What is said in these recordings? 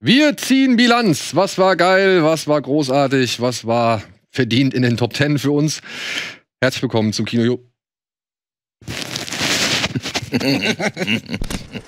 Wir ziehen Bilanz. Was war geil, was war großartig, was war verdient in den Top 10 für uns. Herzlich willkommen zum Kino.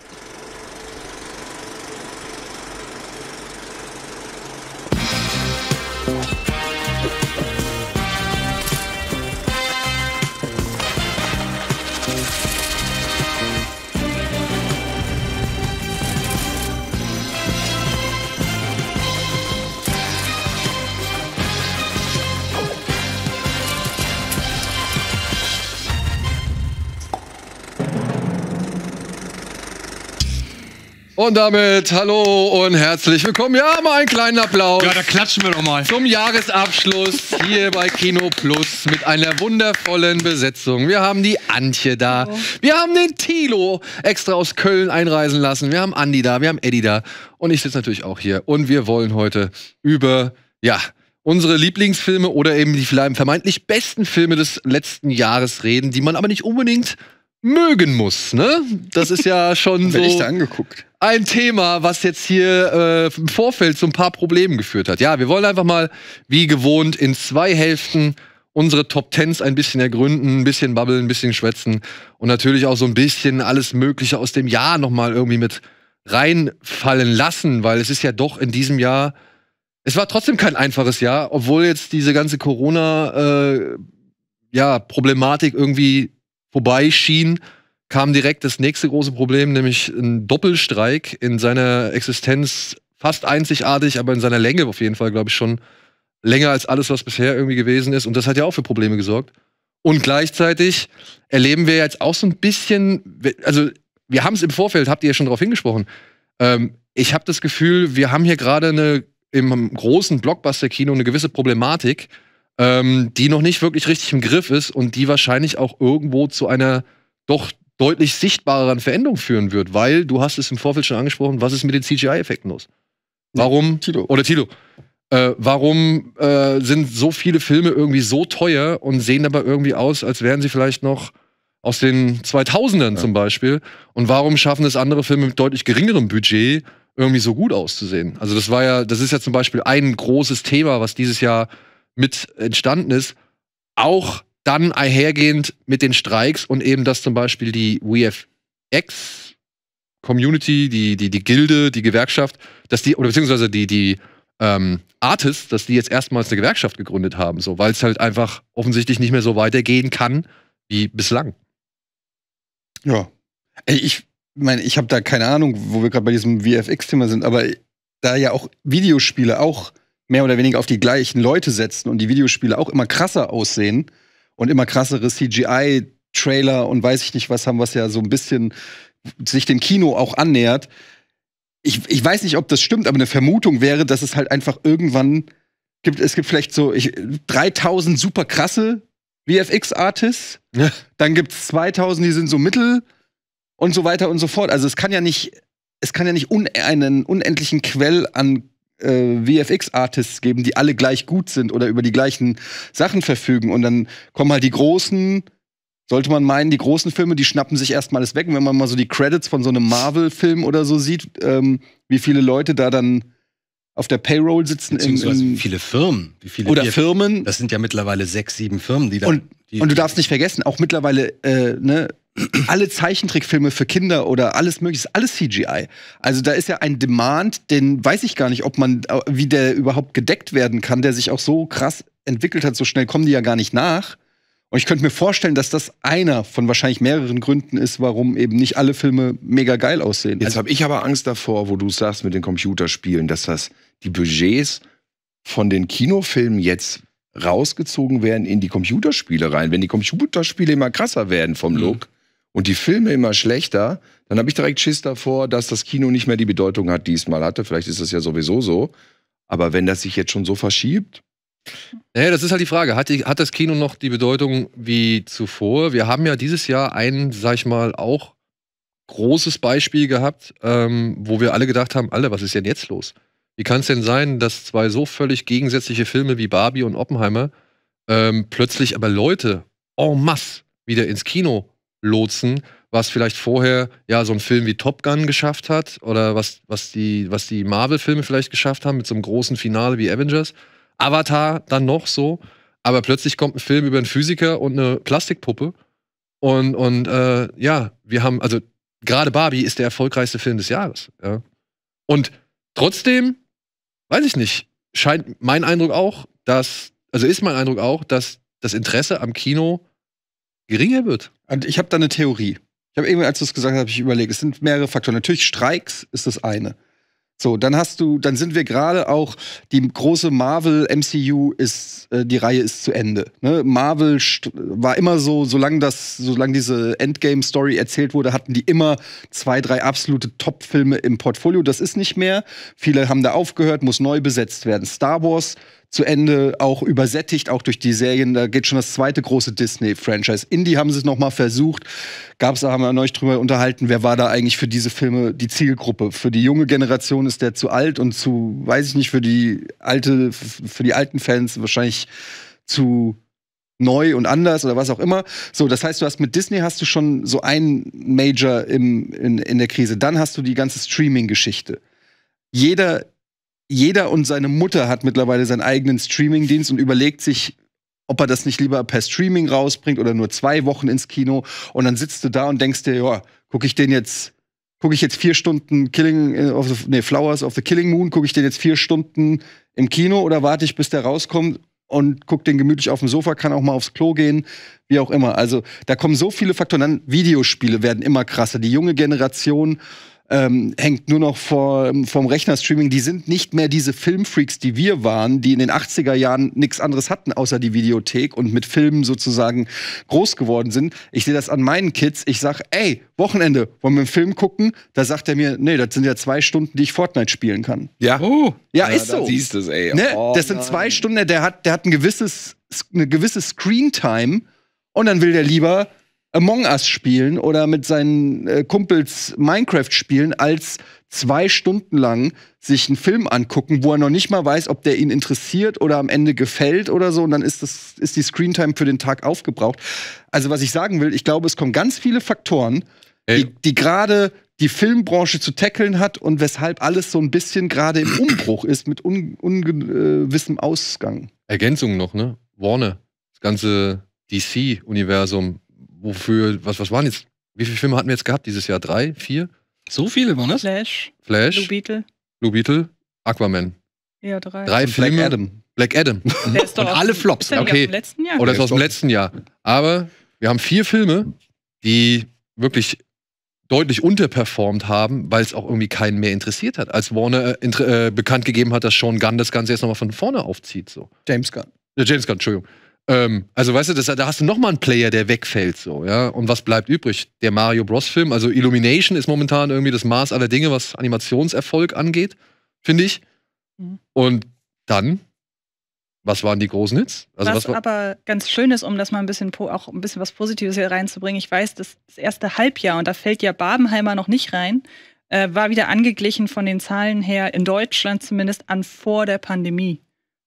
Und damit hallo und herzlich willkommen. Ja, mal einen kleinen Applaus. Ja, da klatschen wir doch mal. Zum Jahresabschluss hier bei Kino Plus mit einer wundervollen Besetzung. Wir haben die Antje da. Wir haben den Tilo extra aus Köln einreisen lassen. Wir haben Andi da, wir haben Eddie da. Und ich sitze natürlich auch hier. Und wir wollen heute über, ja, unsere Lieblingsfilme oder eben die vermeintlich besten Filme des letzten Jahres reden, die man aber nicht unbedingt mögen muss. Ne? Das ist ja schon so ein Thema, was jetzt hier äh, im Vorfeld zu ein paar Problemen geführt hat. Ja, wir wollen einfach mal, wie gewohnt, in zwei Hälften unsere Top Tens ein bisschen ergründen, ein bisschen babbeln, ein bisschen schwätzen und natürlich auch so ein bisschen alles Mögliche aus dem Jahr nochmal irgendwie mit reinfallen lassen, weil es ist ja doch in diesem Jahr, es war trotzdem kein einfaches Jahr, obwohl jetzt diese ganze Corona- äh, ja, Problematik irgendwie vorbei schien, kam direkt das nächste große Problem, nämlich ein Doppelstreik in seiner Existenz fast einzigartig, aber in seiner Länge auf jeden Fall, glaube ich, schon länger als alles, was bisher irgendwie gewesen ist. Und das hat ja auch für Probleme gesorgt. Und gleichzeitig erleben wir jetzt auch so ein bisschen, also wir haben es im Vorfeld, habt ihr ja schon darauf hingesprochen. Ähm, ich habe das Gefühl, wir haben hier gerade eine im großen Blockbuster-Kino eine gewisse Problematik, ähm, die noch nicht wirklich richtig im Griff ist und die wahrscheinlich auch irgendwo zu einer doch deutlich sichtbareren Veränderung führen wird, weil du hast es im Vorfeld schon angesprochen, was ist mit den CGI-Effekten los? Warum? Ja, Tilo. Oder Tilo. Äh, warum äh, sind so viele Filme irgendwie so teuer und sehen aber irgendwie aus, als wären sie vielleicht noch aus den 2000ern ja. zum Beispiel? Und warum schaffen es andere Filme mit deutlich geringerem Budget irgendwie so gut auszusehen? Also das war ja, das ist ja zum Beispiel ein großes Thema, was dieses Jahr mit entstanden ist, auch dann einhergehend mit den Streiks und eben, dass zum Beispiel die WFX Community, die, die, die Gilde, die Gewerkschaft, dass die, oder beziehungsweise die, die ähm, Artists, dass die jetzt erstmals eine Gewerkschaft gegründet haben, so, weil es halt einfach offensichtlich nicht mehr so weitergehen kann wie bislang. Ja. Ey, ich meine, ich habe da keine Ahnung, wo wir gerade bei diesem VFX-Thema sind, aber da ja auch Videospiele auch mehr oder weniger auf die gleichen Leute setzen und die Videospiele auch immer krasser aussehen und immer krassere CGI-Trailer und weiß ich nicht was haben, was ja so ein bisschen sich dem Kino auch annähert. Ich, ich weiß nicht, ob das stimmt, aber eine Vermutung wäre, dass es halt einfach irgendwann gibt, es gibt vielleicht so ich, 3000 super krasse VFX-Artists, ja. dann gibt es 2000, die sind so mittel und so weiter und so fort. Also es kann ja nicht, es kann ja nicht un einen unendlichen Quell an äh, VFX-Artists geben, die alle gleich gut sind oder über die gleichen Sachen verfügen. Und dann kommen halt die großen, sollte man meinen, die großen Filme, die schnappen sich erstmal alles weg. Und wenn man mal so die Credits von so einem Marvel-Film oder so sieht, ähm, wie viele Leute da dann auf der Payroll sitzen. Beziehungsweise im, im viele Firmen. Wie viele oder Firmen. Das sind ja mittlerweile sechs, sieben Firmen, die da. Und, die, und du darfst nicht vergessen, auch mittlerweile äh, ne, alle Zeichentrickfilme für Kinder oder alles mögliche, alles CGI. Also da ist ja ein Demand, den weiß ich gar nicht, ob man, äh, wie der überhaupt gedeckt werden kann, der sich auch so krass entwickelt hat, so schnell kommen die ja gar nicht nach. Und ich könnte mir vorstellen, dass das einer von wahrscheinlich mehreren Gründen ist, warum eben nicht alle Filme mega geil aussehen. Jetzt also habe ich aber Angst davor, wo du sagst mit den Computerspielen, dass das die Budgets von den Kinofilmen jetzt rausgezogen werden in die Computerspiele rein. Wenn die Computerspiele immer krasser werden vom mhm. Look mhm. und die Filme immer schlechter, dann habe ich direkt Schiss davor, dass das Kino nicht mehr die Bedeutung hat, die es mal hatte. Vielleicht ist das ja sowieso so. Aber wenn das sich jetzt schon so verschiebt, naja, das ist halt die Frage. Hat, die, hat, das Kino noch die Bedeutung wie zuvor? Wir haben ja dieses Jahr ein, sag ich mal, auch großes Beispiel gehabt, ähm, wo wir alle gedacht haben, alle, was ist denn jetzt los? Wie kann es denn sein, dass zwei so völlig gegensätzliche Filme wie Barbie und Oppenheimer ähm, plötzlich aber Leute en masse wieder ins Kino lotsen, was vielleicht vorher ja so ein Film wie Top Gun geschafft hat oder was, was die, was die Marvel-Filme vielleicht geschafft haben mit so einem großen Finale wie Avengers. Avatar dann noch so. Aber plötzlich kommt ein Film über einen Physiker und eine Plastikpuppe. Und, und äh, ja, wir haben, also gerade Barbie ist der erfolgreichste Film des Jahres. Ja. Und trotzdem, weiß ich nicht, scheint mein Eindruck auch, dass, also ist mein Eindruck auch, dass das Interesse am Kino geringer wird. Und ich habe da eine Theorie. Ich habe eben, als du es gesagt hast, habe ich überlegt, es sind mehrere Faktoren. Natürlich Streiks ist das eine. So, dann hast du, dann sind wir gerade auch, die große Marvel MCU ist, äh, die Reihe ist zu Ende. Ne? Marvel war immer so, solange das, solange diese Endgame-Story erzählt wurde, hatten die immer zwei, drei absolute Top-Filme im Portfolio. Das ist nicht mehr. Viele haben da aufgehört, muss neu besetzt werden. Star Wars zu Ende, auch übersättigt, auch durch die Serien. Da geht schon das zweite große Disney-Franchise. Indie haben sie es nochmal versucht. Gab's da, haben wir neulich drüber unterhalten, wer war da eigentlich für diese Filme die Zielgruppe? Für die junge Generation ist der zu alt und zu, weiß ich nicht, für die alte, für die alten Fans wahrscheinlich zu neu und anders oder was auch immer. So, das heißt, du hast mit Disney hast du schon so einen Major im, in, in der Krise. Dann hast du die ganze Streaming-Geschichte. Jeder jeder und seine Mutter hat mittlerweile seinen eigenen Streamingdienst und überlegt sich, ob er das nicht lieber per Streaming rausbringt oder nur zwei Wochen ins Kino. Und dann sitzt du da und denkst dir, ja, gucke ich den jetzt, gucke ich jetzt vier Stunden Killing äh, of the, nee, Flowers of the Killing Moon, gucke ich den jetzt vier Stunden im Kino oder warte ich, bis der rauskommt und guck den gemütlich auf dem Sofa, kann auch mal aufs Klo gehen, wie auch immer. Also da kommen so viele Faktoren an. Videospiele werden immer krasser. Die junge Generation ähm, hängt nur noch vor, vom Rechnerstreaming. Die sind nicht mehr diese Filmfreaks, die wir waren, die in den 80er Jahren nichts anderes hatten außer die Videothek und mit Filmen sozusagen groß geworden sind. Ich sehe das an meinen Kids. Ich sage, ey, Wochenende, wollen wir einen Film gucken? Da sagt er mir, nee, das sind ja zwei Stunden, die ich Fortnite spielen kann. Ja, oh. ja, ist ja, so. Siehst es, ey. Ne? Oh, das sind nein. zwei Stunden. Der hat, der hat ein gewisses, eine gewisse Screen Time und dann will der lieber Among Us spielen oder mit seinen äh, Kumpels Minecraft spielen, als zwei Stunden lang sich einen Film angucken, wo er noch nicht mal weiß, ob der ihn interessiert oder am Ende gefällt oder so. Und dann ist, das, ist die Screentime für den Tag aufgebraucht. Also, was ich sagen will, ich glaube, es kommen ganz viele Faktoren, Ey. die, die gerade die Filmbranche zu tackeln hat und weshalb alles so ein bisschen gerade im Umbruch ist mit un ungewissem Ausgang. Ergänzung noch, ne? Warner, das ganze DC-Universum wofür, was, was waren jetzt, wie viele Filme hatten wir jetzt gehabt dieses Jahr? Drei, vier? So viele waren das? Flash. Flash. Blue Beetle. Blue Beetle. Aquaman. Ja, drei. Drei Filme. Black Adam. Black Adam. Ist und alle Flops. okay. Aus dem letzten Jahr. Oder ist aus dem letzten Jahr. Aber wir haben vier Filme, die wirklich deutlich unterperformt haben, weil es auch irgendwie keinen mehr interessiert hat. Als Warner äh, äh bekannt gegeben hat, dass Sean Gunn das Ganze jetzt nochmal von vorne aufzieht. So. James Gunn. Ja, James Gunn, Entschuldigung. Ähm, also weißt du, das, da hast du nochmal einen Player, der wegfällt so, ja. Und was bleibt übrig? Der Mario Bros. Film, also Illumination ist momentan irgendwie das Maß aller Dinge, was Animationserfolg angeht, finde ich. Mhm. Und dann was waren die großen Hits? Also was, was aber ganz schön ist, um das mal ein bisschen auch ein bisschen was Positives hier reinzubringen. Ich weiß, das, das erste Halbjahr, und da fällt ja Babenheimer noch nicht rein, äh, war wieder angeglichen von den Zahlen her, in Deutschland zumindest, an vor der Pandemie.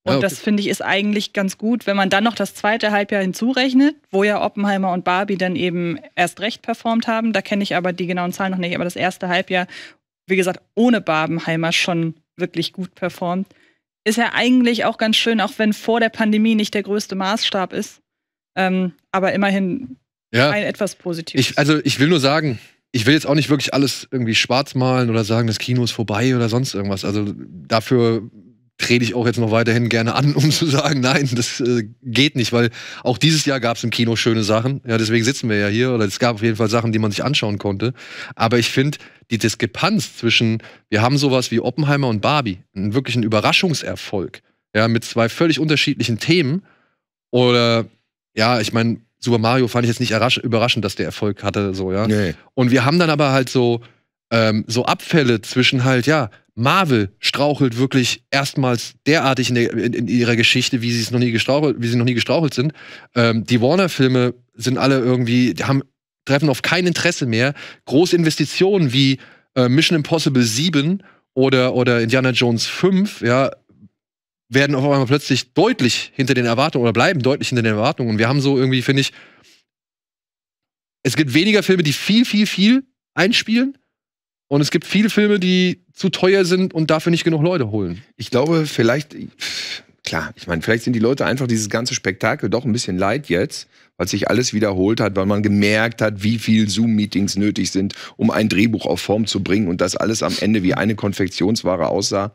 Und ah, okay. das finde ich ist eigentlich ganz gut, wenn man dann noch das zweite Halbjahr hinzurechnet, wo ja Oppenheimer und Barbie dann eben erst recht performt haben. Da kenne ich aber die genauen Zahlen noch nicht, aber das erste Halbjahr, wie gesagt, ohne Barbenheimer schon wirklich gut performt. Ist ja eigentlich auch ganz schön, auch wenn vor der Pandemie nicht der größte Maßstab ist. Ähm, aber immerhin ja. ein etwas Positives. Ich, also ich will nur sagen, ich will jetzt auch nicht wirklich alles irgendwie schwarz malen oder sagen, das Kino ist vorbei oder sonst irgendwas. Also dafür trete ich auch jetzt noch weiterhin gerne an, um zu sagen, nein, das äh, geht nicht, weil auch dieses Jahr gab es im Kino schöne Sachen. Ja, deswegen sitzen wir ja hier oder es gab auf jeden Fall Sachen, die man sich anschauen konnte. Aber ich finde die Diskrepanz zwischen, wir haben sowas wie Oppenheimer und Barbie, einen wirklichen Überraschungserfolg, ja, mit zwei völlig unterschiedlichen Themen. Oder ja, ich meine, Super Mario fand ich jetzt nicht überraschend, dass der Erfolg hatte, so ja. Nee. Und wir haben dann aber halt so ähm, so Abfälle zwischen halt ja Marvel strauchelt wirklich erstmals derartig in, der, in, in ihrer Geschichte, wie sie es noch nie gestrauchelt, wie sie noch nie gestrauchelt sind. Ähm, die Warner-Filme sind alle irgendwie, haben, treffen auf kein Interesse mehr. Große Investitionen wie äh, Mission Impossible 7 oder, oder Indiana Jones 5, ja, werden auf einmal plötzlich deutlich hinter den Erwartungen oder bleiben deutlich hinter den Erwartungen. Und wir haben so irgendwie, finde ich, es gibt weniger Filme, die viel, viel, viel einspielen und es gibt viele Filme, die zu teuer sind und dafür nicht genug Leute holen. Ich glaube, vielleicht, klar, ich meine, vielleicht sind die Leute einfach dieses ganze Spektakel doch ein bisschen leid jetzt, weil sich alles wiederholt hat, weil man gemerkt hat, wie viel Zoom-Meetings nötig sind, um ein Drehbuch auf Form zu bringen und das alles am Ende wie eine Konfektionsware aussah.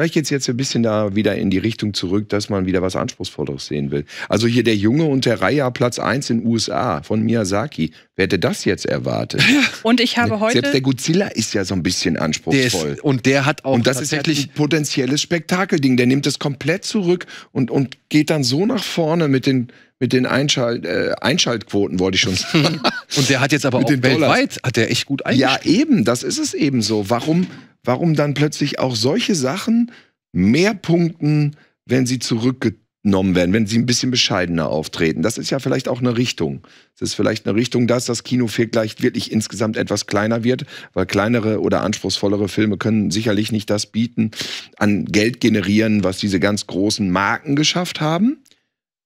Vielleicht geht es jetzt ein bisschen da wieder in die Richtung zurück, dass man wieder was Anspruchsvolleres sehen will. Also hier der Junge und der Reiher Platz 1 in USA von Miyazaki. Wer hätte das jetzt erwartet? Und ich habe heute. Selbst der Godzilla ist ja so ein bisschen anspruchsvoll. Der ist, und der hat auch. Und das ist wirklich ein potenzielles Spektakelding. Der nimmt es komplett zurück und, und geht dann so nach vorne mit den, mit den Einschalt, äh, Einschaltquoten, wollte ich schon sagen. und der hat jetzt aber auch weltweit, hat der echt gut eingeschaltet. Ja, eben, das ist es eben so. Warum, warum dann plötzlich auch solche Sachen mehr punkten, wenn sie zurückgenommen werden, wenn sie ein bisschen bescheidener auftreten. Das ist ja vielleicht auch eine Richtung. Es ist vielleicht eine Richtung, dass das Kino vielleicht wirklich insgesamt etwas kleiner wird, weil kleinere oder anspruchsvollere Filme können sicherlich nicht das bieten, an Geld generieren, was diese ganz großen Marken geschafft haben.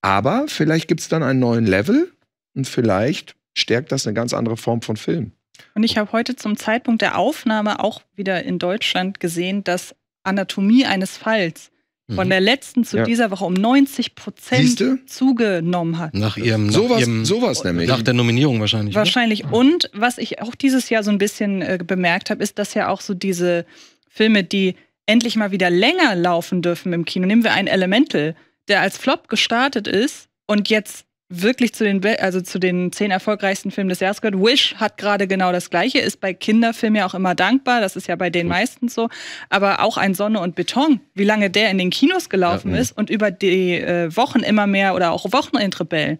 Aber vielleicht gibt es dann einen neuen Level und vielleicht stärkt das eine ganz andere Form von Film. Und ich habe heute zum Zeitpunkt der Aufnahme auch wieder in Deutschland gesehen, dass Anatomie eines Falls von mhm. der letzten zu ja. dieser Woche um 90 Prozent zugenommen hat. Nach ihrem, nach sowas, ihrem, sowas nämlich. Nach der Nominierung wahrscheinlich. Wahrscheinlich. Ne? Und was ich auch dieses Jahr so ein bisschen äh, bemerkt habe, ist, dass ja auch so diese Filme, die endlich mal wieder länger laufen dürfen im Kino. Nehmen wir einen Elemental, der als Flop gestartet ist und jetzt wirklich zu den, also zu den zehn erfolgreichsten Filmen des Jahres gehört. Wish hat gerade genau das Gleiche, ist bei Kinderfilmen ja auch immer dankbar. Das ist ja bei den meistens so. Aber auch ein Sonne und Beton, wie lange der in den Kinos gelaufen ja, ist und über die äh, Wochen immer mehr oder auch Rebellen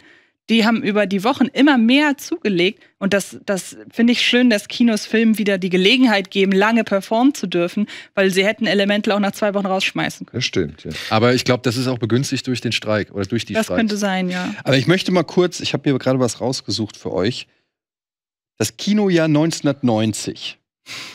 die haben über die Wochen immer mehr zugelegt. Und das, das finde ich schön, dass Kinos Filmen wieder die Gelegenheit geben, lange performen zu dürfen, weil sie hätten Elemente auch nach zwei Wochen rausschmeißen können. Das stimmt, ja. Aber ich glaube, das ist auch begünstigt durch den Streik oder durch die das Das könnte sein, ja. Aber ich möchte mal kurz, ich habe hier gerade was rausgesucht für euch. Das Kinojahr 1990.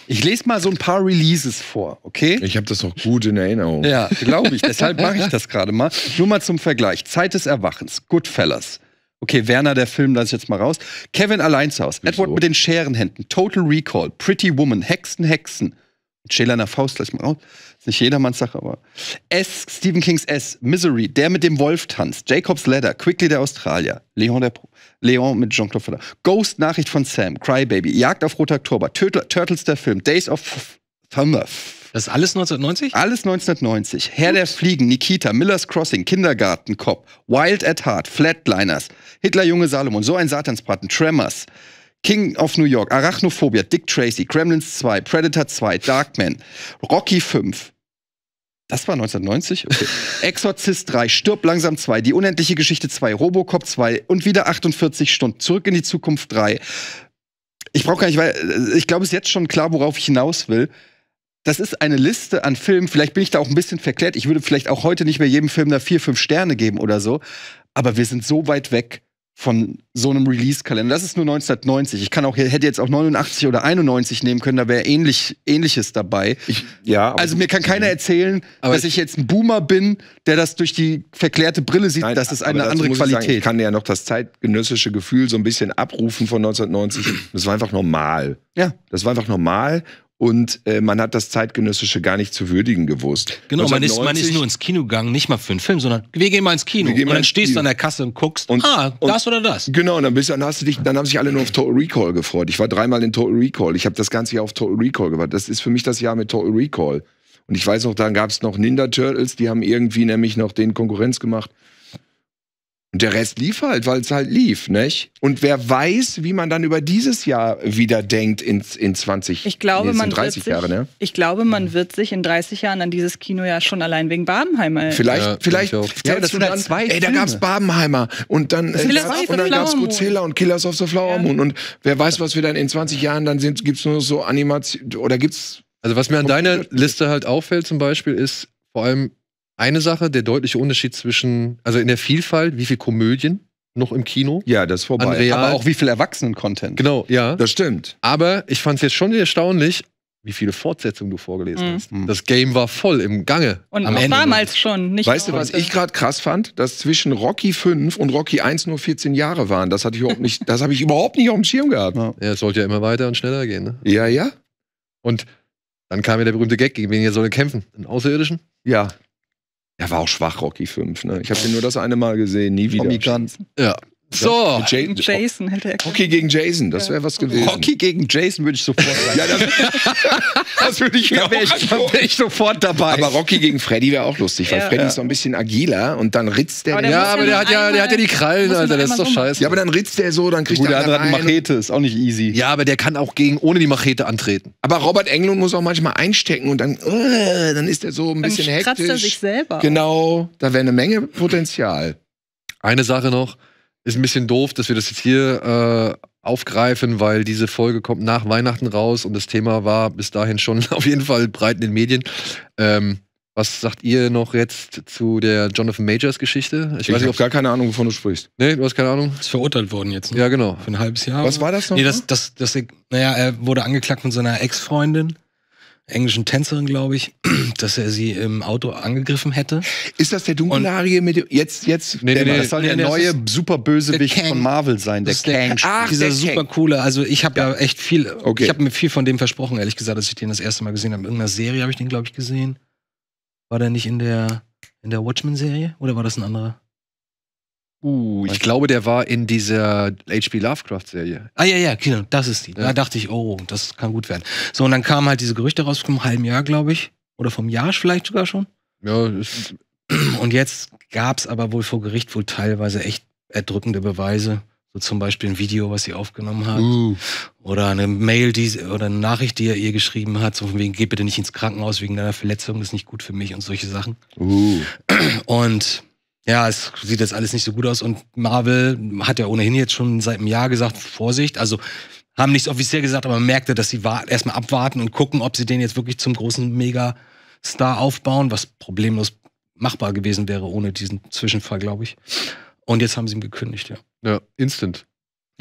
Ich lese mal so ein paar Releases vor, okay? Ich habe das noch gut in Erinnerung. Ja, glaube ich. Deshalb mache ich das gerade mal. Nur mal zum Vergleich. Zeit des Erwachens, Goodfellas, Okay, Werner, der Film, lasse ich jetzt mal raus. Kevin allein zu Hause. Edward mit den Scherenhänden. Total Recall. Pretty Woman. Hexen, Hexen. Mit schälerner Faust ich mal raus. Ist nicht jedermanns Sache, aber. S. Stephen Kings S. Misery. Der mit dem Wolf tanzt. Jacob's Ladder. Quickly der Australier. Leon der Pro. Leon mit Jean-Claude Ghost Nachricht von Sam. Crybaby. Jagd auf roter Oktober. Turtles der Film. Days of Famöf. Das ist alles 1990? Alles 1990. Herr Ups. der Fliegen, Nikita, Miller's Crossing, Kindergarten, Cop, Wild at Heart, Flatliners, Hitler, Junge, Salomon, So ein Satansbraten, Tremors, King of New York, Arachnophobia, Dick Tracy, Gremlins 2, Predator 2, Darkman, Rocky 5. Das war 1990? Okay. Exorzist 3, Stirb langsam 2, Die unendliche Geschichte 2, Robocop 2 und wieder 48 Stunden, Zurück in die Zukunft 3. Ich brauche gar nicht, weil äh, ich glaube, es ist jetzt schon klar, worauf ich hinaus will das ist eine Liste an Filmen. Vielleicht bin ich da auch ein bisschen verklärt. Ich würde vielleicht auch heute nicht mehr jedem Film da vier, fünf Sterne geben oder so. Aber wir sind so weit weg von so einem Release-Kalender. Das ist nur 1990. Ich kann auch, hätte jetzt auch 89 oder 91 nehmen können, da wäre ähnlich, ähnliches dabei. Ich, ja, also mir kann keiner erzählen, dass ich, ich, jetzt ein Boomer bin, der das durch die verklärte Brille sieht. Nein, das ist eine andere Qualität. Ich, sagen, ich kann ja noch das zeitgenössische Gefühl so ein bisschen abrufen von 1990. Das war einfach normal. Ja. Das war einfach normal und äh, man hat das Zeitgenössische gar nicht zu würdigen gewusst. Genau, man ist, man ist nur ins Kino gegangen, nicht mal für einen Film, sondern wir gehen mal ins Kino. Und dann stehst du an der Kasse und guckst, und, ah, und, das oder das. Genau, und dann, bist, dann, hast du dich, dann haben sich alle nur auf Total Recall gefreut. Ich war dreimal in Total Recall. Ich habe das ganze Jahr auf Total Recall gewartet. Das ist für mich das Jahr mit Total Recall. Und ich weiß noch, dann gab es noch Ninja Turtles, die haben irgendwie nämlich noch den Konkurrenz gemacht. Und der Rest lief halt, weil es halt lief, nicht? Und wer weiß, wie man dann über dieses Jahr wieder denkt in, in 20, ich glaube, nee, man 30 sich, Jahre, ne? Ich glaube, man wird sich in 30 Jahren an dieses Kino ja schon allein wegen Babenheimer Vielleicht, ja, vielleicht, ja, das sind halt dann zwei Ey, da gab es Babenheimer. und dann, äh, und dann Godzilla und Killers of the Flower ja. Moon und wer weiß, was wir dann in 20 Jahren dann gibt es nur so Animation oder gibt's... Also was mir an deiner Liste halt auffällt zum Beispiel ist, vor allem eine Sache, der deutliche Unterschied zwischen, also in der Vielfalt, wie viel Komödien noch im Kino. Ja, das ist vorbei. Aber auch wie viel Erwachsenen-Content. Genau, ja. Das stimmt. Aber ich fand es jetzt schon erstaunlich, wie viele Fortsetzungen du vorgelesen mhm. hast. Mhm. Das Game war voll im Gange. Und am Ende. damals schon. Nicht weißt du, was ich gerade krass fand? Dass zwischen Rocky 5 und Rocky 1 nur 14 Jahre waren. Das das habe ich überhaupt nicht auf dem Schirm gehabt. Ja, es sollte ja immer weiter und schneller gehen. Ne? Ja, ja. Und dann kam ja der berühmte Gag, gegen wen ihr soll kämpfen. Einen Außerirdischen? Ja. Er war auch schwach, Rocky 5. Ne? Ich habe den nur das eine Mal gesehen, nie wieder. Tommy Gunn. Ja. So, Jason, Jason hätte er können. Rocky gegen Jason, das wäre was gewesen. Rocky gegen Jason würde ich sofort sagen. ja, das, das würde ich mir da wär ich, da wär ich sofort dabei. Aber Rocky gegen Freddy wäre auch lustig, weil ja, Freddy ja. ist noch ein bisschen agiler und dann ritzt der. Aber der ja, aber der hat ja, der hat ja die Krallen, Alter, das ist doch scheiße. Ja, aber dann ritzt der so, dann kriegt Gut, der andere hat eine Machete, ist auch nicht easy. Ja, aber der kann auch gegen ohne die Machete antreten. Aber Robert Englund muss auch manchmal einstecken und dann, äh, dann ist er so ein bisschen dann hektisch. Dann kratzt er sich selber. Genau, da wäre eine Menge Potenzial. Eine Sache noch. Ist ein bisschen doof, dass wir das jetzt hier äh, aufgreifen, weil diese Folge kommt nach Weihnachten raus und das Thema war bis dahin schon auf jeden Fall breit in den Medien. Ähm, was sagt ihr noch jetzt zu der Jonathan Majors Geschichte? Ich, ich weiß nicht, ob gar keine Ahnung, wovon du sprichst. Nee, du hast keine Ahnung. Ist verurteilt worden jetzt. Ne? Ja, genau. Für ein halbes Jahr. Was war das noch? Nee, das, das, das, naja, er wurde angeklagt von seiner Ex-Freundin englischen Tänzerin, glaube ich, dass er sie im Auto angegriffen hätte. Ist das der Dunkelhaarige mit jetzt, jetzt, nee, nee, der, nee, das soll der neue Superbösewicht von Marvel sein, der Kang. Ach, dieser super coole, also ich habe ja. echt viel, okay. ich habe mir viel von dem versprochen, ehrlich gesagt, dass ich den das erste Mal gesehen habe. In irgendeiner Serie habe ich den, glaube ich, gesehen. War der nicht in der, in der Watchmen-Serie oder war das ein anderer? Uh, ich glaube, der war in dieser H.P. Lovecraft-Serie. Ah ja, ja, genau, das ist die. Ja. Da dachte ich, oh, das kann gut werden. So, und dann kamen halt diese Gerüchte raus vom halben Jahr, glaube ich. Oder vom Jahr vielleicht sogar schon. Ja, ist und jetzt gab es aber wohl vor Gericht wohl teilweise echt erdrückende Beweise. So zum Beispiel ein Video, was sie aufgenommen hat. Uh. Oder eine Mail, die, sie, oder eine Nachricht, die er ihr geschrieben hat, so von wegen, geh bitte nicht ins Krankenhaus wegen deiner Verletzung, das ist nicht gut für mich und solche Sachen. Uh. Und ja, es sieht jetzt alles nicht so gut aus und Marvel hat ja ohnehin jetzt schon seit einem Jahr gesagt, Vorsicht, also haben nichts offiziell gesagt, aber man merkte, dass sie erstmal abwarten und gucken, ob sie den jetzt wirklich zum großen Mega-Star aufbauen, was problemlos machbar gewesen wäre ohne diesen Zwischenfall, glaube ich. Und jetzt haben sie ihn gekündigt, ja. Ja, instant.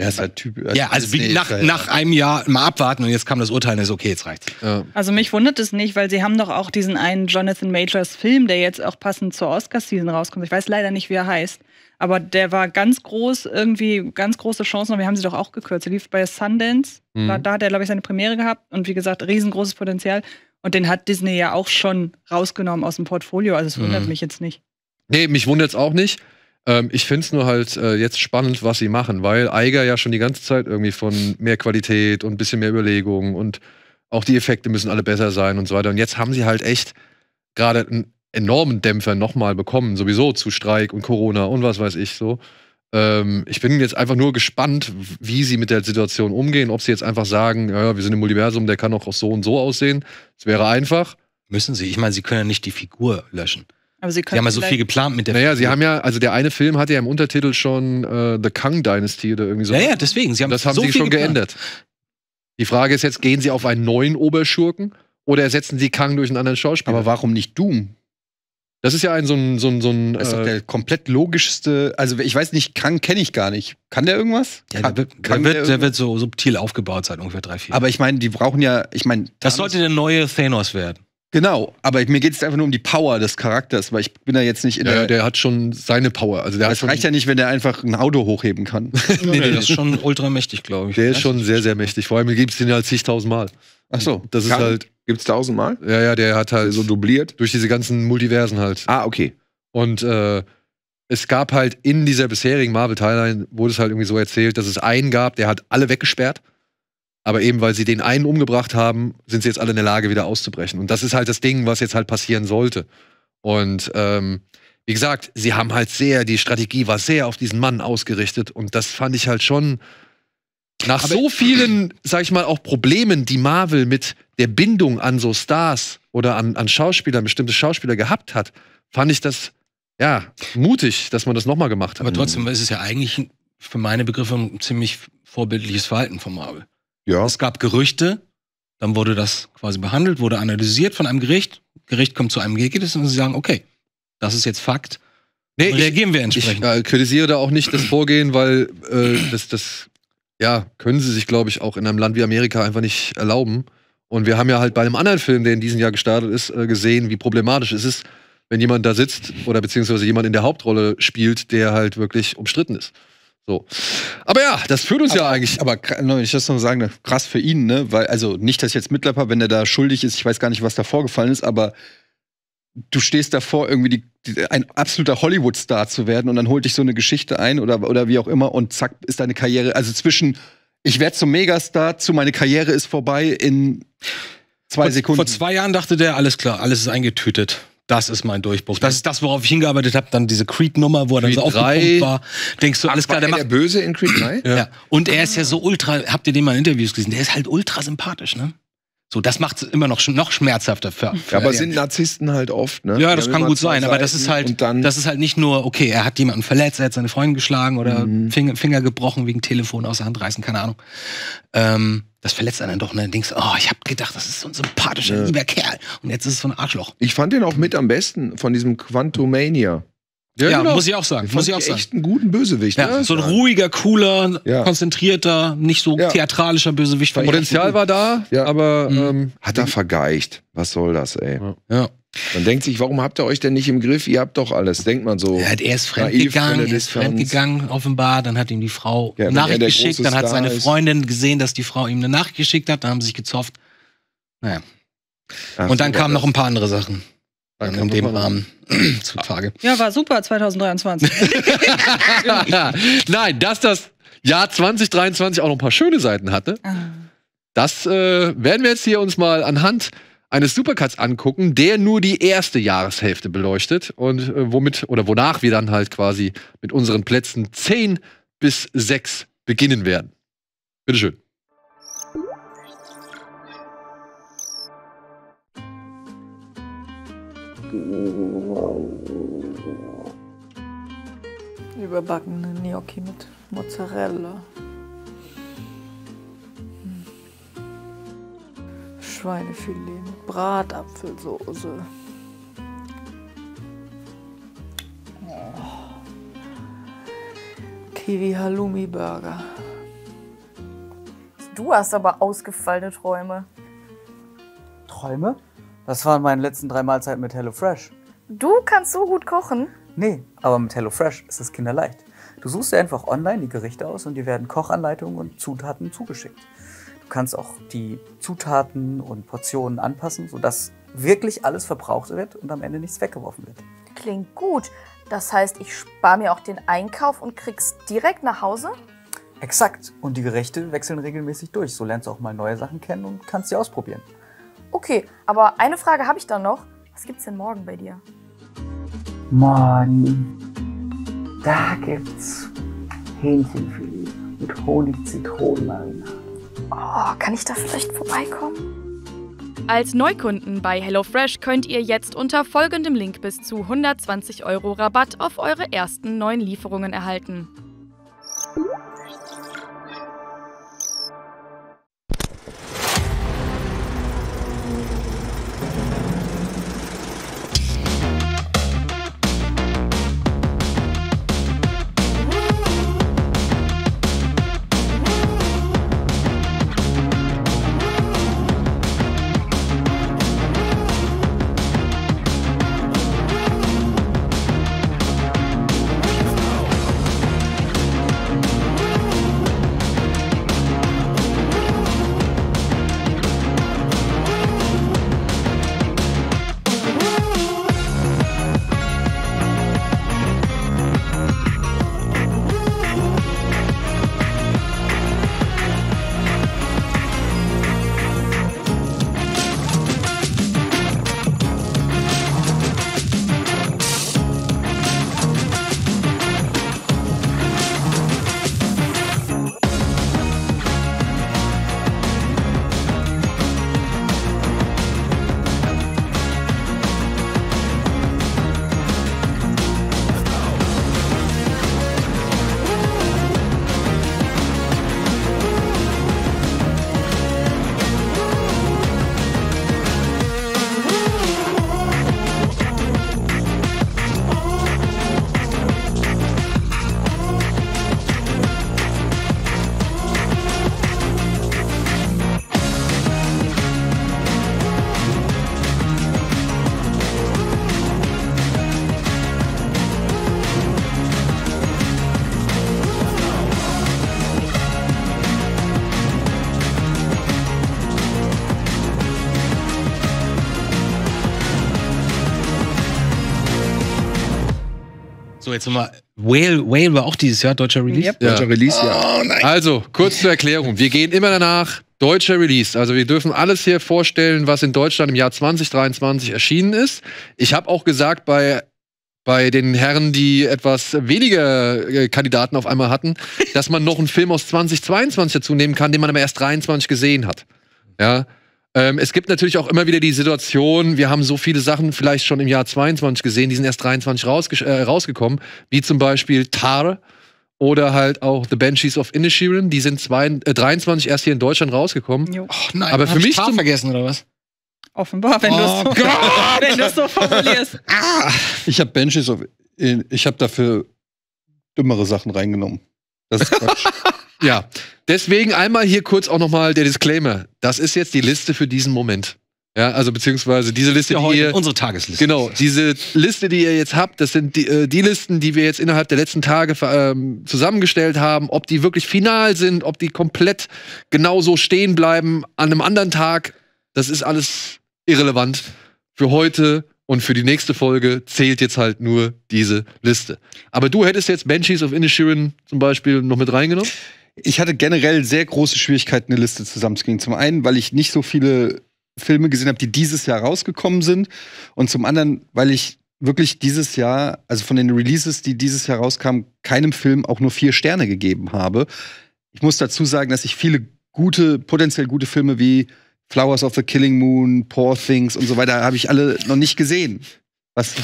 Ja, ist halt typisch. ja, also wie nach, nach einem Jahr mal abwarten und jetzt kam das Urteil und ist okay, jetzt reicht's. Ja. Also mich wundert es nicht, weil sie haben doch auch diesen einen Jonathan Majors Film, der jetzt auch passend zur Oscar-Season rauskommt. Ich weiß leider nicht, wie er heißt. Aber der war ganz groß, irgendwie ganz große Chancen und wir haben sie doch auch gekürzt. Er lief bei Sundance, mhm. da, da hat er, glaube ich, seine Premiere gehabt und wie gesagt, riesengroßes Potenzial. Und den hat Disney ja auch schon rausgenommen aus dem Portfolio, also es wundert mhm. mich jetzt nicht. Nee, mich wundert es auch nicht. Ähm, ich finde es nur halt äh, jetzt spannend, was sie machen, weil Eiger ja schon die ganze Zeit irgendwie von mehr Qualität und ein bisschen mehr Überlegungen und auch die Effekte müssen alle besser sein und so weiter. Und jetzt haben sie halt echt gerade einen enormen Dämpfer nochmal bekommen, sowieso zu Streik und Corona und was weiß ich so. Ähm, ich bin jetzt einfach nur gespannt, wie sie mit der Situation umgehen, ob sie jetzt einfach sagen, ja, wir sind im Universum, der kann auch so und so aussehen. Es wäre einfach. Müssen sie. Ich meine, sie können ja nicht die Figur löschen. Aber sie, sie haben ja so viel geplant mit der Naja, Film. sie haben ja, also der eine Film hatte ja im Untertitel schon äh, The Kang Dynasty oder irgendwie so. Ja, ja, deswegen. Sie haben das haben so sie schon geplant. geändert. Die Frage ist jetzt, gehen sie auf einen neuen Oberschurken oder ersetzen sie Kang durch einen anderen Schauspieler? Aber warum nicht Doom? Das ist ja ein so ein. So ein, so ein das ist doch äh, der äh, komplett logischste. Also, ich weiß nicht, Kang kenne ich gar nicht. Kann der irgendwas? Ja, der, wird, der, der, der wird so subtil aufgebaut seit ungefähr drei, vier. Aber ich meine, die brauchen ja. Ich meine. Das sollte der neue Thanos werden. Genau, aber mir geht es einfach nur um die Power des Charakters, weil ich bin da jetzt nicht in der. Ja, der hat schon seine Power. Also der das reicht ja nicht, wenn der einfach ein Auto hochheben kann. nee, nee, das ist schon ultra mächtig, glaube ich. Der ist schon sehr, sehr mächtig. Vor allem gibt es den ja halt zigtausendmal. Ach so. Das ist kann. halt. Gibt's tausendmal? Ja, ja, der hat halt. So dubliert? Durch diese ganzen Multiversen halt. Ah, okay. Und äh, es gab halt in dieser bisherigen Marvel-Timeline, wurde es halt irgendwie so erzählt, dass es einen gab, der hat alle weggesperrt. Aber eben weil sie den einen umgebracht haben, sind sie jetzt alle in der Lage, wieder auszubrechen. Und das ist halt das Ding, was jetzt halt passieren sollte. Und ähm, wie gesagt, sie haben halt sehr, die Strategie war sehr auf diesen Mann ausgerichtet. Und das fand ich halt schon nach Aber so vielen, sag ich mal, auch Problemen, die Marvel mit der Bindung an so Stars oder an, an Schauspielern, bestimmte Schauspieler gehabt hat, fand ich das, ja, mutig, dass man das nochmal gemacht hat. Aber trotzdem ist es ja eigentlich für meine Begriffe ein ziemlich vorbildliches Verhalten von Marvel. Ja. Es gab Gerüchte, dann wurde das quasi behandelt, wurde analysiert von einem Gericht. Gericht kommt zu einem Ergebnis und sie sagen, okay, das ist jetzt Fakt. Nee, reagieren ich, wir entsprechend. Ich äh, kritisiere da auch nicht das Vorgehen, weil äh, das, das, ja, können sie sich, glaube ich, auch in einem Land wie Amerika einfach nicht erlauben. Und wir haben ja halt bei einem anderen Film, der in diesem Jahr gestartet ist, äh, gesehen, wie problematisch es ist, wenn jemand da sitzt oder beziehungsweise jemand in der Hauptrolle spielt, der halt wirklich umstritten ist. So. Aber ja, das führt uns aber, ja eigentlich. Aber ich muss noch sagen ne, krass für ihn, ne? Weil, also nicht, dass jetzt Mitleid wenn er da schuldig ist, ich weiß gar nicht, was da vorgefallen ist, aber du stehst davor, irgendwie die, die, ein absoluter Hollywood-Star zu werden und dann holt dich so eine Geschichte ein oder, oder wie auch immer und zack, ist deine Karriere. Also zwischen ich werde zum Megastar zu meine Karriere ist vorbei in zwei Sekunden. vor zwei Jahren dachte der, alles klar, alles ist eingetütet das ist mein Durchbruch. Das ist das, worauf ich hingearbeitet habe. Dann diese Creed-Nummer, wo er Creed dann so aufgepumpt war. Denkst du, alles klar, der macht. Der böse in Creed 3? Ja. ja. Und er ist ja so ultra, habt ihr den mal in Interviews gesehen? Der ist halt ultra sympathisch, ne? So, das macht es immer noch, noch schmerzhafter. Für, für ja, aber sind Narzissten halt oft, ne? Ja, das ja, kann gut sein, aber das ist halt, das ist halt nicht nur, okay, er hat jemanden verletzt, er hat seine Freundin geschlagen oder mhm. Finger, Finger, gebrochen wegen Telefon aus der Hand reißen, keine Ahnung. Ähm, das verletzt einen doch, ne? Dann denkst, oh, ich hab gedacht, das ist so ein sympathischer, ja. lieber Kerl. Und jetzt ist es so ein Arschloch. Ich fand den auch mit am besten von diesem Quantumania. Ja, ja genau. muss ich auch sagen. Muss ich auch sagen. Echt einen guten Bösewicht. Ja, ne? So ein ruhiger, cooler, ja. konzentrierter, nicht so theatralischer Bösewicht. Potenzial war da, aber mhm. ähm, hat er vergeicht. Was soll das, ey? Ja. Man denkt sich, warum habt ihr euch denn nicht im Griff? Ihr habt doch alles, denkt man so. Er, hat, er ist fremdgegangen, er ist fremdgegangen, offenbar. Dann hat ihm die Frau eine Nachricht geschickt. Dann hat seine Freundin gesehen, dass die Frau ihm eine Nachricht geschickt hat. Dann haben sie sich gezofft. Naja. Ach, und dann kamen noch ein paar andere Sachen. Dann in dem Rahmen zutage. Ja, war super 2023. Nein, dass das Jahr 2023 auch noch ein paar schöne Seiten hatte, ah. das äh, werden wir jetzt hier uns mal anhand eines Supercuts angucken, der nur die erste Jahreshälfte beleuchtet und äh, womit oder wonach wir dann halt quasi mit unseren Plätzen 10 bis 6 beginnen werden. Bitteschön. Überbackene Gnocchi mit Mozzarella. Hm. Schweinefilet mit Bratapfelsoße. Oh. Kiwi Halloumi Burger. Du hast aber ausgefallene Träume. Träume? Das waren meine letzten drei Mahlzeiten mit HelloFresh. Du kannst so gut kochen? Nee, aber mit HelloFresh ist es kinderleicht. Du suchst dir einfach online die Gerichte aus und dir werden Kochanleitungen und Zutaten zugeschickt. Du kannst auch die Zutaten und Portionen anpassen, sodass wirklich alles verbraucht wird und am Ende nichts weggeworfen wird. Klingt gut. Das heißt, ich spare mir auch den Einkauf und krieg's direkt nach Hause? Exakt. Und die Gerichte wechseln regelmäßig durch. So lernst du auch mal neue Sachen kennen und kannst sie ausprobieren. Okay, aber eine Frage habe ich dann noch. Was gibt's denn morgen bei dir? Morgen, da gibt's Hähnchenfilet mit honig zitronen Oh, kann ich da vielleicht vorbeikommen? Als Neukunden bei HelloFresh könnt ihr jetzt unter folgendem Link bis zu 120 Euro Rabatt auf eure ersten neuen Lieferungen erhalten. So, jetzt nochmal. Whale, Whale war auch dieses Jahr deutscher Release. Yep. Ja. Deutscher Release, ja. Oh, nein. Also, kurz zur Erklärung. Wir gehen immer danach. Deutscher Release. Also wir dürfen alles hier vorstellen, was in Deutschland im Jahr 2023 erschienen ist. Ich habe auch gesagt, bei bei den Herren, die etwas weniger äh, Kandidaten auf einmal hatten, dass man noch einen Film aus 2022 dazu nehmen kann, den man aber erst 23 gesehen hat. Ja, ähm, es gibt natürlich auch immer wieder die Situation, wir haben so viele Sachen vielleicht schon im Jahr 22 gesehen, die sind erst 23 rausge äh, rausgekommen, wie zum Beispiel Tar oder halt auch The Banshees of Inishirin, die sind zwei, äh, 23 erst hier in Deutschland rausgekommen. Jo. Och nein, aber für mich Tar vergessen oder was? Offenbar, wenn oh du es so, so formulierst. Ah! Ich habe Banshees of ich habe dafür dümmere Sachen reingenommen. Das ist Quatsch. ja. Deswegen einmal hier kurz auch nochmal der Disclaimer. Das ist jetzt die Liste für diesen Moment. Ja, also beziehungsweise diese Liste, ja, die ihr, unsere Tagesliste. Genau, diese Liste, die ihr jetzt habt, das sind die, äh, die Listen, die wir jetzt innerhalb der letzten Tage ähm, zusammengestellt haben. Ob die wirklich final sind, ob die komplett genauso stehen bleiben an einem anderen Tag, das ist alles irrelevant. Für heute und für die nächste Folge zählt jetzt halt nur diese Liste. Aber du hättest jetzt Banshees of Inisherin zum Beispiel noch mit reingenommen? ich hatte generell sehr große Schwierigkeiten, eine Liste zusammenzukriegen. Zum einen, weil ich nicht so viele Filme gesehen habe, die dieses Jahr rausgekommen sind. Und zum anderen, weil ich wirklich dieses Jahr, also von den Releases, die dieses Jahr rauskamen, keinem Film auch nur vier Sterne gegeben habe. Ich muss dazu sagen, dass ich viele gute, potenziell gute Filme wie Flowers of the Killing Moon, Poor Things und so weiter habe ich alle noch nicht gesehen. Was?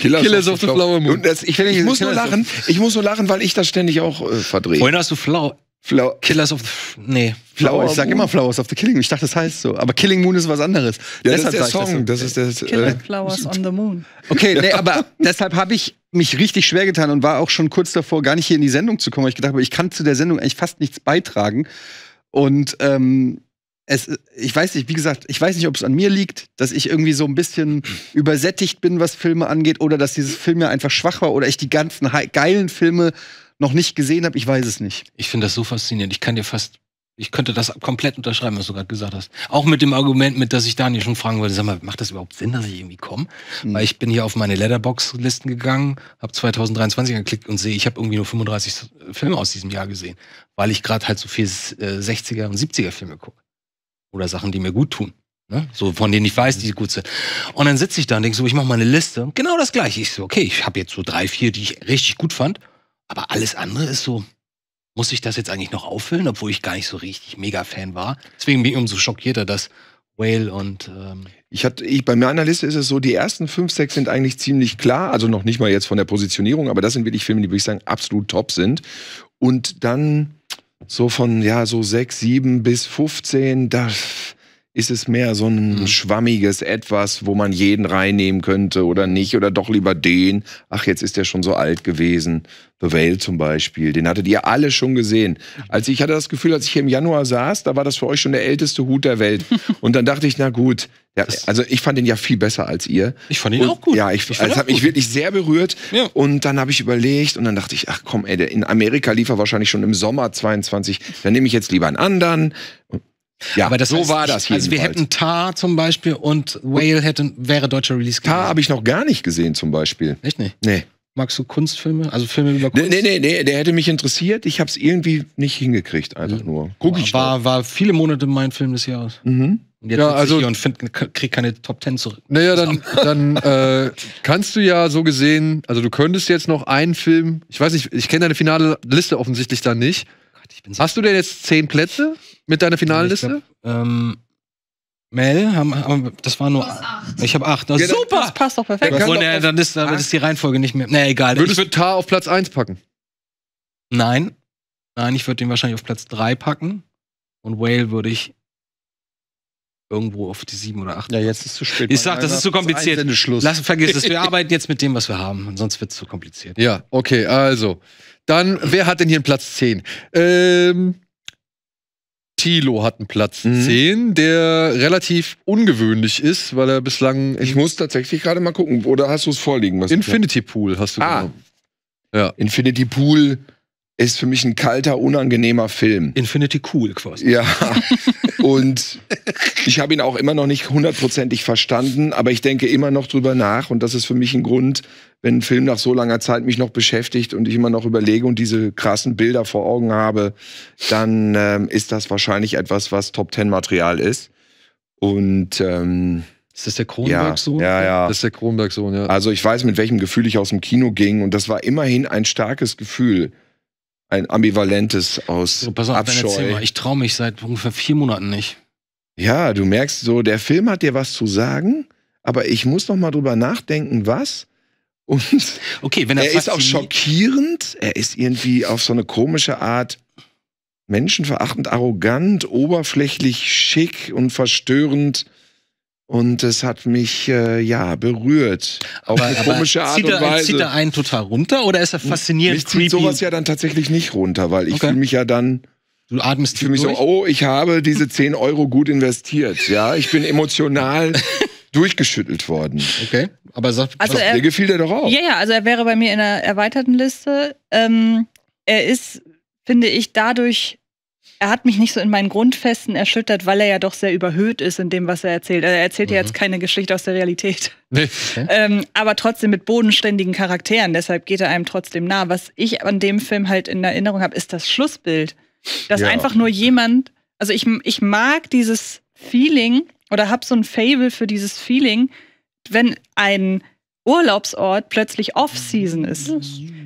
Killers, Killers of the Flower Moon. Das, ich, ich, ich muss nur lachen, ich muss nur lachen, weil ich das ständig auch äh, verdrehe. Vorhin hast du Flower. Flau Killers of the. Nee. Flower, ich sag immer Flowers of the Killing. Ich dachte, das heißt so. Aber Killing Moon ist was anderes. Ja, deshalb das ist der Song. Das, so. das, ist der, äh, Killer äh, Flowers on the Moon. Okay, nee, aber deshalb habe ich mich richtig schwer getan und war auch schon kurz davor, gar nicht hier in die Sendung zu kommen, weil ich gedacht habe, ich kann zu der Sendung eigentlich fast nichts beitragen. Und ähm, es, ich weiß nicht, wie gesagt, ich weiß nicht, ob es an mir liegt, dass ich irgendwie so ein bisschen übersättigt bin, was Filme angeht, oder dass dieses Film ja einfach schwach war, oder ich die ganzen geilen Filme noch nicht gesehen habe, ich weiß es nicht. Ich finde das so faszinierend. Ich kann dir fast, ich könnte das komplett unterschreiben, was du gerade gesagt hast. Auch mit dem Argument, mit dass ich Daniel schon fragen wollte, sag mal, macht das überhaupt Sinn, dass ich irgendwie komme? Mhm. Weil ich bin hier auf meine Letterbox-Listen gegangen, habe 2023 geklickt und sehe, ich habe irgendwie nur 35 Filme aus diesem Jahr gesehen, weil ich gerade halt so viel 60er äh, und 70er Filme gucke. Oder Sachen, die mir gut tun. Ne? So, von denen ich weiß, die gut sind. Und dann sitze ich da und denke so, ich mache mal eine Liste. Genau das gleiche. Ich so, okay, ich habe jetzt so drei, vier, die ich richtig gut fand. Aber alles andere ist so, muss ich das jetzt eigentlich noch auffüllen, obwohl ich gar nicht so richtig Mega-Fan war. Deswegen bin ich umso schockierter, dass Whale und. Ähm ich hatte, ich, bei meiner Liste ist es so, die ersten fünf, sechs sind eigentlich ziemlich klar, also noch nicht mal jetzt von der Positionierung, aber das sind wirklich Filme, die würde ich sagen, absolut top sind. Und dann so von, ja, so sechs, sieben bis 15, das ist es mehr so ein mhm. schwammiges Etwas, wo man jeden reinnehmen könnte oder nicht? Oder doch lieber den? Ach, jetzt ist der schon so alt gewesen. The Whale zum Beispiel, den hattet ihr alle schon gesehen. Als ich hatte das Gefühl, als ich hier im Januar saß, da war das für euch schon der älteste Hut der Welt. Und dann dachte ich, na gut, ja, also ich fand ihn ja viel besser als ihr. Ich fand ihn und, auch gut. Ja, ich, ich also, hat mich wirklich sehr berührt. Ja. Und dann habe ich überlegt und dann dachte ich, ach komm, ey, in Amerika lief er wahrscheinlich schon im Sommer 22. Dann nehme ich jetzt lieber einen anderen. Ja, aber so heißt, war das hier. Also wir hätten Tar zum Beispiel und Whale hätten, wäre deutscher Release gewesen. Tar habe ich noch gar nicht gesehen zum Beispiel. Echt nicht? Nee. Magst du Kunstfilme? Also Filme über Kunst? Nee, nee, nee, der hätte mich interessiert. Ich habe es irgendwie nicht hingekriegt, einfach mhm. nur. Guck ich war, war viele Monate mein Film des Jahres. Mhm. Und jetzt ja, also, hier und find, krieg keine Top Ten zurück. Naja, dann, dann äh, kannst du ja so gesehen, also du könntest jetzt noch einen Film, ich weiß nicht, ich kenne deine finale Liste offensichtlich dann nicht, ich bin Hast du denn jetzt zehn Plätze mit deiner also Finalliste? Ähm, Mel, haben, haben, das war nur. Ich habe acht. Das ja, super! Das passt doch perfekt. Und äh, dann, ist, dann ist die Reihenfolge nicht mehr. Na, nee, egal. Würdest du Tar auf Platz 1 packen? Nein. Nein, ich würde den wahrscheinlich auf Platz 3 packen. Und Whale würde ich irgendwo auf die sieben oder acht. Ja, jetzt ist es zu spät. Ich sag, das ist zu kompliziert. Lass, vergiss es. Wir arbeiten jetzt mit dem, was wir haben. Sonst wird es zu kompliziert. Ja, okay, also. Dann, wer hat denn hier einen Platz 10? Ähm, Tilo hat einen Platz mhm. 10, der relativ ungewöhnlich ist, weil er bislang. Ich muss tatsächlich gerade mal gucken. Oder hast du es vorliegen? Was Infinity Pool hast du ah. genommen. Ja. Infinity Pool ist für mich ein kalter, unangenehmer Film. Infinity Cool quasi. Ja. und ich habe ihn auch immer noch nicht hundertprozentig verstanden, aber ich denke immer noch drüber nach und das ist für mich ein Grund, wenn ein Film nach so langer Zeit mich noch beschäftigt und ich immer noch überlege und diese krassen Bilder vor Augen habe, dann ähm, ist das wahrscheinlich etwas, was Top Ten Material ist. Und ähm, ist das der Kronberg-Sohn? Ja, ja, ja. Das ist der Kronberg-Sohn, ja. Also ich weiß, mit welchem Gefühl ich aus dem Kino ging und das war immerhin ein starkes Gefühl ein ambivalentes aus so, pass auf, Abscheu. Ich traue mich seit ungefähr vier Monaten nicht. Ja, du merkst so, der Film hat dir was zu sagen, aber ich muss noch mal drüber nachdenken, was. Und okay, wenn er, er ist auch schockierend, er ist irgendwie auf so eine komische Art menschenverachtend, arrogant, oberflächlich, schick und verstörend. Und es hat mich äh, ja berührt. Auf aber, eine komische Art und er, Weise. Zieht er einen total runter oder ist er faszinierend? Mich creepy? zieht sowas ja dann tatsächlich nicht runter, weil ich okay. fühle mich ja dann. Du atmest ich fühle mich durch? so, oh, ich habe diese 10 Euro gut investiert. Ja, ich bin emotional durchgeschüttelt worden. Okay, aber sag, also er, dir gefiel der doch auch. Ja, ja, also er wäre bei mir in einer erweiterten Liste. Ähm, er ist, finde ich, dadurch er hat mich nicht so in meinen Grundfesten erschüttert, weil er ja doch sehr überhöht ist in dem, was er erzählt. er erzählt mhm. ja jetzt keine Geschichte aus der Realität. Nee. Ähm, aber trotzdem mit bodenständigen Charakteren. Deshalb geht er einem trotzdem nah. Was ich an dem Film halt in Erinnerung habe, ist das Schlussbild. Dass ja. einfach nur jemand, also ich, ich mag dieses Feeling oder habe so ein Fable für dieses Feeling, wenn ein Urlaubsort plötzlich Off-Season ist.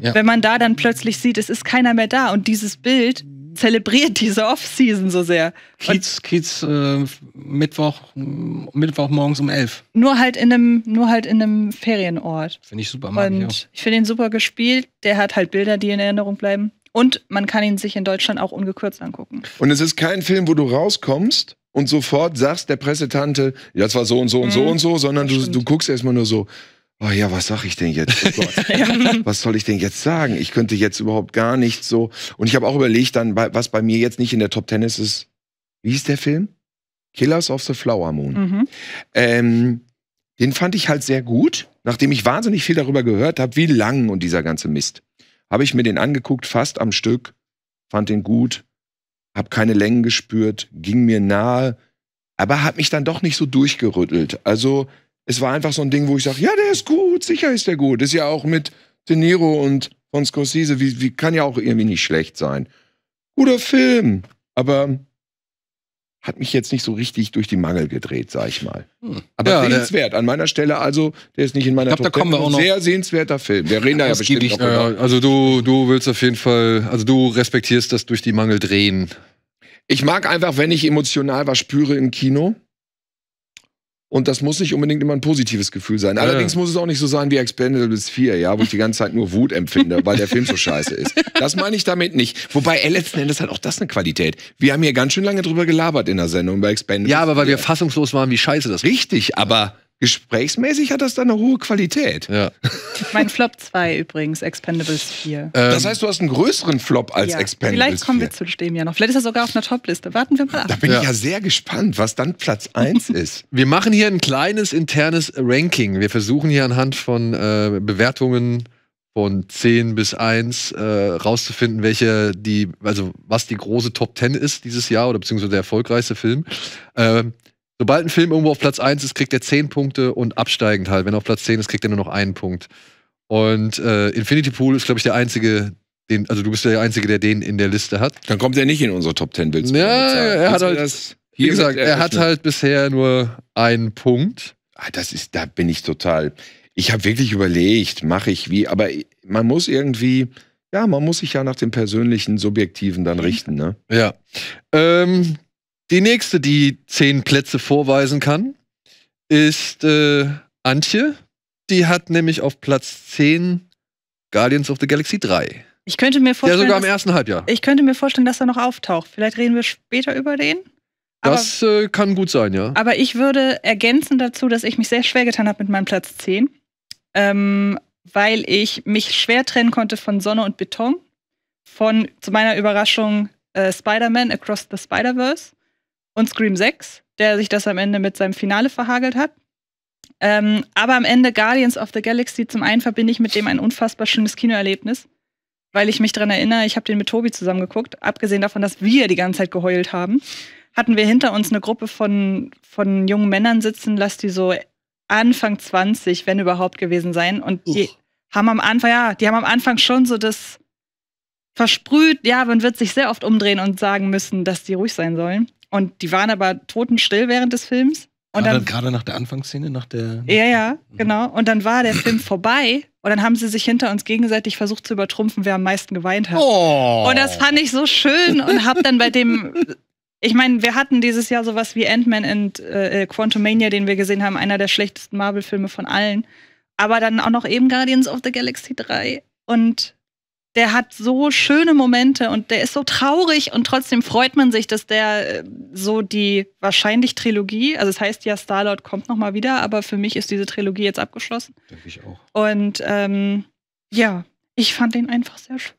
Ja. Wenn man da dann plötzlich sieht, es ist keiner mehr da und dieses Bild zelebriert diese Off-Season so sehr. Kiez, Kiez äh, Mittwoch, Mittwoch morgens um elf. Nur halt in einem, nur halt in einem Ferienort. Finde ich super, Mann. Und ich, finde ihn super gespielt. Der hat halt Bilder, die in Erinnerung bleiben. Und man kann ihn sich in Deutschland auch ungekürzt angucken. Und es ist kein Film, wo du rauskommst und sofort sagst der Pressetante, ja, das war so und so und so mhm. und so, sondern du, du guckst erstmal nur so, oh ja, was sag ich denn jetzt? Oh was soll ich denn jetzt sagen? Ich könnte jetzt überhaupt gar nicht so. Und ich habe auch überlegt, dann, was bei mir jetzt nicht in der Top Ten ist, ist, wie ist der Film? Killers of the Flower Moon. Mhm. Ähm, den fand ich halt sehr gut, nachdem ich wahnsinnig viel darüber gehört habe, wie lang und dieser ganze Mist. Habe ich mir den angeguckt, fast am Stück, fand den gut, habe keine Längen gespürt, ging mir nahe, aber hat mich dann doch nicht so durchgerüttelt. Also es war einfach so ein Ding, wo ich sage, ja, der ist gut, sicher ist der gut. Ist ja auch mit De Niro und von Scorsese, wie, wie kann ja auch irgendwie nicht schlecht sein. Guter Film, aber hat mich jetzt nicht so richtig durch die Mangel gedreht, sag ich mal. Hm. Aber ja, sehenswert. An meiner Stelle also, der ist nicht in meiner ich glaub, Top da kommen wir auch noch. Sehr sehenswerter Film. Wir reden da ja bestimmt ich, noch äh, Also du, du willst auf jeden Fall, also du respektierst das durch die Mangel drehen. Ich mag einfach, wenn ich emotional was spüre im Kino, und das muss nicht unbedingt immer ein positives Gefühl sein. Allerdings ja. muss es auch nicht so sein wie Expendables 4, ja, wo ich die ganze Zeit nur Wut empfinde, weil der Film so scheiße ist. Das meine ich damit nicht. Wobei, ey, letzten Endes hat auch das eine Qualität. Wir haben hier ganz schön lange drüber gelabert in der Sendung bei Expendables. Ja, aber weil 4. wir fassungslos waren, wie scheiße das ist. Richtig, aber gesprächsmäßig hat das dann eine hohe Qualität. Ja. mein Flop 2 übrigens, Expendables 4. Ähm, das heißt, du hast einen größeren Flop als ja, Expendables Vielleicht kommen 4. wir zu dem ja noch. Vielleicht ist er sogar auf einer Top-Liste. Warten wir mal ab. Da bin ja. ich ja sehr gespannt, was dann Platz 1 ist. Wir machen hier ein kleines internes Ranking. Wir versuchen hier anhand von äh, Bewertungen von 10 bis 1 äh, rauszufinden, welche die, also was die große Top 10 ist dieses Jahr oder beziehungsweise der erfolgreichste Film. Äh, Sobald ein Film irgendwo auf Platz 1 ist, kriegt er 10 Punkte und absteigend halt. Wenn er auf Platz 10 ist, kriegt er nur noch einen Punkt. Und äh, Infinity Pool ist, glaube ich, der einzige, den, also du bist der Einzige, der den in der Liste hat. Dann kommt er nicht in unsere Top 10 Bilds. Ja, er hat halt, wie gesagt, er hat halt bisher nur einen Punkt. Ah, das ist, da bin ich total. Ich habe wirklich überlegt, mache ich wie, aber man muss irgendwie, ja, man muss sich ja nach dem persönlichen, subjektiven dann richten, ne? Ja. Ähm, die nächste, die zehn Plätze vorweisen kann, ist äh, Antje. Die hat nämlich auf Platz 10 Guardians of the Galaxy 3. Ich könnte mir vorstellen. Ja, sogar im ersten Halbjahr. Ich könnte mir vorstellen, dass er noch auftaucht. Vielleicht reden wir später über den. Das aber, äh, kann gut sein, ja. Aber ich würde ergänzen dazu, dass ich mich sehr schwer getan habe mit meinem Platz 10, ähm, weil ich mich schwer trennen konnte von Sonne und Beton, von zu meiner Überraschung äh, Spider-Man Across the Spider-Verse und Scream 6, der sich das am Ende mit seinem Finale verhagelt hat. Ähm, aber am Ende Guardians of the Galaxy, zum einen verbinde ich mit dem ein unfassbar schönes Kinoerlebnis, weil ich mich daran erinnere, ich habe den mit Tobi zusammengeguckt. Abgesehen davon, dass wir die ganze Zeit geheult haben, hatten wir hinter uns eine Gruppe von, von jungen Männern sitzen, lass die so Anfang 20, wenn überhaupt, gewesen sein. Und die Uch. haben am Anfang, ja, die haben am Anfang schon so das versprüht, ja, man wird sich sehr oft umdrehen und sagen müssen, dass die ruhig sein sollen. Und die waren aber totenstill während des Films. Und gerade, dann, gerade nach der Anfangsszene, nach der. Ja, ja, mhm. genau. Und dann war der Film vorbei und dann haben sie sich hinter uns gegenseitig versucht zu übertrumpfen, wer am meisten geweint hat. Oh. Und das fand ich so schön und hab dann bei dem. Ich meine, wir hatten dieses Jahr sowas wie Ant-Man und äh, äh, Quantumania, den wir gesehen haben, einer der schlechtesten Marvel-Filme von allen. Aber dann auch noch eben Guardians of the Galaxy 3 und der hat so schöne Momente und der ist so traurig und trotzdem freut man sich, dass der äh, so die wahrscheinlich Trilogie, also es heißt ja, Starlord kommt nochmal wieder, aber für mich ist diese Trilogie jetzt abgeschlossen. Denke ich auch. Und ähm, ja, ich fand den einfach sehr schön.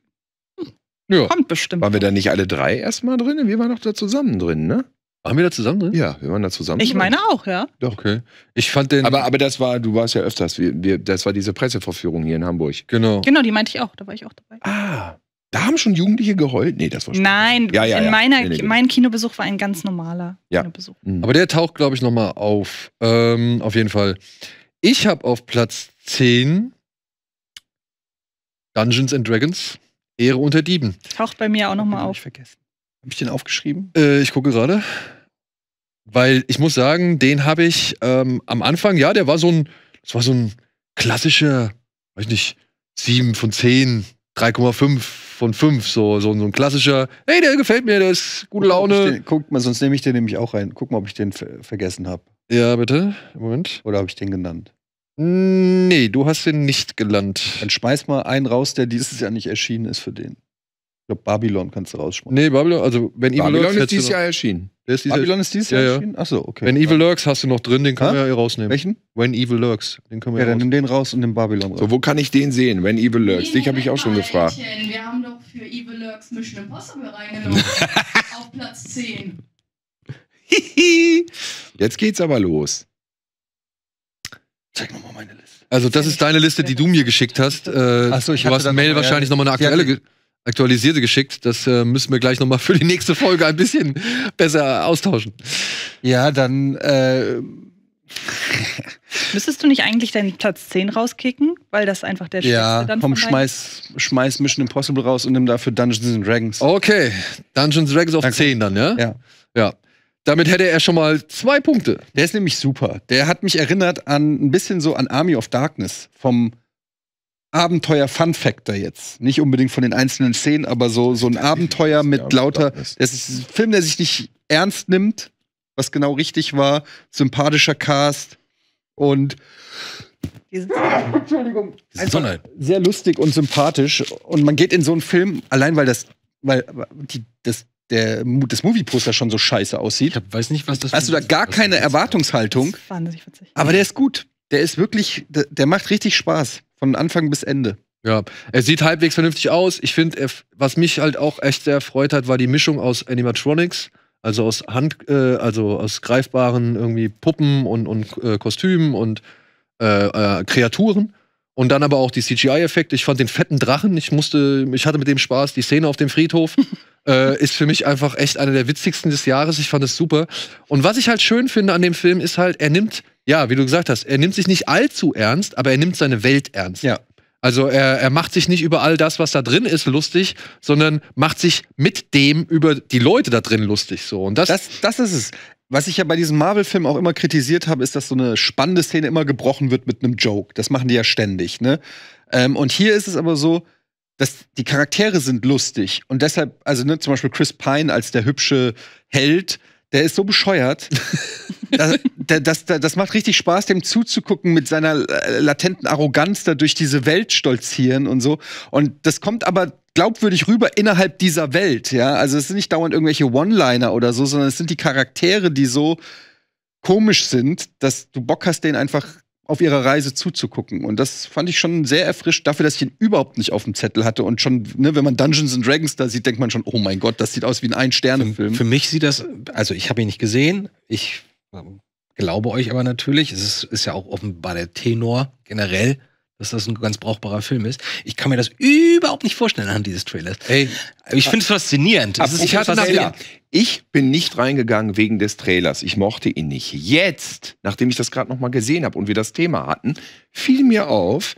Hm. Ja. Kommt bestimmt. Waren wir da nicht alle drei erstmal drin? Wir waren doch da zusammen drin, ne? Waren wir da zusammen drin? Ja, wir waren da zusammen. Ich meine auch, ja. Doch. Okay. Ich fand den. Aber, aber das war, du warst ja öfters, wir, wir, das war diese Pressevorführung hier in Hamburg. Genau. Genau, die meinte ich auch, da war ich auch dabei. Ah. Da haben schon Jugendliche geheult? Nee, das war schon. Nein, ja, ja, in ja. Meiner, nee, nee, mein Kinobesuch war ein ganz normaler ja. Kinobesuch. Mhm. Aber der taucht, glaube ich, nochmal auf. Ähm, auf jeden Fall. Ich habe auf Platz 10 Dungeons and Dragons, Ehre unter Dieben. Taucht bei mir auch nochmal auf. Hab ich vergessen. Habe ich den aufgeschrieben? Äh, ich gucke gerade. Weil ich muss sagen, den habe ich ähm, am Anfang, ja, der war so ein, das war so ein klassischer, weiß nicht, 7 von 10, 3,5 von 5, so, so, so ein klassischer, hey, der gefällt mir, der ist gute Laune. Den, guck mal, sonst nehme ich den nämlich auch rein. Guck mal, ob ich den ver vergessen habe. Ja, bitte. Moment. Oder habe ich den genannt? Nee, du hast den nicht genannt. Dann schmeiß mal einen raus, der dieses Jahr nicht erschienen ist für den. Ich glaube, Babylon kannst du rausschmeißen. Nee, Babylon, also wenn Babylon Evil Lurks. Babylon Ist dieses Jahr erschienen. Ist dieses Babylon ist dieses Jahr ja, erschienen? Achso, okay. Wenn Evil Lurks hast du noch drin, den können ha? wir ja rausnehmen. Welchen? When Evil Lurks. Den können wir ja, ja dann nimm den raus und nimm Babylon raus. So, wo kann ich den sehen? When Evil Lurks. Dich habe ich auch schon gefragt. Mädchen, wir haben doch für Evil Lurks Mission Impossible reingenommen. auf Platz 10. Jetzt geht's aber los. Zeig nochmal meine Liste. Also, das ist deine Liste, die du mir geschickt hast. Äh, Achso, ich habe. Du hast Mail wahrscheinlich nochmal eine aktuelle aktualisierte geschickt. Das äh, müssen wir gleich nochmal für die nächste Folge ein bisschen besser austauschen. Ja, dann. Äh Müsstest du nicht eigentlich deinen Platz 10 rauskicken, weil das einfach der ja, dann komm, schmeiß, schmeiß Mission Impossible raus und nimm dafür Dungeons and Dragons. Okay, Dungeons Dragons auf okay. 10 dann, ja? Ja. Ja. Damit hätte er schon mal zwei Punkte. Der ist nämlich super. Der hat mich erinnert an ein bisschen so an Army of Darkness vom Abenteuer-Fun-Factor jetzt. Nicht unbedingt von den einzelnen Szenen, aber so, so ein Abenteuer mit lauter. Es ist ein Film, der sich nicht ernst nimmt, was genau richtig war. Sympathischer Cast und. Entschuldigung. Einfach also sehr lustig und sympathisch. Und man geht in so einen Film, allein weil das, weil die, das, der, das Movie-Poster schon so scheiße aussieht. Ich weiß nicht, was das Hast du da gar keine Erwartungshaltung. Das ist wahnsinnig witzig. Aber der ist gut. Der ist wirklich, der, der macht richtig Spaß. Von Anfang bis Ende. Ja, er sieht halbwegs vernünftig aus. Ich finde, was mich halt auch echt sehr erfreut hat, war die Mischung aus Animatronics, also aus Hand, äh, also aus greifbaren irgendwie Puppen und, und äh, Kostümen und äh, äh Kreaturen. Und dann aber auch die CGI-Effekte. Ich fand den fetten Drachen. Ich musste, ich hatte mit dem Spaß, die Szene auf dem Friedhof. äh, ist für mich einfach echt einer der witzigsten des Jahres. Ich fand es super. Und was ich halt schön finde an dem Film ist halt, er nimmt, ja, wie du gesagt hast, er nimmt sich nicht allzu ernst, aber er nimmt seine Welt ernst. Ja. Also er, er macht sich nicht über all das, was da drin ist, lustig, sondern macht sich mit dem über die Leute da drin lustig. So. Und das, das, das ist es. Was ich ja bei diesem Marvel-Film auch immer kritisiert habe, ist, dass so eine spannende Szene immer gebrochen wird mit einem Joke. Das machen die ja ständig, ne? Ähm, und hier ist es aber so, das, die Charaktere sind lustig. Und deshalb, also ne, zum Beispiel Chris Pine als der hübsche Held, der ist so bescheuert. das, das, das, macht richtig Spaß, dem zuzugucken mit seiner äh, latenten Arroganz da durch diese Welt stolzieren und so. Und das kommt aber glaubwürdig rüber innerhalb dieser Welt, ja. Also es sind nicht dauernd irgendwelche One-Liner oder so, sondern es sind die Charaktere, die so komisch sind, dass du Bock hast, den einfach auf ihrer Reise zuzugucken. Und das fand ich schon sehr erfrischt, dafür, dass ich ihn überhaupt nicht auf dem Zettel hatte. Und schon, ne, wenn man Dungeons and Dragons da sieht, denkt man schon, oh mein Gott, das sieht aus wie ein Ein-Sterne-Film. Für, mich sieht das, also ich habe ihn nicht gesehen, ich ähm, glaube euch aber natürlich, es ist, ist ja auch offenbar der Tenor generell dass das ein ganz brauchbarer Film ist. Ich kann mir das überhaupt nicht vorstellen anhand dieses Trailers. Hey, ich finde es äh, faszinierend. ich, ich, bin nicht reingegangen wegen des Trailers. Ich mochte ihn nicht. Jetzt, nachdem ich das gerade noch mal gesehen habe und wir das Thema hatten, fiel mir auf,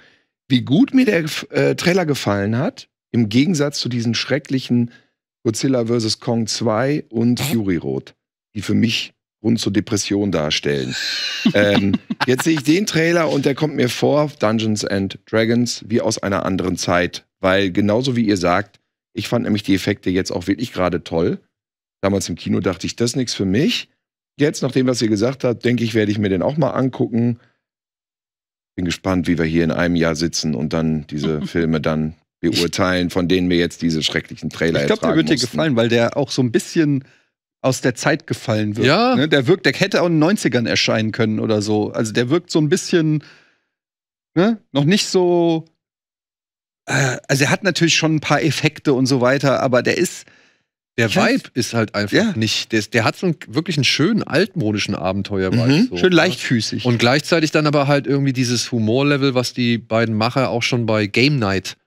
wie gut mir der äh, Trailer gefallen hat, im Gegensatz zu diesen schrecklichen Godzilla vs. Kong 2 und Fury Road, die für mich Grund zur Depression darstellen. ähm, jetzt sehe ich den Trailer und der kommt mir vor, Dungeons and Dragons, wie aus einer anderen Zeit. Weil genauso wie ihr sagt, ich fand nämlich die Effekte jetzt auch wirklich gerade toll. Damals im Kino dachte ich, das ist nichts für mich. Jetzt, nach dem, was ihr gesagt habt, denke ich, werde ich mir den auch mal angucken. Bin gespannt, wie wir hier in einem Jahr sitzen und dann diese Filme dann beurteilen, von denen wir jetzt diese schrecklichen Trailer Ich glaube, der wird dir gefallen, weil der auch so ein bisschen aus der Zeit gefallen wirkt. Ja. Ne? Der wirkt, der hätte auch in den 90ern erscheinen können oder so. Also der wirkt so ein bisschen ne? noch nicht so. Äh, also er hat natürlich schon ein paar Effekte und so weiter, aber der ist. Der Vibe ist halt einfach ja. nicht. Der, der hat so einen, wirklich einen schönen altmodischen Abenteuer. Mhm. So, Schön leichtfüßig. Und gleichzeitig dann aber halt irgendwie dieses Humorlevel, was die beiden Macher auch schon bei Game Night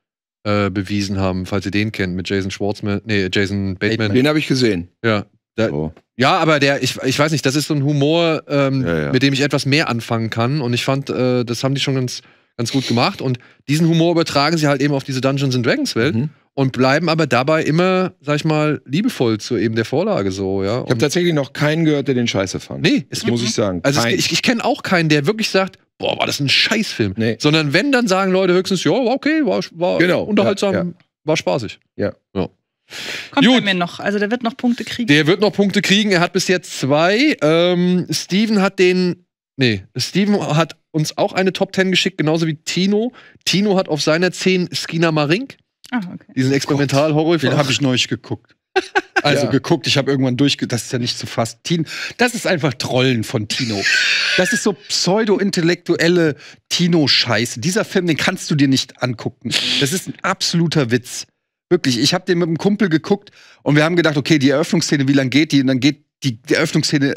äh, bewiesen haben, falls ihr den kennt, mit Jason Schwartzman, nee, Jason Bateman. Den habe ich gesehen. Ja, da, so. Ja, aber der, ich, ich weiß nicht, das ist so ein Humor, ähm, ja, ja. mit dem ich etwas mehr anfangen kann. Und ich fand, äh, das haben die schon ganz, ganz gut gemacht. Und diesen Humor übertragen sie halt eben auf diese Dungeons and Dragons Welt. Mhm. Und bleiben aber dabei immer, sag ich mal, liebevoll zu eben der Vorlage so, ja. Und ich habe tatsächlich noch keinen gehört, der den Scheiße fand. Nee, es muss ich sagen. Also es, ich, ich kenne auch keinen, der wirklich sagt, boah, war das ein Scheißfilm. Nee. Sondern wenn, dann sagen Leute höchstens, ja, okay, war, war genau, unterhaltsam, ja, war spaßig. Ja. Kommt Gut. bei mir noch. Also der wird noch Punkte kriegen. Der wird noch Punkte kriegen. Er hat bis jetzt zwei. Ähm, Steven hat den. Nee, Steven hat uns auch eine Top 10 geschickt, genauso wie Tino. Tino hat auf seiner 10 Skina Marink. Ah, okay. Diesen Experimental-Horror. Den habe ich neulich geguckt. Also ja. geguckt, ich habe irgendwann durchge... Das ist ja nicht zu fassen. Tino, das ist einfach Trollen von Tino. Das ist so pseudo-intellektuelle Tino-Scheiße. Dieser Film, den kannst du dir nicht angucken. Das ist ein absoluter Witz. Wirklich, ich habe den mit einem Kumpel geguckt und wir haben gedacht, okay, die Eröffnungsszene, wie lange geht die? Und dann geht die, die Eröffnungsszene,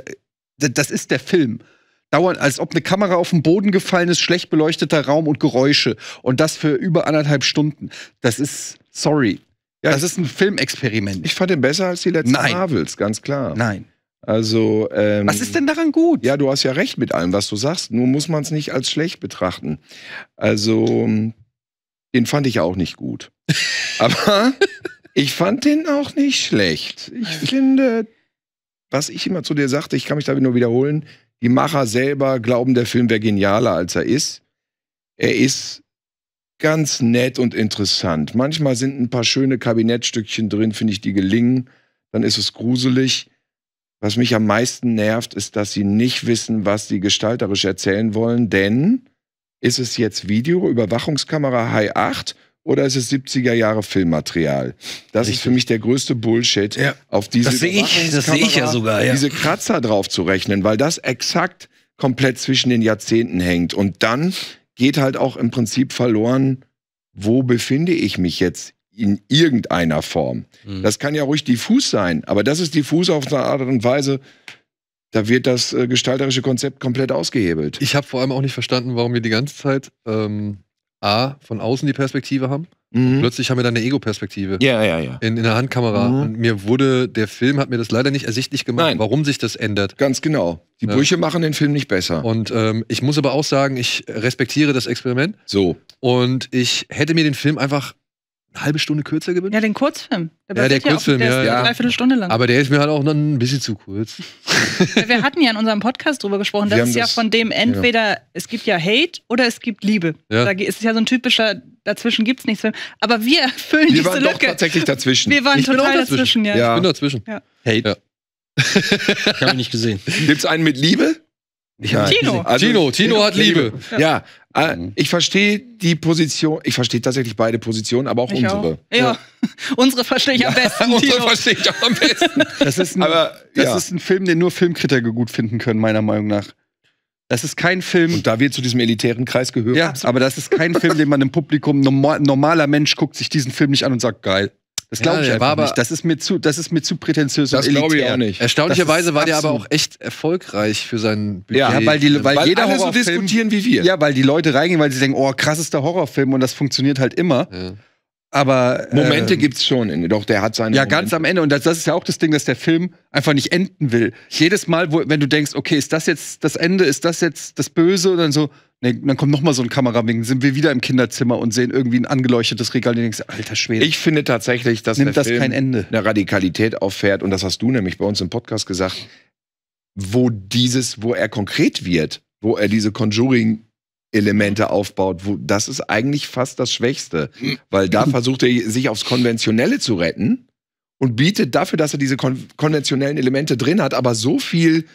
das ist der Film. Dauernd, als ob eine Kamera auf den Boden gefallen ist, schlecht beleuchteter Raum und Geräusche. Und das für über anderthalb Stunden. Das ist, sorry. Ja, das ist ein Filmexperiment. Ich fand den besser als die letzten Nein. Marvels, ganz klar. Nein. Also. Ähm, Was ist denn daran gut? Ja, du hast ja recht mit allem, was du sagst. Nur muss man es nicht als schlecht betrachten. Also, den fand ich auch nicht gut. Aber ich fand den auch nicht schlecht. Ich also finde, was ich immer zu dir sagte, ich kann mich damit nur wiederholen, die Macher selber glauben, der Film wäre genialer, als er ist. Er ist ganz nett und interessant. Manchmal sind ein paar schöne Kabinettstückchen drin, finde ich, die gelingen. Dann ist es gruselig. Was mich am meisten nervt, ist, dass sie nicht wissen, was sie gestalterisch erzählen wollen, denn ist es jetzt Video, Überwachungskamera High 8 oder ist es 70er Jahre Filmmaterial? Das Richtig. ist für mich der größte Bullshit, ja. auf diese das ich, das ich ja sogar, ja. diese Kratzer drauf zu rechnen, weil das exakt komplett zwischen den Jahrzehnten hängt. Und dann geht halt auch im Prinzip verloren, wo befinde ich mich jetzt in irgendeiner Form. Mhm. Das kann ja ruhig diffus sein, aber das ist diffus auf eine Art und Weise, da wird das äh, gestalterische Konzept komplett ausgehebelt. Ich habe vor allem auch nicht verstanden, warum wir die ganze Zeit ähm, A, von außen die Perspektive haben. Mhm. Plötzlich haben wir dann eine Ego-Perspektive. Ja, ja, ja. In, in der Handkamera. Mhm. Und mir wurde, der Film hat mir das leider nicht ersichtlich gemacht, Nein. warum sich das ändert. Ganz genau. Die ja. Brüche machen den Film nicht besser. Und ähm, ich muss aber auch sagen, ich respektiere das Experiment. So. Und ich hätte mir den Film einfach halbe Stunde kürzer gewünscht? Ja, den Kurzfilm. Der ja, der Kurzfilm, ja. Der ist ja. dreiviertel Stunde lang. Aber der ist mir halt auch noch ein bisschen zu kurz. wir hatten ja in unserem Podcast drüber gesprochen, dass es ja das, von dem entweder ja. es gibt ja Hate oder es gibt Liebe. Ja. Da ist es ja so ein typischer, dazwischen gibt es nichts. Aber wir füllen wir diese Lücke. Wir waren doch tatsächlich dazwischen. Wir waren ich total dazwischen. dazwischen. ja. ja. Ich bin dazwischen. Hate. ich habe ihn nicht gesehen. Gibt es einen mit Liebe? Tino. Also, Tino. Tino. Tino hat Liebe. Ja. Ah, mhm. Ich verstehe die Position, ich verstehe tatsächlich beide Positionen, aber auch ich unsere. Auch. Ja. ja. unsere verstehe ich am besten. unsere verstehe ich auch am besten. Das ist ein, aber, das ja. ist ein Film, den nur Filmkritiker gut finden können, meiner Meinung nach. Das ist kein Film. Und da wir zu diesem elitären Kreis gehören. Ja, aber das ist kein Film, den man im Publikum, normaler Mensch guckt sich diesen Film nicht an und sagt, geil. Das glaube ja, ich aber nicht. Das ist mir zu, das ist mir zu prätentiös. Das glaube ich auch nicht. Erstaunlicherweise war der aber auch echt erfolgreich für seinen Budget. Ja, weil, die, weil, weil jeder alle so diskutieren wie wir. Ja, weil die Leute reingehen, weil sie denken, oh, krassester Horrorfilm und das funktioniert halt immer. Ja. Aber Momente Momente ähm, gibt's schon, in, doch der hat seine. Ja, Momente. ganz am Ende und das, das, ist ja auch das Ding, dass der Film einfach nicht enden will. Jedes Mal, wo, wenn du denkst, okay, ist das jetzt das Ende, ist das jetzt das Böse und dann so, nee, dann kommt noch mal so ein Kamerawinkel, sind wir wieder im Kinderzimmer und sehen irgendwie ein angeleuchtetes Regal, und denkst, alter Schwede. Ich finde tatsächlich, dass nimmt der das Film kein Ende. eine Radikalität auffährt und das hast du nämlich bei uns im Podcast gesagt, wo dieses, wo er konkret wird, wo er diese Conjuring Elemente aufbaut. Wo, das ist eigentlich fast das Schwächste, weil da versucht er sich aufs Konventionelle zu retten und bietet dafür, dass er diese kon konventionellen Elemente drin hat, aber so viel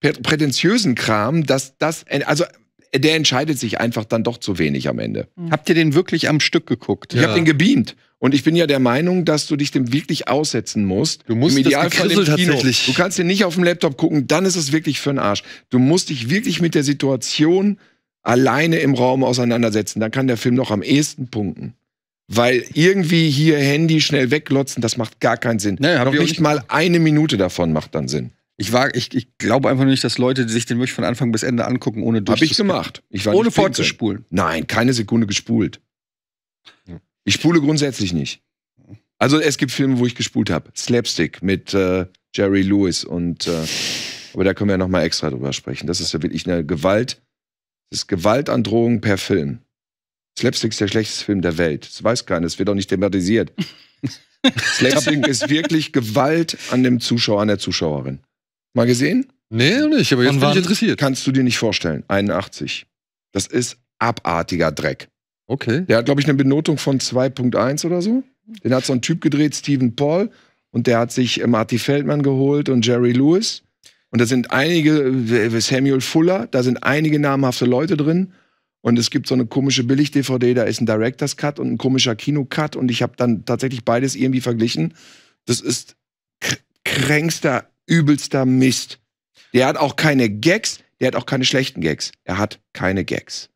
prä prätentiösen Kram, dass das, also der entscheidet sich einfach dann doch zu wenig am Ende. Mhm. Habt ihr den wirklich am Stück geguckt? Ich ja. habe den gebeamt. Und ich bin ja der Meinung, dass du dich dem wirklich aussetzen musst. Du musst Im Idealfall im Kino. Du kannst den nicht auf dem Laptop gucken, dann ist es wirklich für den Arsch. Du musst dich wirklich mit der Situation alleine im Raum auseinandersetzen. Dann kann der Film noch am ehesten punkten. Weil irgendwie hier Handy schnell weglotzen, das macht gar keinen Sinn. Naja, noch nicht mal eine Minute davon macht dann Sinn. Ich, war, ich, ich glaube einfach nicht, dass Leute sich den wirklich von Anfang bis Ende angucken, ohne durchzuspulen. Hab ich gemacht. Ich ohne vorzuspulen. Nein, keine Sekunde gespult. Ich spule grundsätzlich nicht. Also es gibt Filme, wo ich gespult habe. Slapstick mit äh, Jerry Lewis und äh, aber da können wir ja noch mal extra drüber sprechen. Das ist ja wirklich eine Gewalt das ist Gewaltandrohung per Film. Slapstick ist der schlechteste Film der Welt. Das weiß keiner, das wird auch nicht thematisiert. Slapstick ist wirklich Gewalt an dem Zuschauer, an der Zuschauerin. Mal gesehen? Nee, noch nicht, aber jetzt bin ich interessiert. Kannst du dir nicht vorstellen. 81. Das ist abartiger Dreck. Okay. Der hat, glaube ich, eine Benotung von 2.1 oder so. Den hat so ein Typ gedreht, Stephen Paul. Und der hat sich Marty ähm, Feldman geholt und Jerry Lewis. Und da sind einige, äh, äh, Samuel Fuller, da sind einige namhafte Leute drin. Und es gibt so eine komische Billig-DVD, da ist ein Director's Cut und ein komischer Kino-Cut. Und ich habe dann tatsächlich beides irgendwie verglichen. Das ist kränkster, übelster Mist. Der hat auch keine Gags, der hat auch keine schlechten Gags. Er hat keine Gags.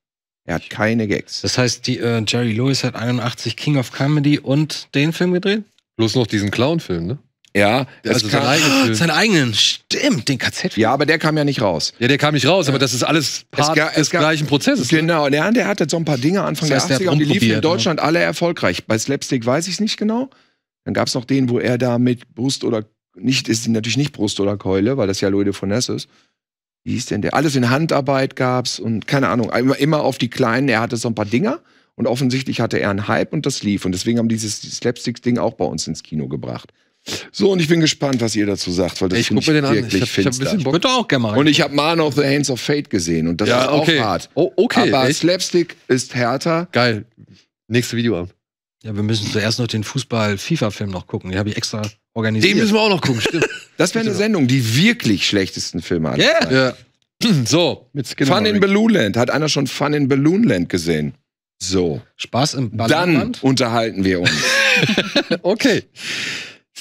Er hat keine Gags. Das heißt, die, äh, Jerry Lewis hat 81 King of Comedy und den Film gedreht? Bloß noch diesen Clown-Film, ne? Ja, also seinen eigenen, seinen eigenen, stimmt, den KZ. -Film. Ja, aber der kam ja nicht raus. Ja, der kam nicht raus, aber das ist alles Part es des gleichen Prozesses. Ne? Genau, der, der hatte so ein paar Dinge Anfang das heißt, der 80er der und die liefen in ne? Deutschland ja. alle erfolgreich. Bei Slapstick weiß ich es nicht genau. Dann gab es noch den, wo er da mit Brust oder nicht, ist natürlich nicht Brust oder Keule, weil das ja Leute von Ness ist. Wie hieß denn der? Alles in Handarbeit gab es und keine Ahnung, immer, immer auf die Kleinen, er hatte so ein paar Dinger. Und offensichtlich hatte er einen Hype und das lief. Und deswegen haben dieses Slapstick-Ding auch bei uns ins Kino gebracht. So, und ich bin gespannt, was ihr dazu sagt, weil das ich guck mir den an. Ich, hab, ich, hab ein bisschen Bock. Könnte auch gerne mal. Und ich habe Man of the Hands of Fate gesehen und das ja, ist auch okay. hart. Oh, okay. Aber echt? Slapstick ist härter. Geil. Nächste Video ab. Ja, wir müssen zuerst noch den Fußball-FIFA-Film noch gucken. Den habe ich extra organisiert. Den müssen wir auch noch gucken, stimmt. Das wäre eine Sendung, die wirklich schlechtesten Filme hat. Yeah. Ja. So, Fun in Balloonland. Hat einer schon Fun in Balloonland gesehen? So. Spaß im Balloonland? Dann unterhalten wir uns. okay.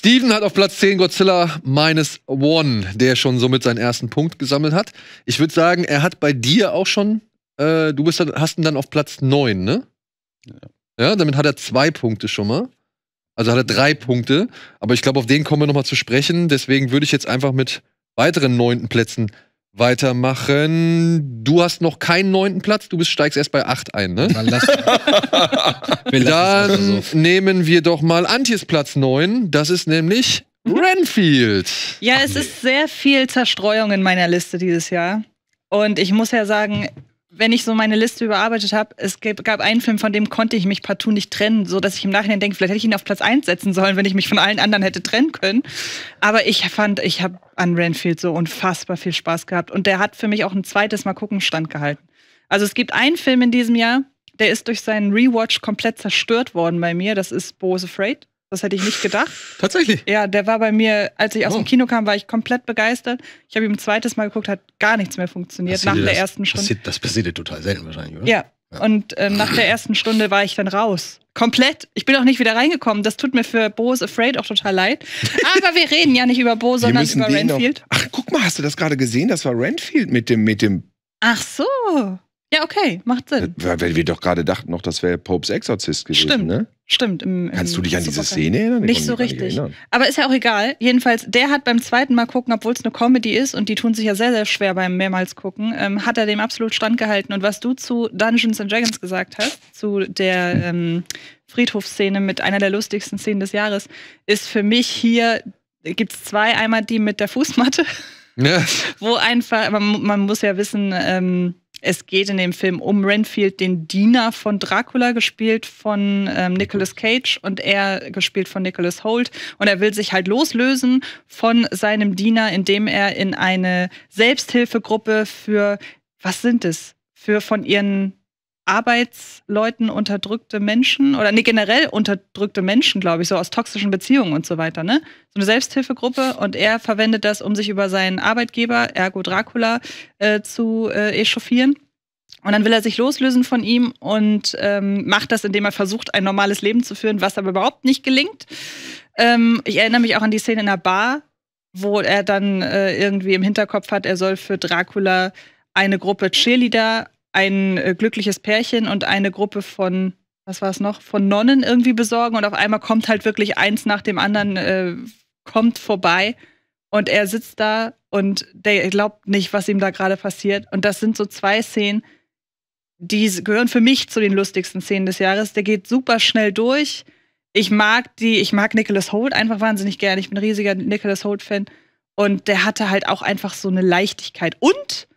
Steven hat auf Platz 10 Godzilla Minus One, der schon somit seinen ersten Punkt gesammelt hat. Ich würde sagen, er hat bei dir auch schon, äh, du bist, hast ihn dann auf Platz 9, ne? Ja. ja, damit hat er zwei Punkte schon mal. Also hat er drei Punkte. Aber ich glaube, auf den kommen wir nochmal zu sprechen. Deswegen würde ich jetzt einfach mit weiteren neunten Plätzen Weitermachen. Du hast noch keinen neunten Platz, du bist, steigst erst bei acht ein, ne? Dann, lass wir Dann nehmen wir doch mal Antjes Platz neun. Das ist nämlich Renfield. Ja, es ist sehr viel Zerstreuung in meiner Liste dieses Jahr. Und ich muss ja sagen, wenn ich so meine Liste überarbeitet habe, es gab einen Film, von dem konnte ich mich partout nicht trennen, so dass ich im Nachhinein denke, vielleicht hätte ich ihn auf Platz 1 setzen sollen, wenn ich mich von allen anderen hätte trennen können. Aber ich fand, ich habe an Renfield so unfassbar viel Spaß gehabt und der hat für mich auch ein zweites Mal gucken standgehalten. Also es gibt einen Film in diesem Jahr, der ist durch seinen Rewatch komplett zerstört worden bei mir, das ist Bose Afraid. Das hätte ich nicht gedacht. Tatsächlich? Ja, der war bei mir, als ich aus oh. dem Kino kam, war ich komplett begeistert. Ich habe ihm ein zweites Mal geguckt, hat gar nichts mehr funktioniert passiert nach der das, ersten Stunde. Passiert, das passiert dir total selten wahrscheinlich, oder? Ja. ja. Und ähm, nach der ersten Stunde war ich dann raus. Komplett. Ich bin auch nicht wieder reingekommen. Das tut mir für Bo's Afraid auch total leid. Aber wir reden ja nicht über Bo, sondern über Renfield. Noch. Ach, guck mal, hast du das gerade gesehen? Das war Renfield mit dem, mit dem Ach so. Ja, okay, macht Sinn. Äh, weil, weil wir doch gerade dachten noch, das wäre Popes Exorzist gewesen, Stimmt. ne? Stimmt. Im, im Kannst du dich an diese Szene erinnern? Ich nicht so richtig. Nicht Aber ist ja auch egal. Jedenfalls, der hat beim zweiten Mal gucken, obwohl es eine Comedy ist und die tun sich ja sehr, sehr schwer beim mehrmals gucken, ähm, hat er dem absolut standgehalten. Und was du zu Dungeons and Dragons gesagt hast, zu der ähm, Friedhofsszene mit einer der lustigsten Szenen des Jahres, ist für mich hier, gibt es zwei. Einmal die mit der Fußmatte. Ja. Wo einfach, man, man, muss ja wissen, ähm, es geht in dem Film um Renfield, den Diener von Dracula, gespielt von ähm, Nicolas Cage und er gespielt von Nicholas Holt. Und er will sich halt loslösen von seinem Diener, indem er in eine Selbsthilfegruppe für, was sind es, für von ihren Arbeitsleuten unterdrückte Menschen oder nee, generell unterdrückte Menschen, glaube ich, so aus toxischen Beziehungen und so weiter, ne? So eine Selbsthilfegruppe und er verwendet das, um sich über seinen Arbeitgeber, ergo Dracula, äh, zu äh, echauffieren. Und dann will er sich loslösen von ihm und ähm, macht das, indem er versucht, ein normales Leben zu führen, was aber überhaupt nicht gelingt. Ähm, ich erinnere mich auch an die Szene in einer Bar, wo er dann äh, irgendwie im Hinterkopf hat, er soll für Dracula eine Gruppe Cheerleader ein äh, glückliches Pärchen und eine Gruppe von, was war es noch, von Nonnen irgendwie besorgen und auf einmal kommt halt wirklich eins nach dem anderen, äh, kommt vorbei und er sitzt da und der glaubt nicht, was ihm da gerade passiert. Und das sind so zwei Szenen, die gehören für mich zu den lustigsten Szenen des Jahres. Der geht super schnell durch. Ich mag die, ich mag Nicholas Holt einfach wahnsinnig gerne. Ich bin ein riesiger Nicholas Holt-Fan. Und der hatte halt auch einfach so eine Leichtigkeit. Und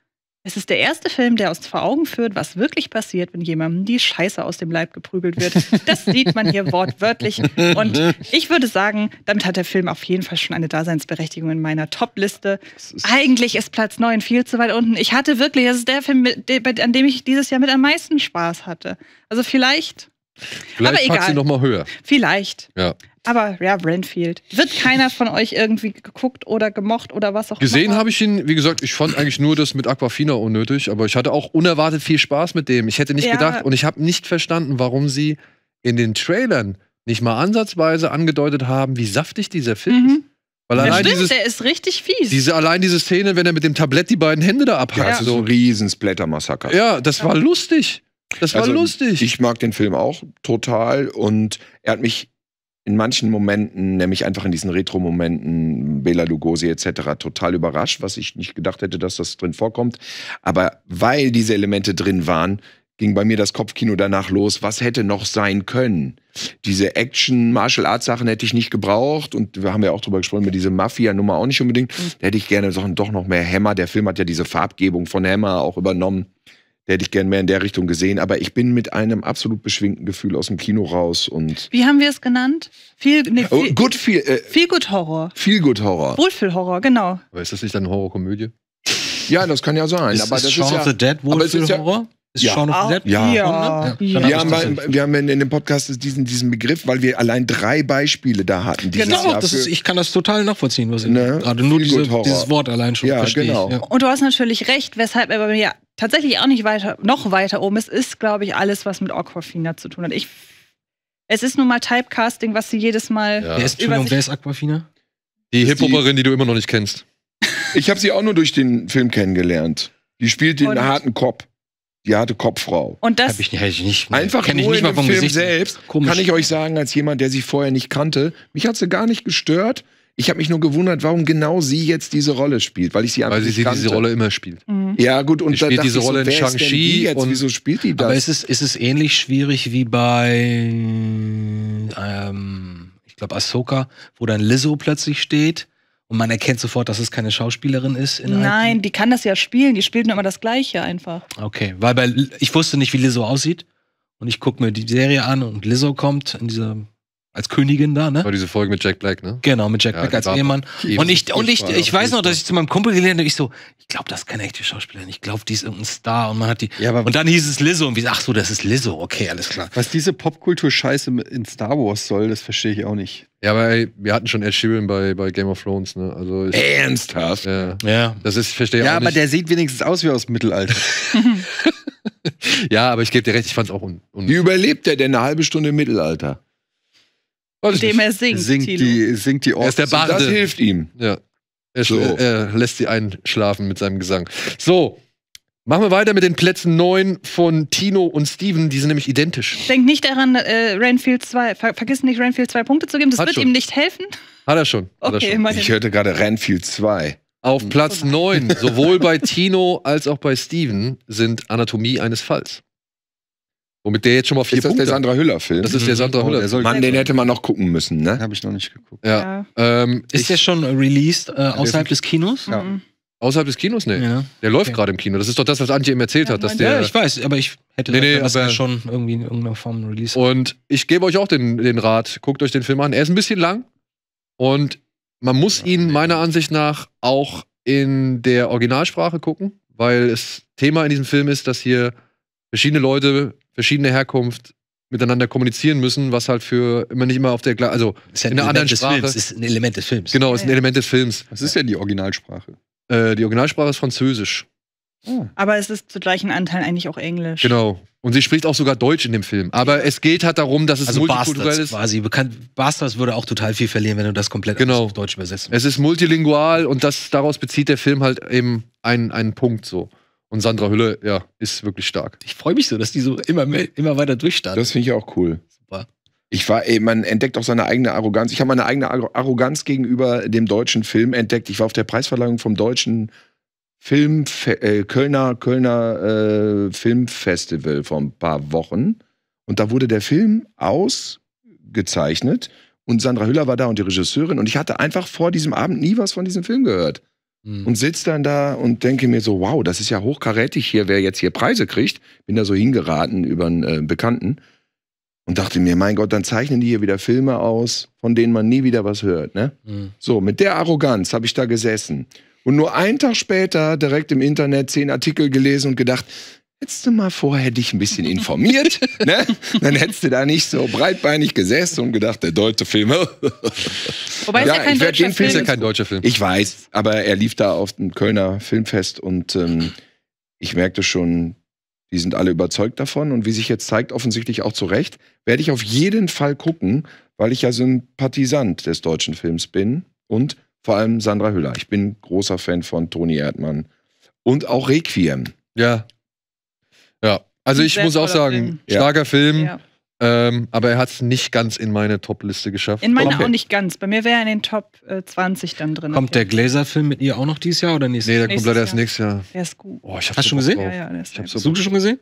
es ist der erste Film, der uns vor Augen führt, was wirklich passiert, wenn jemandem die Scheiße aus dem Leib geprügelt wird. Das sieht man hier wortwörtlich. Und ich würde sagen, damit hat der Film auf jeden Fall schon eine Daseinsberechtigung in meiner Top-Liste. Eigentlich ist Platz 9 viel zu weit unten. Ich hatte wirklich, das ist der Film, an dem ich dieses Jahr mit am meisten Spaß hatte. Also vielleicht Vielleicht Aber egal. sie noch mal höher. Vielleicht. Ja. Aber ja, Renfield. Wird keiner von euch irgendwie geguckt oder gemocht oder was auch immer? Gesehen habe ich ihn, wie gesagt, ich fand eigentlich nur das mit Aquafina unnötig, aber ich hatte auch unerwartet viel Spaß mit dem. Ich hätte nicht ja. gedacht und ich habe nicht verstanden, warum sie in den Trailern nicht mal ansatzweise angedeutet haben, wie saftig dieser Fisch mhm. ist. Weil allein stimmt, dieses, der ist richtig fies. Diese, allein diese Szene, wenn er mit dem Tablett die beiden Hände da abhackt. Ja, so ein Riesensplattermassaker. Ja, das war lustig. Das war also, lustig. Ich mag den Film auch total und er hat mich in manchen Momenten, nämlich einfach in diesen Retro-Momenten, Bela Lugosi etc., total überrascht, was ich nicht gedacht hätte, dass das drin vorkommt. Aber weil diese Elemente drin waren, ging bei mir das Kopfkino danach los, was hätte noch sein können. Diese Action, Martial Arts Sachen hätte ich nicht gebraucht und wir haben ja auch drüber gesprochen, mit dieser Mafia-Nummer auch nicht unbedingt. Mhm. Da hätte ich gerne doch noch mehr Hammer. Der Film hat ja diese Farbgebung von Hammer auch übernommen der hätte ich gern mehr in der Richtung gesehen, aber ich bin mit einem absolut beschwingten Gefühl aus dem Kino raus und. Wie haben wir es genannt? Viel, nee, viel, oh, good, viel, äh, viel Good Horror. Viel Good Horror. Wohlfühl Horror, genau. Aber ist das nicht dann eine Horrorkomödie? Ja, das kann ja sein. Ist, aber das Shaun ist ja, the Dead Wohlfühl Horror? Ja, ist ja. Shaun of the Dead? Ja. ja. ja. Wir, haben, bei, wir haben in, dem Podcast diesen, diesen Begriff, weil wir allein drei Beispiele da hatten. Genau, Jahr das ist, ich kann das total nachvollziehen, was ich ne? gerade nur diese, dieses Wort allein schon ja, verstehe. Genau. Ich, Und du hast natürlich recht, weshalb er bei mir tatsächlich auch nicht weiter, noch weiter oben ist, ist, glaube ich, alles, was mit Aquafina zu tun hat. Ich, es ist nun mal Typecasting, was sie jedes Mal. Wer ist, Entschuldigung, wer ist Aquafina? Die Hip-Hopperin, die, die du immer noch nicht kennst. Ich habe sie auch nur durch den Film kennengelernt. Die spielt den harten Kopf die harte Kopffrau. Und das ich, ich nicht. Nee. Einfach kenn nur nicht in mal vom Film Gesicht. selbst Komisch. kann ich euch sagen, als jemand, der sie vorher nicht kannte, mich hat sie gar nicht gestört. Ich habe mich nur gewundert, warum genau sie jetzt diese Rolle spielt, weil ich sie Weil sie, sie diese Rolle immer spielt. Mhm. Ja, gut, und Sie spielt dachte diese ich so, in die Shang-Chi. jetzt? und- Wieso spielt die das? Aber ist es, ist es ähnlich schwierig wie bei, ähm, ich glaube, Ahsoka, wo dann Lizzo plötzlich steht und man erkennt sofort, dass es keine Schauspielerin ist. Nein, die kann das ja spielen. Die spielt nur immer das Gleiche einfach. Okay, weil bei, ich wusste nicht, wie Lizzo aussieht. Und ich gucke mir die Serie an und Lizzo kommt in dieser als Königin da, ne? War diese Folge mit Jack Black, ne? Genau, mit Jack ja, Black als Ehemann. Und ich, und ich, ich weiß noch, dass ich zu meinem Kumpel gelernt habe, ich so, ich glaube, das ist keine echte Schauspielerin. Ich glaube, die ist irgendein Star. Und man hat die. Ja, aber und dann hieß es Lizzo und wie ach so, das ist Lizzo, okay, alles klar. Was diese Popkultur-Scheiße in Star Wars soll, das verstehe ich auch nicht. Ja, aber ey, wir hatten schon Ed Sheeran bei, bei Game of Thrones, ne? Also Ernsthaft? Ja. ja. Das ist, verstehe ich ja, auch nicht. Ja, aber der sieht wenigstens aus wie aus dem Mittelalter. ja, aber ich gebe dir recht, ich fand es auch un, un Wie überlebt der denn eine halbe Stunde im Mittelalter? indem er singt. Singt Thilo. die, singt die Orks. Er ist der Barde. Das hilft ihm. Ja. Er, so. er, lässt sie einschlafen mit seinem Gesang. So. Machen wir weiter mit den Plätzen 9 von Tino und Steven. Die sind nämlich identisch. Denk nicht daran, äh, Renfield 2, ver vergiss nicht, Renfield 2 Punkte zu geben. Das Hat wird schon. ihm nicht helfen. Hat er schon. Hat okay, er schon. Ich hörte gerade Renfield 2. Auf Platz 9, sowohl bei Tino als auch bei Steven, sind Anatomie eines Falls mit der jetzt schon mal vier ist das Punkte. der Sandra Hüller-Film? Das ist der mhm. Sandra oh, Hüller. -Film. Oh, Mann, den hätte man noch gucken müssen, ne? Habe ich noch nicht geguckt. Ja. ja. Ähm, ist der schon released äh, außerhalb des Kinos? Ja. Mhm. Außerhalb des Kinos? Nee. Ja. Der läuft okay. gerade im Kino. Das ist doch das, was Antje ihm erzählt ja, hat. Dass der, ja, ich weiß, aber ich hätte nee, nee, das ja schon irgendwie in irgendeiner Form released. Und ich gebe euch auch den, den Rat, guckt euch den Film an. Er ist ein bisschen lang und man muss ihn meiner Ansicht nach auch in der Originalsprache gucken, weil das Thema in diesem Film ist, dass hier verschiedene Leute verschiedene Herkunft miteinander kommunizieren müssen, was halt für immer nicht immer auf der also ist ja in einer anderen Sprache Films. ist ein Element des Films. Genau, ist ein Element des Films. Was ist denn die Originalsprache? Äh, die Originalsprache ist Französisch. Oh. Aber es ist zu gleichen Anteilen eigentlich auch Englisch. Genau. Und sie spricht auch sogar Deutsch in dem Film. Aber es geht halt darum, dass es also multikulturell Bastards ist. quasi. Bekannt, Bastards würde auch total viel verlieren, wenn du das komplett genau. auf Deutsch übersetzt. Es ist multilingual und das, daraus bezieht der Film halt eben einen, einen Punkt so. Und Sandra Hülle, ja, ist wirklich stark. Ich freue mich so, dass die so immer, immer weiter durchstarten. Das finde ich auch cool. Super. Ich war, ey, man entdeckt auch seine eigene Arroganz. Ich habe meine eigene Arroganz gegenüber dem deutschen Film entdeckt. Ich war auf der Preisverleihung vom deutschen Film äh, Kölner Kölner äh, Filmfestival vor ein paar Wochen und da wurde der Film ausgezeichnet und Sandra Hüller war da und die Regisseurin und ich hatte einfach vor diesem Abend nie was von diesem Film gehört. Und mhm. sitze dann da und denke mir so, wow, das ist ja hochkarätig hier, wer jetzt hier Preise kriegt. Bin da so hingeraten über einen äh, Bekannten und dachte mir, mein Gott, dann zeichnen die hier wieder Filme aus, von denen man nie wieder was hört. Ne? Mhm. So, mit der Arroganz habe ich da gesessen. Und nur einen Tag später direkt im Internet zehn Artikel gelesen und gedacht, Hättest du mal vorher dich ein bisschen informiert, ne? dann hättest du da nicht so breitbeinig gesessen und gedacht, der deutsche Film. Wobei ja, ja kein deutscher Film, ist kein deutscher Film. Ich weiß, aber er lief da auf dem Kölner Filmfest und ähm, ich merkte schon, die sind alle überzeugt davon und wie sich jetzt zeigt, offensichtlich auch zu Recht, werde ich auf jeden Fall gucken, weil ich ja Sympathisant des deutschen Films bin und vor allem Sandra Hüller. Ich bin großer Fan von Toni Erdmann und auch Requiem. Ja. Ja, also ich muss auch sagen, Film. starker ja. Film. Ja. Ähm, aber er hat es nicht ganz in meine Top-Liste geschafft. In meiner okay. auch nicht ganz. Bei mir wäre er in den Top äh, 20 dann drin. Kommt der Gläser-Film mit ihr auch noch dieses Jahr oder nächstes Jahr? Nee, der kommt leider erst nächstes Jahr. Der ist gut. Oh, ich Hast du schon gesehen? Ja, Ja, ja, ich hab's Hast du schon gesehen?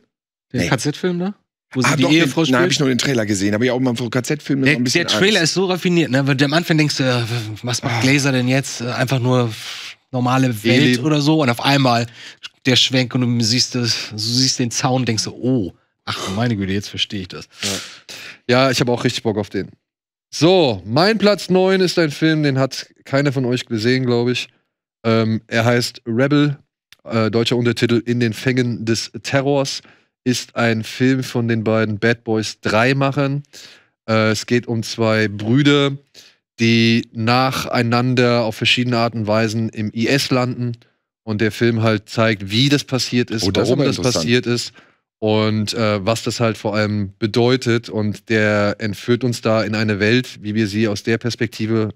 Den nee. KZ-Film da? Wo sie ah, die doch, Ehefrau den, Nein, habe ich nur den Trailer gesehen. Aber ich auch mal vor kz film Der, ein bisschen der Trailer Angst. ist so raffiniert, ne? Weil am Anfang denkst du, äh, was macht ah. Gläser denn jetzt? Äh, einfach nur normale Welt e oder so und auf einmal der Schwenk und du siehst das, du siehst den Zaun und denkst so, oh, ach meine Güte, jetzt verstehe ich das. Ja, ja ich habe auch richtig Bock auf den. So, mein Platz 9 ist ein Film, den hat keiner von euch gesehen, glaube ich. Ähm, er heißt Rebel, äh, deutscher Untertitel In den Fängen des Terrors, ist ein Film von den beiden Bad Boys 3 Machern. Äh, es geht um zwei Brüder, die nacheinander auf verschiedene Arten und Weisen im IS landen. Und der Film halt zeigt, wie das passiert ist, oh, das warum ist das passiert ist und äh, was das halt vor allem bedeutet. Und der entführt uns da in eine Welt, wie wir sie aus der Perspektive,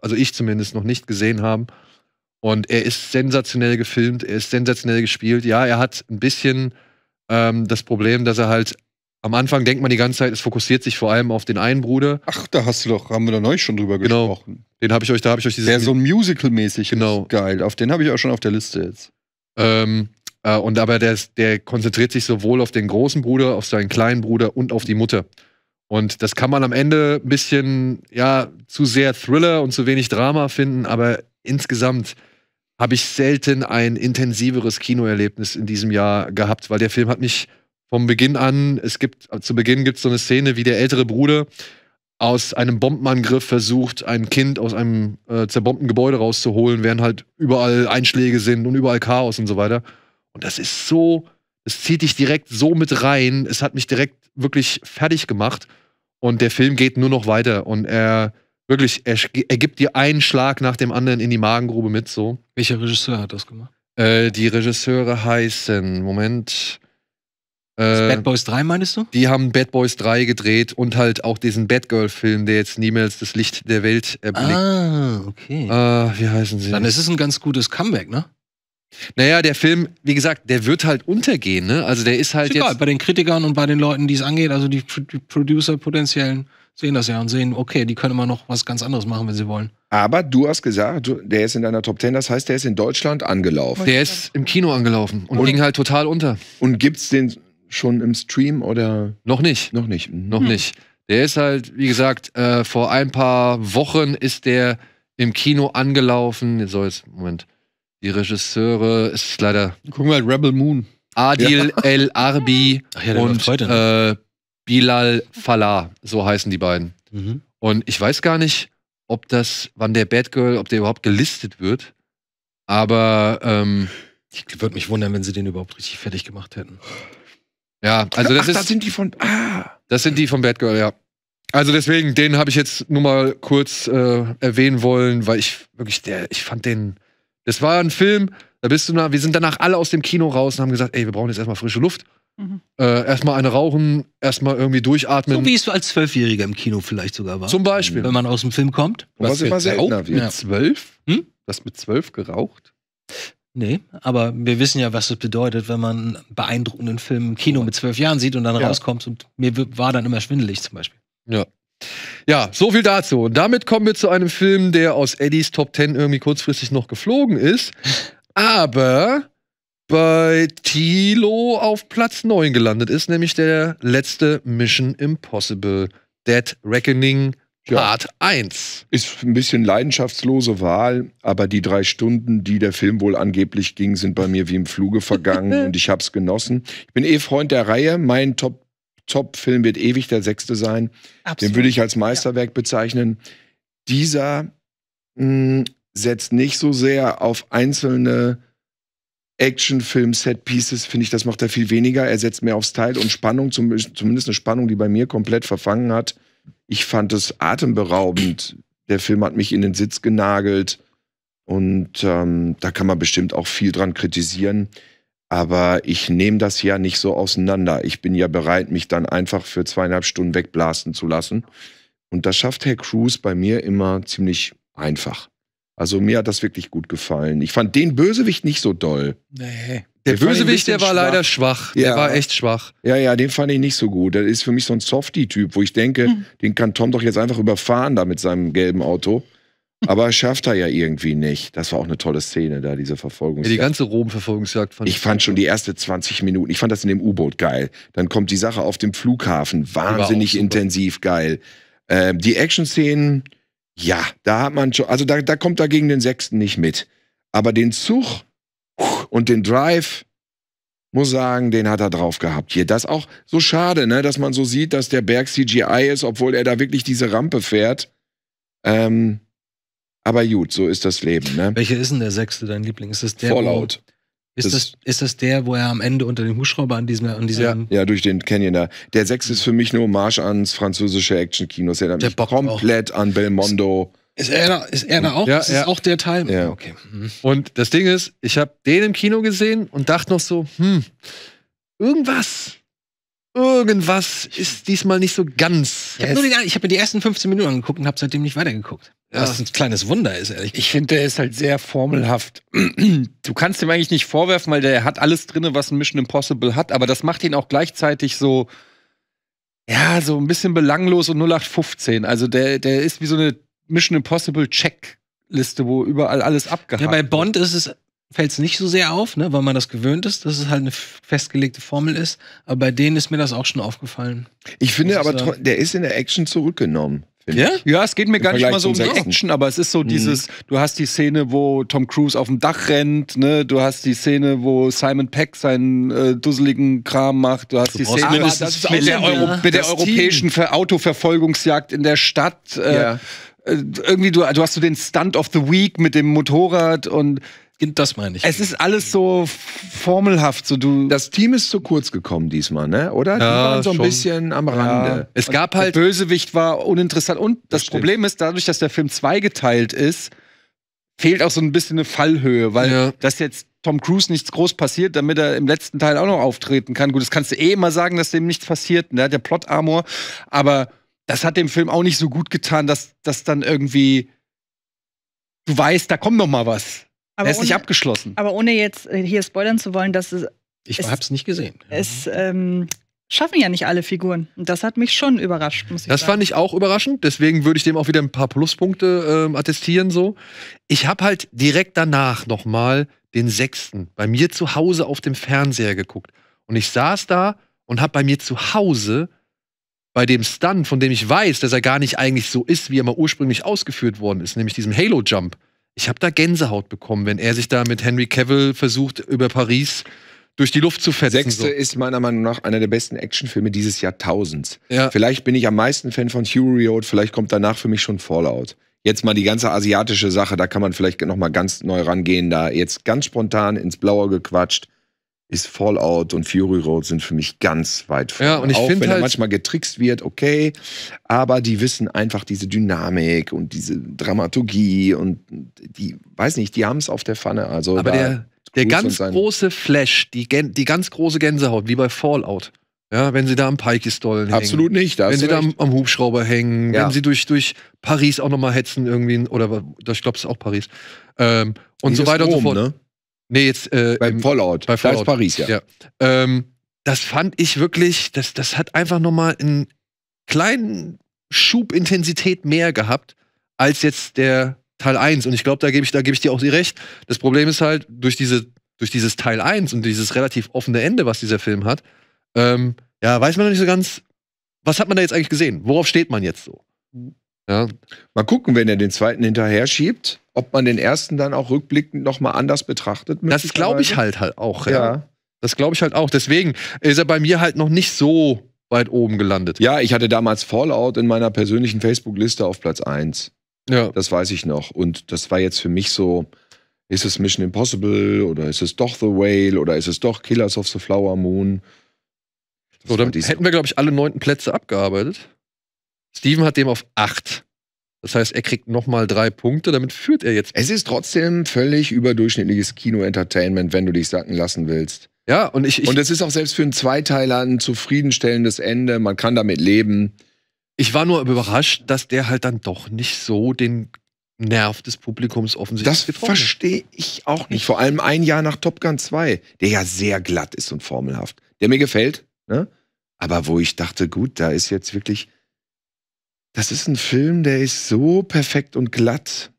also ich zumindest, noch nicht gesehen haben. Und er ist sensationell gefilmt, er ist sensationell gespielt. Ja, er hat ein bisschen ähm, das Problem, dass er halt am Anfang denkt man die ganze Zeit, es fokussiert sich vor allem auf den einen Bruder. Ach, da hast du doch, haben wir da neulich schon drüber genau. gesprochen. Den habe ich euch, da habe ich euch dieses. Der so musical-mäßig genau. Ist. Geil. Auf den habe ich auch schon auf der Liste jetzt. Ähm, äh, und aber der, der konzentriert sich sowohl auf den großen Bruder, auf seinen kleinen Bruder und auf die Mutter. Und das kann man am Ende ein bisschen, ja, zu sehr Thriller und zu wenig Drama finden, aber insgesamt habe ich selten ein intensiveres Kinoerlebnis in diesem Jahr gehabt, weil der Film hat mich vom Beginn an, es gibt, zu Beginn gibt es so eine Szene, wie der ältere Bruder aus einem Bombenangriff versucht, ein Kind aus einem äh, zerbombten Gebäude rauszuholen, während halt überall Einschläge sind und überall Chaos und so weiter. Und das ist so, es zieht dich direkt so mit rein. Es hat mich direkt wirklich fertig gemacht. Und der Film geht nur noch weiter. Und er wirklich, er, er gibt dir einen Schlag nach dem anderen in die Magengrube mit. So. Welcher Regisseur hat das gemacht? Äh, die Regisseure heißen, Moment, äh, Bad Boys 3 meinst du? Die haben Bad Boys 3 gedreht und halt auch diesen Bad Girl-Film, der jetzt niemals das Licht der Welt erblickt. Ah, okay. Äh, wie heißen sie? Dann ist es ein ganz gutes Comeback, ne? Naja, der Film, wie gesagt, der wird halt untergehen, ne? Also der ist halt ist egal, jetzt. Bei den Kritikern und bei den Leuten, die es angeht, also die, Pro die Producer potenziellen, sehen das ja und sehen, okay, die können immer noch was ganz anderes machen, wenn sie wollen. Aber du hast gesagt, der ist in deiner Top 10, das heißt, der ist in Deutschland angelaufen. Der ist im Kino angelaufen und, und ging halt total unter. Und gibt's den schon im Stream oder? Noch nicht. Noch nicht. Noch hm. nicht. Der ist halt, wie gesagt, äh, vor ein paar Wochen ist der im Kino angelaufen. So, jetzt, Moment. Die Regisseure ist leider. Gucken wir halt Rebel Moon. Adil ja. El Arbi ja, und äh, Bilal Falah, so heißen die beiden. Mhm. Und ich weiß gar nicht, ob das, wann der Batgirl, ob der überhaupt gelistet wird. Aber ähm, ich würde mich wundern, wenn sie den überhaupt richtig fertig gemacht hätten. Ja, also das Ach, ist. Das sind die von. Ah. Das sind die von Bad Girl, ja. Also deswegen, den habe ich jetzt nur mal kurz äh, erwähnen wollen, weil ich wirklich, der, ich fand den. Das war ein Film, da bist du nach, wir sind danach alle aus dem Kino raus und haben gesagt, ey, wir brauchen jetzt erstmal frische Luft. Mhm. Äh, erstmal eine rauchen, erstmal irgendwie durchatmen. So wie es du als Zwölfjähriger im Kino vielleicht sogar war. Zum Beispiel. Wenn man aus dem Film kommt. Was, was immer seltener wird. Mit zwölf? Hm? Du hast mit zwölf geraucht? Nee, aber wir wissen ja, was das bedeutet, wenn man einen beeindruckenden Film im Kino mit zwölf Jahren sieht und dann ja. rauskommt und mir war dann immer schwindelig zum Beispiel. Ja. Ja, so viel dazu. Und damit kommen wir zu einem Film, der aus Eddies Top Ten irgendwie kurzfristig noch geflogen ist, aber bei Tilo auf Platz 9 gelandet ist, nämlich der letzte Mission Impossible, Dead Reckoning Part ja. 1. Ist ein bisschen leidenschaftslose Wahl, aber die drei Stunden, die der Film wohl angeblich ging, sind bei mir wie im Fluge vergangen und ich habe es genossen. Ich bin eh Freund der Reihe. Mein Top, Top-Film wird ewig der sechste sein. Absolut. Den würde ich als Meisterwerk ja. bezeichnen. Dieser mh, hm, setzt nicht so sehr auf einzelne Actionfilm, Set Pieces, finde ich, das macht er viel weniger. Er setzt mehr aufs Teil und Spannung, zumindest eine Spannung, die bei mir komplett verfangen hat ich fand es atemberaubend. Der Film hat mich in den Sitz genagelt. Und ähm, da kann man bestimmt auch viel dran kritisieren. Aber ich nehme das ja nicht so auseinander. Ich bin ja bereit, mich dann einfach für zweieinhalb Stunden wegblasten zu lassen. Und das schafft Herr Cruz bei mir immer ziemlich einfach. Also mir hat das wirklich gut gefallen. Ich fand den Bösewicht nicht so doll. Nee. Der Bösewicht, der war schwach. leider schwach. Ja. Der war echt schwach. Ja, ja, den fand ich nicht so gut. Das ist für mich so ein Softie-Typ, wo ich denke, hm. den kann Tom doch jetzt einfach überfahren da mit seinem gelben Auto. Aber schafft er ja irgendwie nicht. Das war auch eine tolle Szene da, diese Verfolgungsjagd. Ja, die ganze Rom-Verfolgungsjagd fand ich. Ich fand schon die erste 20 Minuten. Ich fand das in dem U-Boot geil. Dann kommt die Sache auf dem Flughafen. Wahnsinnig intensiv geil. Äh, die Action-Szenen, ja, da hat man schon. Also da, da kommt gegen den Sechsten nicht mit. Aber den Zug, und den Drive, muss sagen, den hat er drauf gehabt hier. Das auch so schade, ne, dass man so sieht, dass der Berg CGI ist, obwohl er da wirklich diese Rampe fährt. Ähm, aber gut, so ist das Leben. Ne? Welcher ist denn der sechste, dein Liebling? Ist das der? Fallout. ist das, ist das der, wo er am Ende unter dem Hubschrauber an diesem, an diesem ja, ja, durch den Canyon da. Der sechste ist für mich nur Marsch ans französische Action-Kino. Der mich komplett auch. an Belmondo. Ist er da, ist er da auch? Ja, das ja. ist auch der Teil. Ja. Okay. Mhm. Und das Ding ist, ich habe den im Kino gesehen und dachte noch so, hm, irgendwas. Irgendwas ist diesmal nicht so ganz. Ich habe hab mir die ersten 15 Minuten angeguckt und habe seitdem nicht weitergeguckt. Ja. Was ein kleines Wunder ist, ehrlich. Ich finde, der ist halt sehr formelhaft. Du kannst ihm eigentlich nicht vorwerfen, weil der hat alles drin, was ein Mission Impossible hat, aber das macht ihn auch gleichzeitig so, ja, so ein bisschen belanglos und 0815. Also der, der ist wie so eine Mission Impossible Checkliste, wo überall alles abgehakt Ja, bei Bond ist es fällt es nicht so sehr auf, ne, weil man das gewöhnt ist, dass es halt eine festgelegte Formel ist. Aber bei denen ist mir das auch schon aufgefallen. Ich finde aber, sagen. der ist in der Action zurückgenommen. Ja? ja, es geht mir Im gar Vergleich nicht mal so um die Action, aber es ist so mhm. du hast die Szene, wo Tom Cruise auf dem Dach rennt, ne? du hast die Szene, wo Simon Peck seinen äh, dusseligen Kram macht, du hast du die Szene ah, mit der, Euro, mit der europäischen Autoverfolgungsjagd in der Stadt. Äh, ja äh, irgendwie, du, du hast so den Stunt of the Week mit dem Motorrad und das meine ich. Es ist alles so formelhaft. So du das Team ist zu kurz gekommen diesmal, ne? oder? Die ja, waren so ein schon. bisschen am Rande. Ja. Es gab halt. Der Bösewicht war uninteressant. Und das, das Problem ist, dadurch, dass der Film zweigeteilt ist, fehlt auch so ein bisschen eine Fallhöhe, weil ja. das jetzt Tom Cruise nichts groß passiert, damit er im letzten Teil auch noch auftreten kann. Gut, das kannst du eh immer sagen, dass dem nichts passiert. Ne? Der Plot-Armor. Aber das hat dem Film auch nicht so gut getan, dass das dann irgendwie du weißt, da kommt noch mal was. Aber er ist ohne, nicht abgeschlossen. Aber ohne jetzt äh, hier spoilern zu wollen, dass es ich es, hab's nicht gesehen. Es ähm, schaffen ja nicht alle Figuren. Und das hat mich schon überrascht, muss ich das sagen. Das fand ich auch überraschend. Deswegen würde ich dem auch wieder ein paar Pluspunkte äh, attestieren. So. Ich habe halt direkt danach noch mal den sechsten bei mir zu Hause auf dem Fernseher geguckt. Und ich saß da und habe bei mir zu Hause bei dem Stunt, von dem ich weiß, dass er gar nicht eigentlich so ist, wie er mal ursprünglich ausgeführt worden ist, nämlich diesem Halo-Jump. Ich habe da Gänsehaut bekommen, wenn er sich da mit Henry Cavill versucht, über Paris durch die Luft zu fetzen. Sechste so. ist meiner Meinung nach einer der besten Actionfilme dieses Jahrtausends. Ja. Vielleicht bin ich am meisten Fan von Fury Road, vielleicht kommt danach für mich schon Fallout. Jetzt mal die ganze asiatische Sache, da kann man vielleicht noch mal ganz neu rangehen. Da jetzt ganz spontan ins Blaue gequatscht ist Fallout und Fury Road sind für mich ganz weit vorne. Ja, und ich auch wenn halt, manchmal getrickst wird, okay, aber die wissen einfach diese Dynamik und diese Dramaturgie und die, weiß nicht, die haben es auf der Pfanne. Also aber der, der ganz große Flash, die, Gen die ganz große Gänsehaut, wie bei Fallout. Ja, wenn sie da am Pikestollen hängen. Absolut nicht. wenn sie recht. da am, am, Hubschrauber hängen, ja. wenn sie durch, durch Paris auch nochmal hetzen irgendwie, oder ich glaube, es ist auch Paris. Ähm, und Hier so weiter Rom, und so fort. Ne? Nee, jetzt äh, beim Fallout. Bei Fallout. Da ist Paris, ja. ja. Ähm, das fand ich wirklich, das, das hat einfach nochmal einen kleinen Schub Intensität mehr gehabt als jetzt der Teil 1. Und ich glaube, da gebe ich, geb ich dir auch eh recht. Das Problem ist halt, durch, diese, durch dieses Teil 1 und dieses relativ offene Ende, was dieser Film hat, ähm, ja, weiß man noch nicht so ganz, was hat man da jetzt eigentlich gesehen? Worauf steht man jetzt so? Ja. Mal gucken, wenn er den zweiten hinterher schiebt ob man den ersten dann auch rückblickend nochmal anders betrachtet. Das glaube ich halt halt auch, ja. ja. Das glaube ich halt auch. Deswegen ist er bei mir halt noch nicht so weit oben gelandet. Ja, ich hatte damals Fallout in meiner persönlichen Facebook-Liste auf Platz 1. Ja. Das weiß ich noch. Und das war jetzt für mich so, ist es Mission Impossible oder ist es doch The Whale oder ist es doch Killers of the Flower Moon? Das so, dann hätten wir, glaube ich, alle neunten Plätze abgearbeitet. Steven hat dem auf acht das heißt, er kriegt nochmal drei Punkte, damit führt er jetzt. Es ist trotzdem völlig überdurchschnittliches Kino-Entertainment, wenn du dich sacken lassen willst. Ja, und ich, ich Und es ist auch selbst für einen Zweiteiler ein zufriedenstellendes Ende, man kann damit leben. Ich war nur überrascht, dass der halt dann doch nicht so den Nerv des Publikums offensichtlich Das verstehe ich auch nicht. Vor allem ein Jahr nach Top Gun 2, der ja sehr glatt ist und formelhaft. Der mir gefällt, ne? Aber wo ich dachte, gut, da ist jetzt wirklich das ist ein Film, der ist so perfekt und glatt.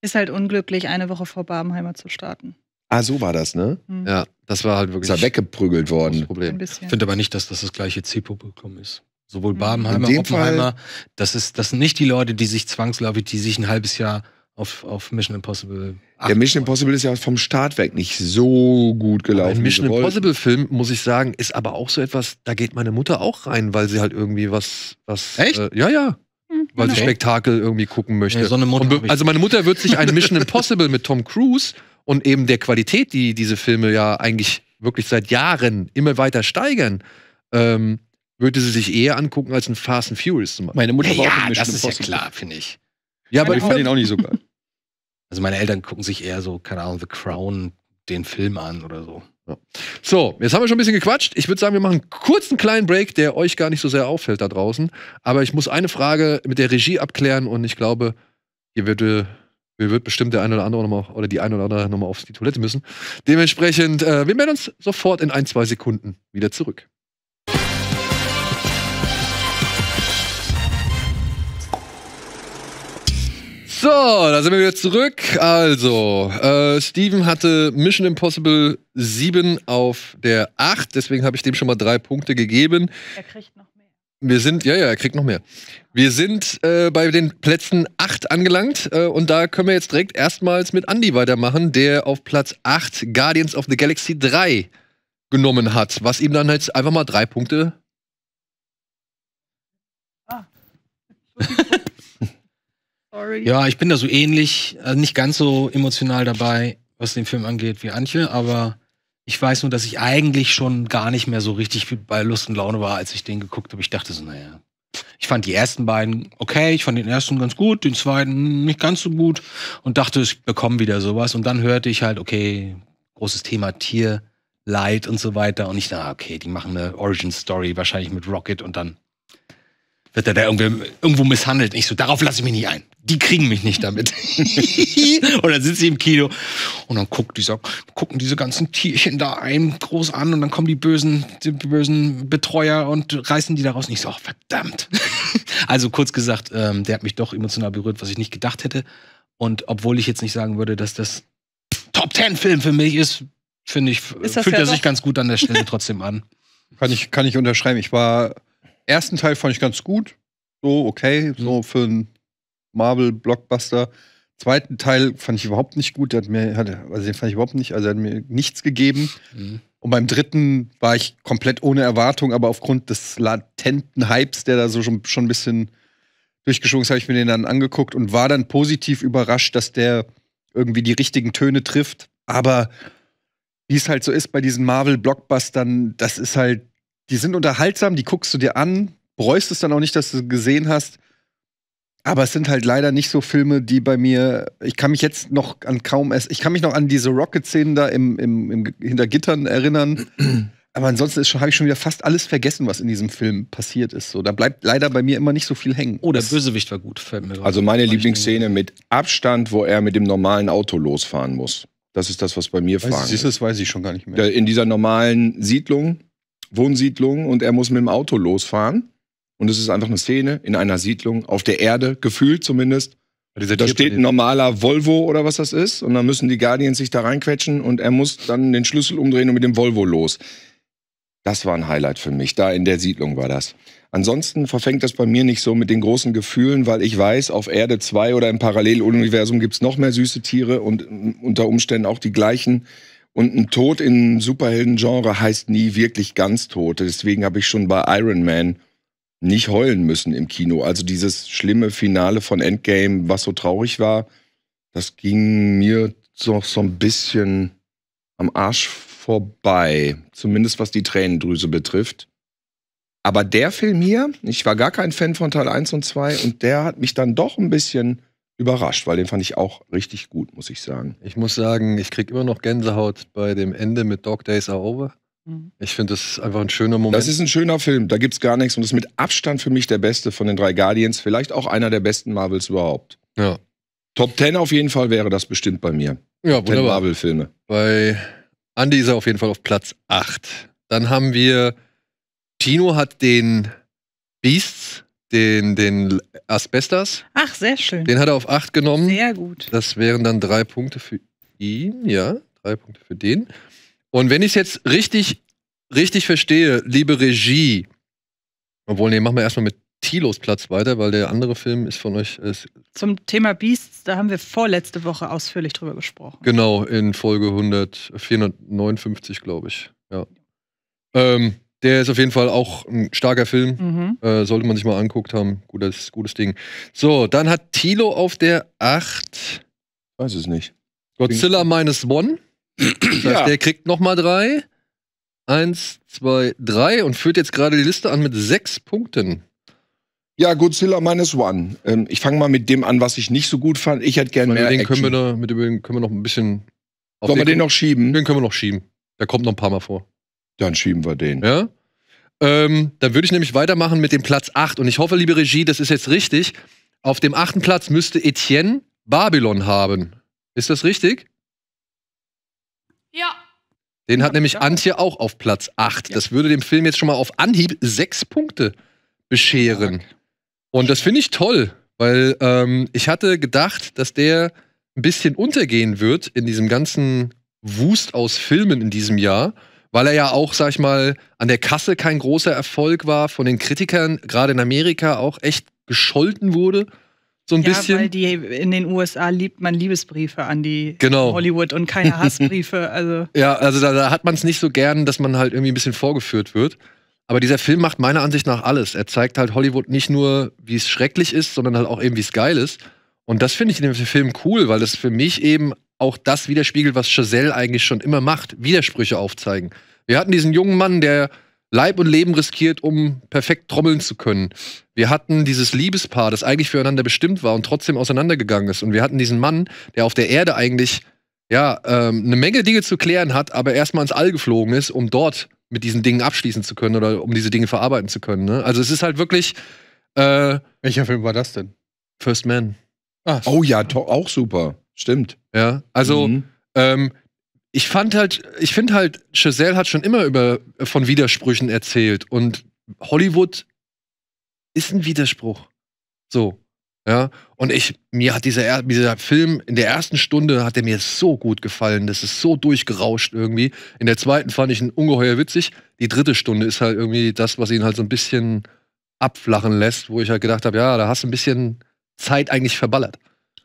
Ist halt unglücklich, eine Woche vor Babenheimer zu starten. Ah, so war das, ne? Mhm. Ja, das war halt wirklich. Ist da weggeprügelt worden. Problem. Ich finde aber nicht, dass das das gleiche Zielpublikum ist. Sowohl mhm. Barbenheimer, Oppenheimer, Fall das, ist, das sind nicht die Leute, die sich zwangsläufig, die sich ein halbes Jahr auf, auf Mission Impossible. Der Mission Impossible ist ja vom Start weg nicht so gut gelaufen. Ein Mission Impossible Film, muss ich sagen, ist aber auch so etwas, da geht meine Mutter auch rein, weil sie halt irgendwie was. was Echt? Äh, ja, ja. Hm, weil genau. sie Spektakel irgendwie gucken möchte. Ja, so und, also meine Mutter wird sich ein Mission Impossible mit Tom Cruise und eben der Qualität, die diese Filme ja eigentlich wirklich seit Jahren immer weiter steigern, ähm, würde sie sich eher angucken als ein Fast and Furious zu machen. Meine Mutter ja, war auch ein Mission das Impossible. ist ja klar, finde ich. Ja, aber ich fand ihn auch nicht so geil. Also meine Eltern gucken sich eher so, keine Ahnung, The Crown, den Film an oder so. Ja. So, jetzt haben wir schon ein bisschen gequatscht. Ich würde sagen, wir machen kurz einen kleinen Break, der euch gar nicht so sehr auffällt da draußen. Aber ich muss eine Frage mit der Regie abklären und ich glaube, ihr wird, äh, hier wird bestimmt der eine oder andere nochmal oder die eine oder andere nochmal auf die Toilette müssen. Dementsprechend, äh, wir melden uns sofort in ein, zwei Sekunden wieder zurück. So, da sind wir wieder zurück. Also, äh, Steven hatte Mission Impossible 7 auf der 8, deswegen habe ich dem schon mal drei Punkte gegeben. Er kriegt noch mehr. Wir sind, ja, ja, er kriegt noch mehr. Wir sind äh, bei den Plätzen 8 angelangt äh, und da können wir jetzt direkt erstmals mit Andy weitermachen, der auf Platz 8 Guardians of the Galaxy 3 genommen hat, was ihm dann jetzt einfach mal drei Punkte. Ah. Sorry. Ja, ich bin da so ähnlich, also nicht ganz so emotional dabei, was den Film angeht, wie Antje, aber ich weiß nur, dass ich eigentlich schon gar nicht mehr so richtig bei Lust und Laune war, als ich den geguckt habe. Ich dachte so, naja. Ich fand die ersten beiden okay, ich fand den ersten ganz gut, den zweiten nicht ganz so gut und dachte, ich bekomme wieder sowas. Und dann hörte ich halt, okay, großes Thema Tierleid und so weiter. Und ich dachte, okay, die machen eine Origin Story wahrscheinlich mit Rocket und dann wird er da irgendwo misshandelt. Ich so, darauf lasse ich mich nicht ein. Die kriegen mich nicht damit. und dann sitze ich im Kino und dann guckt dieser, gucken diese ganzen Tierchen da ein groß an und dann kommen die bösen, die bösen Betreuer und reißen die da raus. Und ich so, oh, verdammt. also kurz gesagt, ähm, der hat mich doch emotional berührt, was ich nicht gedacht hätte. Und obwohl ich jetzt nicht sagen würde, dass das Top Ten Film für mich ist, finde ich, fühlt er sich ganz gut an der Stelle trotzdem an. Kann ich, kann ich unterschreiben. Ich war ersten Teil fand ich ganz gut. So, okay, mhm. so für einen Marvel-Blockbuster. Zweiten Teil fand ich überhaupt nicht gut. Der hat mir, also den fand ich überhaupt nicht, also er hat mir nichts gegeben. Mhm. Und beim dritten war ich komplett ohne Erwartung, aber aufgrund des latenten Hypes, der da so schon, schon ein bisschen durchgeschwungen ist, habe ich mir den dann angeguckt und war dann positiv überrascht, dass der irgendwie die richtigen Töne trifft. Aber wie es halt so ist bei diesen Marvel-Blockbustern, das ist halt die sind unterhaltsam, die guckst du dir an, bereust es dann auch nicht, dass du sie gesehen hast. Aber es sind halt leider nicht so Filme, die bei mir. Ich kann mich jetzt noch an kaum es. Ich kann mich noch an diese Rocket-Szenen da im, im, im, hinter Gittern erinnern. Aber ansonsten habe ich schon wieder fast alles vergessen, was in diesem Film passiert ist. So, da bleibt leider bei mir immer nicht so viel hängen. Oh, der das Bösewicht war gut. also meine Lieblingsszene mit Abstand, wo er mit dem normalen Auto losfahren muss. Das ist das, was bei mir fahren. Siehst du, das weiß ich schon gar nicht mehr. In dieser normalen Siedlung Wohnsiedlung und er muss mit dem Auto losfahren. Und es ist einfach eine Szene in einer Siedlung auf der Erde, gefühlt zumindest. Da steht ein normaler Volvo oder was das ist. Und dann müssen die Guardians sich da reinquetschen und er muss dann den Schlüssel umdrehen und mit dem Volvo los. Das war ein Highlight für mich. Da in der Siedlung war das. Ansonsten verfängt das bei mir nicht so mit den großen Gefühlen, weil ich weiß, auf Erde 2 oder im Paralleluniversum gibt es noch mehr süße Tiere und unter Umständen auch die gleichen und ein Tod im Superhelden-Genre heißt nie wirklich ganz tot. Deswegen habe ich schon bei Iron Man nicht heulen müssen im Kino. Also dieses schlimme Finale von Endgame, was so traurig war, das ging mir doch so ein bisschen am Arsch vorbei. Zumindest was die Tränendrüse betrifft. Aber der Film hier, ich war gar kein Fan von Teil 1 und 2 und der hat mich dann doch ein bisschen überrascht, weil den fand ich auch richtig gut, muss ich sagen. Ich muss sagen, ich kriege immer noch Gänsehaut bei dem Ende mit Dog Days Are Over. Mhm. Ich finde, das ist einfach ein schöner Moment. Das ist ein schöner Film, da gibt es gar nichts und das ist mit Abstand für mich der beste von den drei Guardians, vielleicht auch einer der besten Marvels überhaupt. Ja. Top 10 auf jeden Fall wäre das bestimmt bei mir. Ja, Top wunderbar. Marvel-Filme. Bei Andy ist er auf jeden Fall auf Platz 8. Dann haben wir, Tino hat den Beasts den, den Asbestas. Ach, sehr schön. Den hat er auf 8 genommen. Sehr gut. Das wären dann drei Punkte für ihn, ja, drei Punkte für den. Und wenn ich es jetzt richtig, richtig verstehe, liebe Regie, obwohl, nee, machen wir erstmal mit Tilos Platz weiter, weil der andere Film ist von euch. Ist Zum Thema Beasts, da haben wir vorletzte Woche ausführlich drüber gesprochen. Genau, in Folge 100, 459, glaube ich. Ja. Ähm, der ist auf jeden Fall auch ein starker Film. Mhm. Äh, sollte man sich mal anguckt haben. Gutes, gutes Ding. So, dann hat Tilo auf der 8. Weiß es nicht. Godzilla minus one. Das heißt, ja. der kriegt nochmal drei. Eins, zwei, drei und führt jetzt gerade die Liste an mit sechs Punkten. Ja, Godzilla minus one. Ähm, ich fange mal mit dem an, was ich nicht so gut fand. Ich hätte gerne mehr. Den können wir, da, mit, können wir noch ein bisschen. Sollen wir den, den noch schieben? Den können wir noch schieben. Der kommt noch ein paar Mal vor. Dann schieben wir den. Ja? Ähm, dann würde ich nämlich weitermachen mit dem Platz 8. Und ich hoffe, liebe Regie, das ist jetzt richtig. Auf dem achten Platz müsste Etienne Babylon haben. Ist das richtig? Ja. Den hat nämlich Antje auch auf Platz 8. Ja. Das würde dem Film jetzt schon mal auf Anhieb sechs Punkte bescheren. Und das finde ich toll, weil ähm, ich hatte gedacht, dass der ein bisschen untergehen wird in diesem ganzen Wust aus Filmen in diesem Jahr weil er ja auch, sag ich mal, an der Kasse kein großer Erfolg war, von den Kritikern, gerade in Amerika, auch echt gescholten wurde. So ein ja, bisschen. weil die in den USA liebt man Liebesbriefe an die genau. Hollywood und keine Hassbriefe. Also. ja, also da, da hat man es nicht so gern, dass man halt irgendwie ein bisschen vorgeführt wird. Aber dieser Film macht meiner Ansicht nach alles. Er zeigt halt Hollywood nicht nur, wie es schrecklich ist, sondern halt auch eben, wie es geil ist. Und das finde ich in dem Film cool, weil das für mich eben auch das widerspiegelt, was Chazelle eigentlich schon immer macht, Widersprüche aufzeigen. Wir hatten diesen jungen Mann, der Leib und Leben riskiert, um perfekt trommeln zu können. Wir hatten dieses Liebespaar, das eigentlich füreinander bestimmt war und trotzdem auseinandergegangen ist. Und wir hatten diesen Mann, der auf der Erde eigentlich ja ähm, eine Menge Dinge zu klären hat, aber erstmal ins All geflogen ist, um dort mit diesen Dingen abschließen zu können oder um diese Dinge verarbeiten zu können. Ne? Also es ist halt wirklich. Äh, Welcher Film war das denn? First Man. Ah. Oh ja, auch super. Stimmt. Ja, also mhm. ähm, ich fand halt, ich finde halt, Chazelle hat schon immer über von Widersprüchen erzählt und Hollywood ist ein Widerspruch. So. Ja, und ich, mir hat dieser, dieser Film in der ersten Stunde hat er mir so gut gefallen. Das ist so durchgerauscht irgendwie. In der zweiten fand ich ihn ungeheuer witzig. Die dritte Stunde ist halt irgendwie das, was ihn halt so ein bisschen abflachen lässt, wo ich halt gedacht habe, ja, da hast du ein bisschen Zeit eigentlich verballert.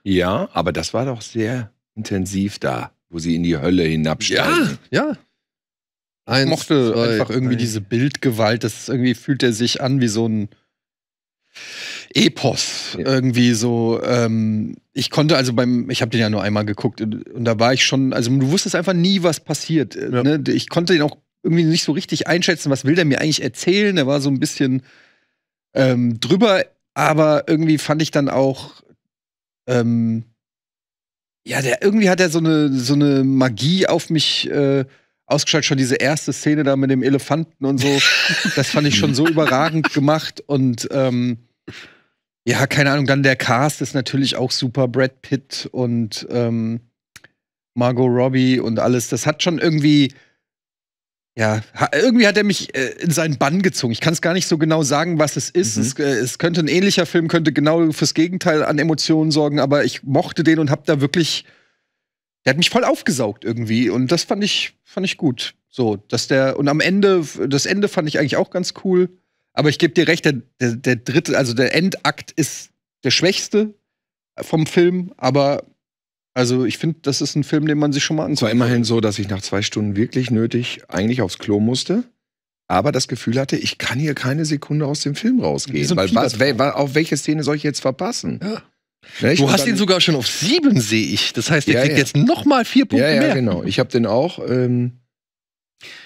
Ja, aber das war doch sehr intensiv da, wo sie in die Hölle hinabsteigen. Ja, ja. Eins, ich mochte zwei, einfach irgendwie drei. diese Bildgewalt. Das irgendwie fühlt er sich an wie so ein Epos. Ja. Irgendwie so. Ähm, ich konnte also beim, ich habe den ja nur einmal geguckt und, und, da war ich schon, also du wusstest einfach nie, was passiert. Äh, ja. Ne? Ich konnte den auch irgendwie nicht so richtig einschätzen, was will der mir eigentlich erzählen. Er war so ein bisschen ähm, drüber, aber irgendwie fand ich dann auch ähm, ja, der irgendwie hat er so eine, so eine Magie auf mich äh, ausgeschaltet. Schon diese erste Szene da mit dem Elefanten und so. das fand ich schon so überragend gemacht. Und ähm, ja, keine Ahnung, dann der Cast ist natürlich auch super. Brad Pitt und ähm, Margot Robbie und alles. Das hat schon irgendwie ja, irgendwie hat er mich äh, in seinen Bann gezogen. Ich kann es gar nicht so genau sagen, was es ist. Mhm. Es, äh, es, könnte ein ähnlicher Film, könnte genau fürs Gegenteil an Emotionen sorgen, aber ich mochte den und hab da wirklich. Der hat mich voll aufgesaugt irgendwie und das fand ich, fand ich gut. So, dass der, und am Ende, das Ende fand ich eigentlich auch ganz cool. Aber ich gebe dir recht, der, der, der dritte, also der Endakt ist der schwächste vom Film, aber also ich finde, das ist ein Film, den man sich schon mal anguckt. Es war immerhin so, dass ich nach zwei Stunden wirklich nötig eigentlich aufs Klo musste, aber das Gefühl hatte, ich kann hier keine Sekunde aus dem Film rausgehen. weil was, wel, auf welche Szene soll ich jetzt verpassen? Ja. Ne, du hast ihn sogar schon auf sieben, sehe ich. Das heißt, der ja, kriegt ja. jetzt noch mal vier Punkte ja, ja, mehr. genau. Ich habe den auch. Ähm,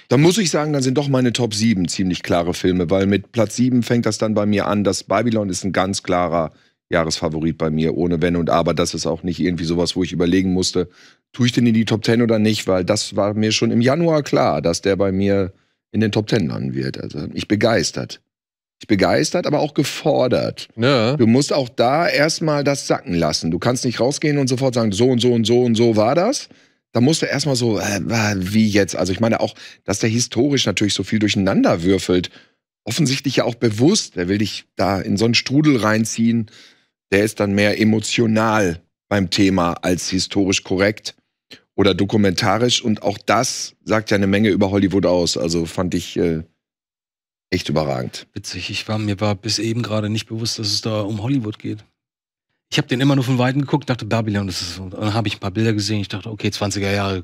dann muss ich sagen, dann sind doch meine Top sieben ziemlich klare Filme, weil mit Platz sieben fängt das dann bei mir an, dass Babylon ist ein ganz klarer Jahresfavorit bei mir, ohne Wenn und Aber. Das ist auch nicht irgendwie sowas, wo ich überlegen musste, tue ich den in die Top 10 oder nicht, weil das war mir schon im Januar klar, dass der bei mir in den Top 10 landen wird. Also mich begeistert. Ich begeistert, aber auch gefordert. Ja. Du musst auch da erstmal das sacken lassen. Du kannst nicht rausgehen und sofort sagen, so und so und so und so war das. Da musst du erstmal so, äh, wie jetzt? Also ich meine auch, dass der historisch natürlich so viel durcheinander würfelt. Offensichtlich ja auch bewusst. Der will dich da in so einen Strudel reinziehen der ist dann mehr emotional beim Thema als historisch korrekt oder dokumentarisch. Und auch das sagt ja eine Menge über Hollywood aus. Also fand ich äh, echt überragend. Witzig, ich war mir war bis eben gerade nicht bewusst, dass es da um Hollywood geht. Ich habe den immer nur von Weitem geguckt, dachte Babylon, das ist so. Dann habe ich ein paar Bilder gesehen, ich dachte, okay, 20er Jahre,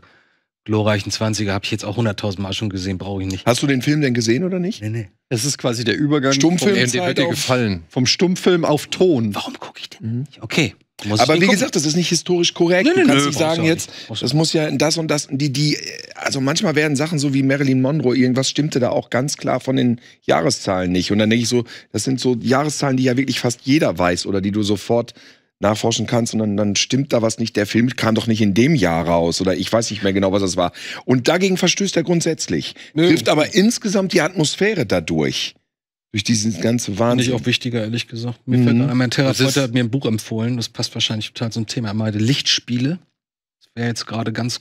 glorreichen 20er habe ich jetzt auch 100.000 Mal schon gesehen, brauche ich nicht. Hast du den Film denn gesehen oder nicht? Nee, nee. Das ist quasi der Übergang Stummfilm vom, auf, gefallen. vom Stummfilm auf Ton. Warum gucke ich den mhm. nicht? Okay. Muss aber wie gesagt, das ist nicht historisch korrekt. Nee, nee, du kannst nö, nicht sagen jetzt, nicht. das muss ja das und das. Die, die, also manchmal werden Sachen so wie Marilyn Monroe, irgendwas stimmte da auch ganz klar von den Jahreszahlen nicht. Und dann denke ich so, das sind so Jahreszahlen, die ja wirklich fast jeder weiß oder die du sofort nachforschen kannst und dann, dann stimmt da was nicht. Der Film kam doch nicht in dem Jahr raus oder ich weiß nicht mehr genau, was das war. Und dagegen verstößt er grundsätzlich. Hilft aber insgesamt die Atmosphäre dadurch. Durch dieses ganze Wahnsinn. Finde ich auch wichtiger, ehrlich gesagt. Mir mhm. fällt, mein Therapeut hat mir ein Buch empfohlen, das passt wahrscheinlich total zum Thema. Er meinte Lichtspiele. Das wäre jetzt gerade ganz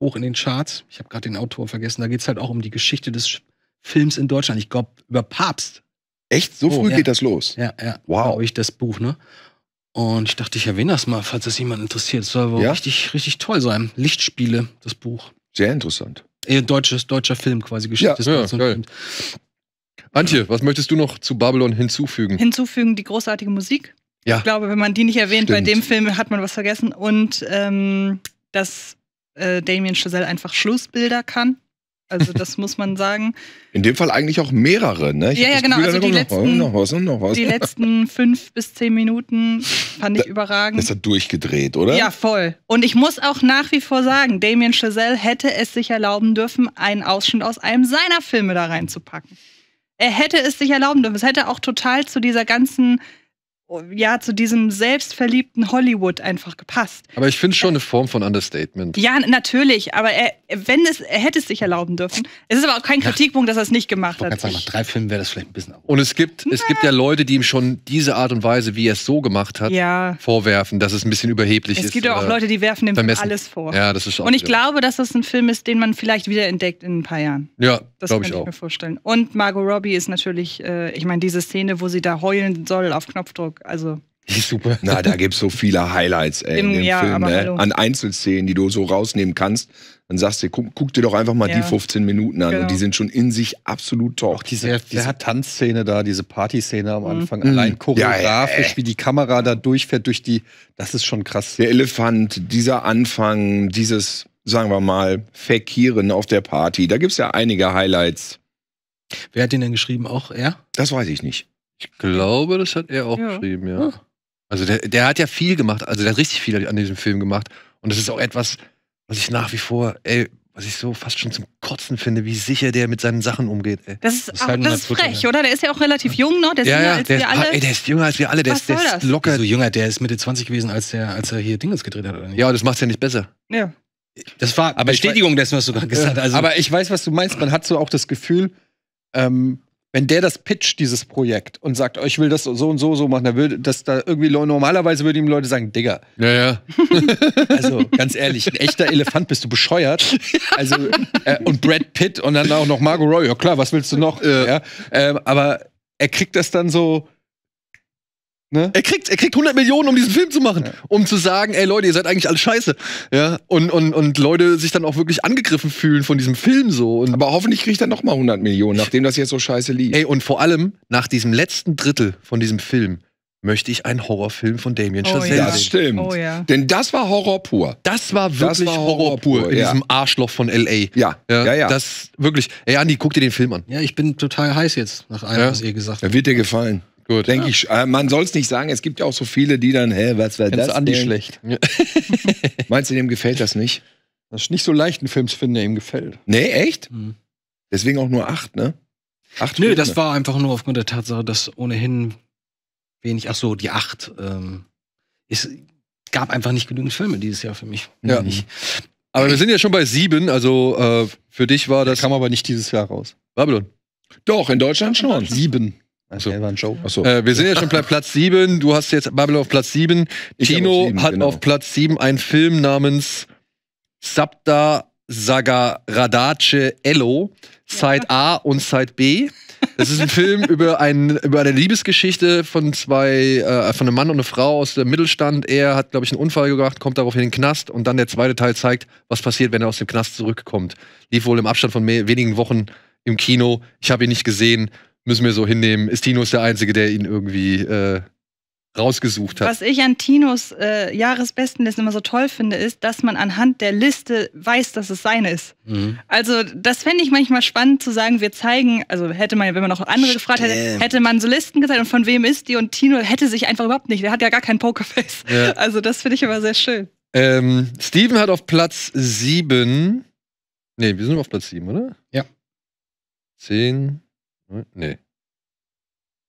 hoch in den Charts. Ich habe gerade den Autor vergessen. Da geht es halt auch um die Geschichte des Films in Deutschland. Ich glaube, über Papst. Echt? So oh, früh ja. geht das los? Ja, ja. Wow. Glaube ich, das Buch, ne? Und ich dachte, ich erwähne das mal, falls das jemand interessiert. Es soll wohl Ja? richtig, richtig toll sein. Lichtspiele, das Buch. Sehr interessant. Äh, deutsches, deutscher Film quasi, geschickt. des ja, geil. Antje, was möchtest du noch zu Babylon hinzufügen? Hinzufügen die großartige Musik. Ja. Ich glaube, wenn man die nicht erwähnt bei dem Film, hat man was vergessen. Und ähm, dass äh, Damien Chazelle einfach Schlussbilder kann. Also das muss man sagen. In dem Fall eigentlich auch mehrere, ne? Ich ja, ja, genau. Gefühl, also die letzten, noch was, noch was. die letzten fünf bis zehn Minuten fand ich überragend. Das hat durchgedreht, oder? Ja, voll. Und ich muss auch nach wie vor sagen, Damien Chazelle hätte es sich erlauben dürfen, einen Ausschnitt aus einem seiner Filme da reinzupacken. Er hätte es sich erlauben dürfen. Es hätte auch total zu dieser ganzen ja, zu diesem selbstverliebten Hollywood einfach gepasst. Aber ich finde schon äh, eine Form von Understatement. Ja, natürlich, aber er, wenn es, er hätte es sich erlauben dürfen. Es ist aber auch kein Kritikpunkt, dass er es nicht gemacht hat. Sagen, nach drei Filmen wäre das vielleicht ein bisschen. Und es gibt, es gibt ja Leute, die ihm schon diese Art und Weise, wie er es so gemacht hat, ja. vorwerfen, dass es ein bisschen überheblich ist. Es gibt ja auch Leute, die werfen dem alles vor. Ja, das ist auch Und ich glaube, dass das ein Film ist, den man vielleicht wiederentdeckt in ein paar Jahren. Ja, das kann ich, auch. mir vorstellen. Und Margot Robbie ist natürlich, äh, ich meine, diese Szene, wo sie da heulen soll auf Knopfdruck. Hamburg. Also Super. Na, da gibt es so viele Highlights ey, Im, in dem ja, Film, ne? an Einzelszenen, die du so rausnehmen kannst. Dann sagst du, guck, guck dir doch einfach mal ja. die 15 Minuten an. Genau. Und die sind schon in sich absolut top. Auch diese, ja, diese Tanzszene da, diese Partyszene am mhm. Anfang, mhm. allein choreografisch, wie die Kamera da durchfährt durch die, das ist schon krass. Der Elefant, dieser Anfang, dieses, sagen wir mal, Verkehren auf der Party, da gibt es ja einige Highlights. Wer hat den denn geschrieben? Auch er? Das weiß ich nicht. Ich glaube, das hat er auch ja. geschrieben, ja. Also der, der hat ja viel gemacht, also der hat richtig viel an diesem Film gemacht. Und das ist auch etwas, was ich nach wie vor, ey, was ich so fast schon zum Kotzen finde, wie sicher der mit seinen Sachen umgeht. Ey. Das ist, das ist, halt das ist frech, oder? Der ist ja auch relativ jung ne? Der ist ja, jünger ja, als wir ist, ah, alle. Ey, der ist jünger als wir alle. Der, was ist, der ist locker. So jünger, der ist Mitte 20 gewesen, als, der, als er hier Dinges gedreht hat, oder nicht? Ja, das macht's ja nicht besser. Ja. Das war aber Bestätigung dessen, was du gerade gesagt hast. Also aber ich weiß, was du meinst. Man hat so auch das Gefühl, ähm, wenn der das pitcht, dieses Projekt, und sagt, oh, ich will das so und so so machen, dann würde das da irgendwie normalerweise würden ihm Leute sagen, Digga. Ja, ja. also ganz ehrlich, ein echter Elefant bist du bescheuert. Also, äh, und Brad Pitt und dann auch noch Margot Roy, ja klar, was willst du noch? Ja. Ja, äh, aber er kriegt das dann so Ne? Er kriegt, er kriegt 100 Millionen, um diesen Film zu machen, ja. um zu sagen, ey Leute, ihr seid eigentlich alle scheiße. Ja? Und, und, und Leute sich dann auch wirklich angegriffen fühlen von diesem Film so. Und Aber hoffentlich kriegt er nochmal 100 Millionen, nachdem das jetzt so scheiße lief. Ey, und vor allem, nach diesem letzten Drittel von diesem Film, möchte ich einen Horrorfilm von Damien oh, Chazelle ja. Das stimmt. Oh, ja. Denn das war Horror pur. Das war wirklich das war Horror, Horror, pur in ja. diesem Arschloch von L.A. Ja. ja. ja, ja, Das wirklich. Ey, Andi, guck dir den Film an. Ja, ich bin total heiß jetzt nach allem, was ihr gesagt habt. Er wird dir gefallen. Gut. Denke ja. ich, äh, man soll es nicht sagen. Es gibt ja auch so viele, die dann, hä, was war Findest das? Andi denn? schlecht. Meinst du, dem gefällt das nicht? Das ist nicht so leicht, einen Film zu finden, der ihm gefällt. Nee, echt? Mhm. Deswegen auch nur acht, ne? Acht Nö, Filme. das war einfach nur aufgrund der Tatsache, dass ohnehin wenig, ach so, die acht, ähm, es gab einfach nicht genügend Filme dieses Jahr für mich. Ja. Ich, aber wir sind ja schon bei sieben, also äh, für dich war das. Der kam aber nicht dieses Jahr raus. Babylon. Doch, in Deutschland schon. Sieben. Also, war ein Joke. Achso. Äh, wir sind ja schon bei Platz 7. Du hast jetzt Babel auf Platz 7. Ich Tino sieben, hat genau. auf Platz 7 einen Film namens Sabda Sagaradace Ello, Side ja. A und Side B. Das ist ein Film über, ein, über eine Liebesgeschichte von zwei, äh, von einem Mann und einer Frau aus dem Mittelstand. Er hat, glaube ich, einen Unfall gemacht, kommt daraufhin in den Knast und dann der zweite Teil zeigt, was passiert, wenn er aus dem Knast zurückkommt. Lief wohl im Abstand von mehr, wenigen Wochen im Kino. Ich habe ihn nicht gesehen müssen wir so hinnehmen, ist Tinus der Einzige, der ihn irgendwie äh, rausgesucht hat. Was ich an Tinos äh, Jahresbestenlisten immer so toll finde, ist, dass man anhand der Liste weiß, dass es seine ist. Mhm. Also das fände ich manchmal spannend zu sagen, wir zeigen, also hätte man, wenn man noch andere Stimmt. gefragt hätte, hätte man so Listen gezeigt und von wem ist die und Tino hätte sich einfach überhaupt nicht, der hat ja gar kein Pokerface. Ja. Also das finde ich immer sehr schön. Ähm, Steven hat auf Platz 7, nee, wir sind auf Platz 7, oder? Ja. 10, hm? Nee.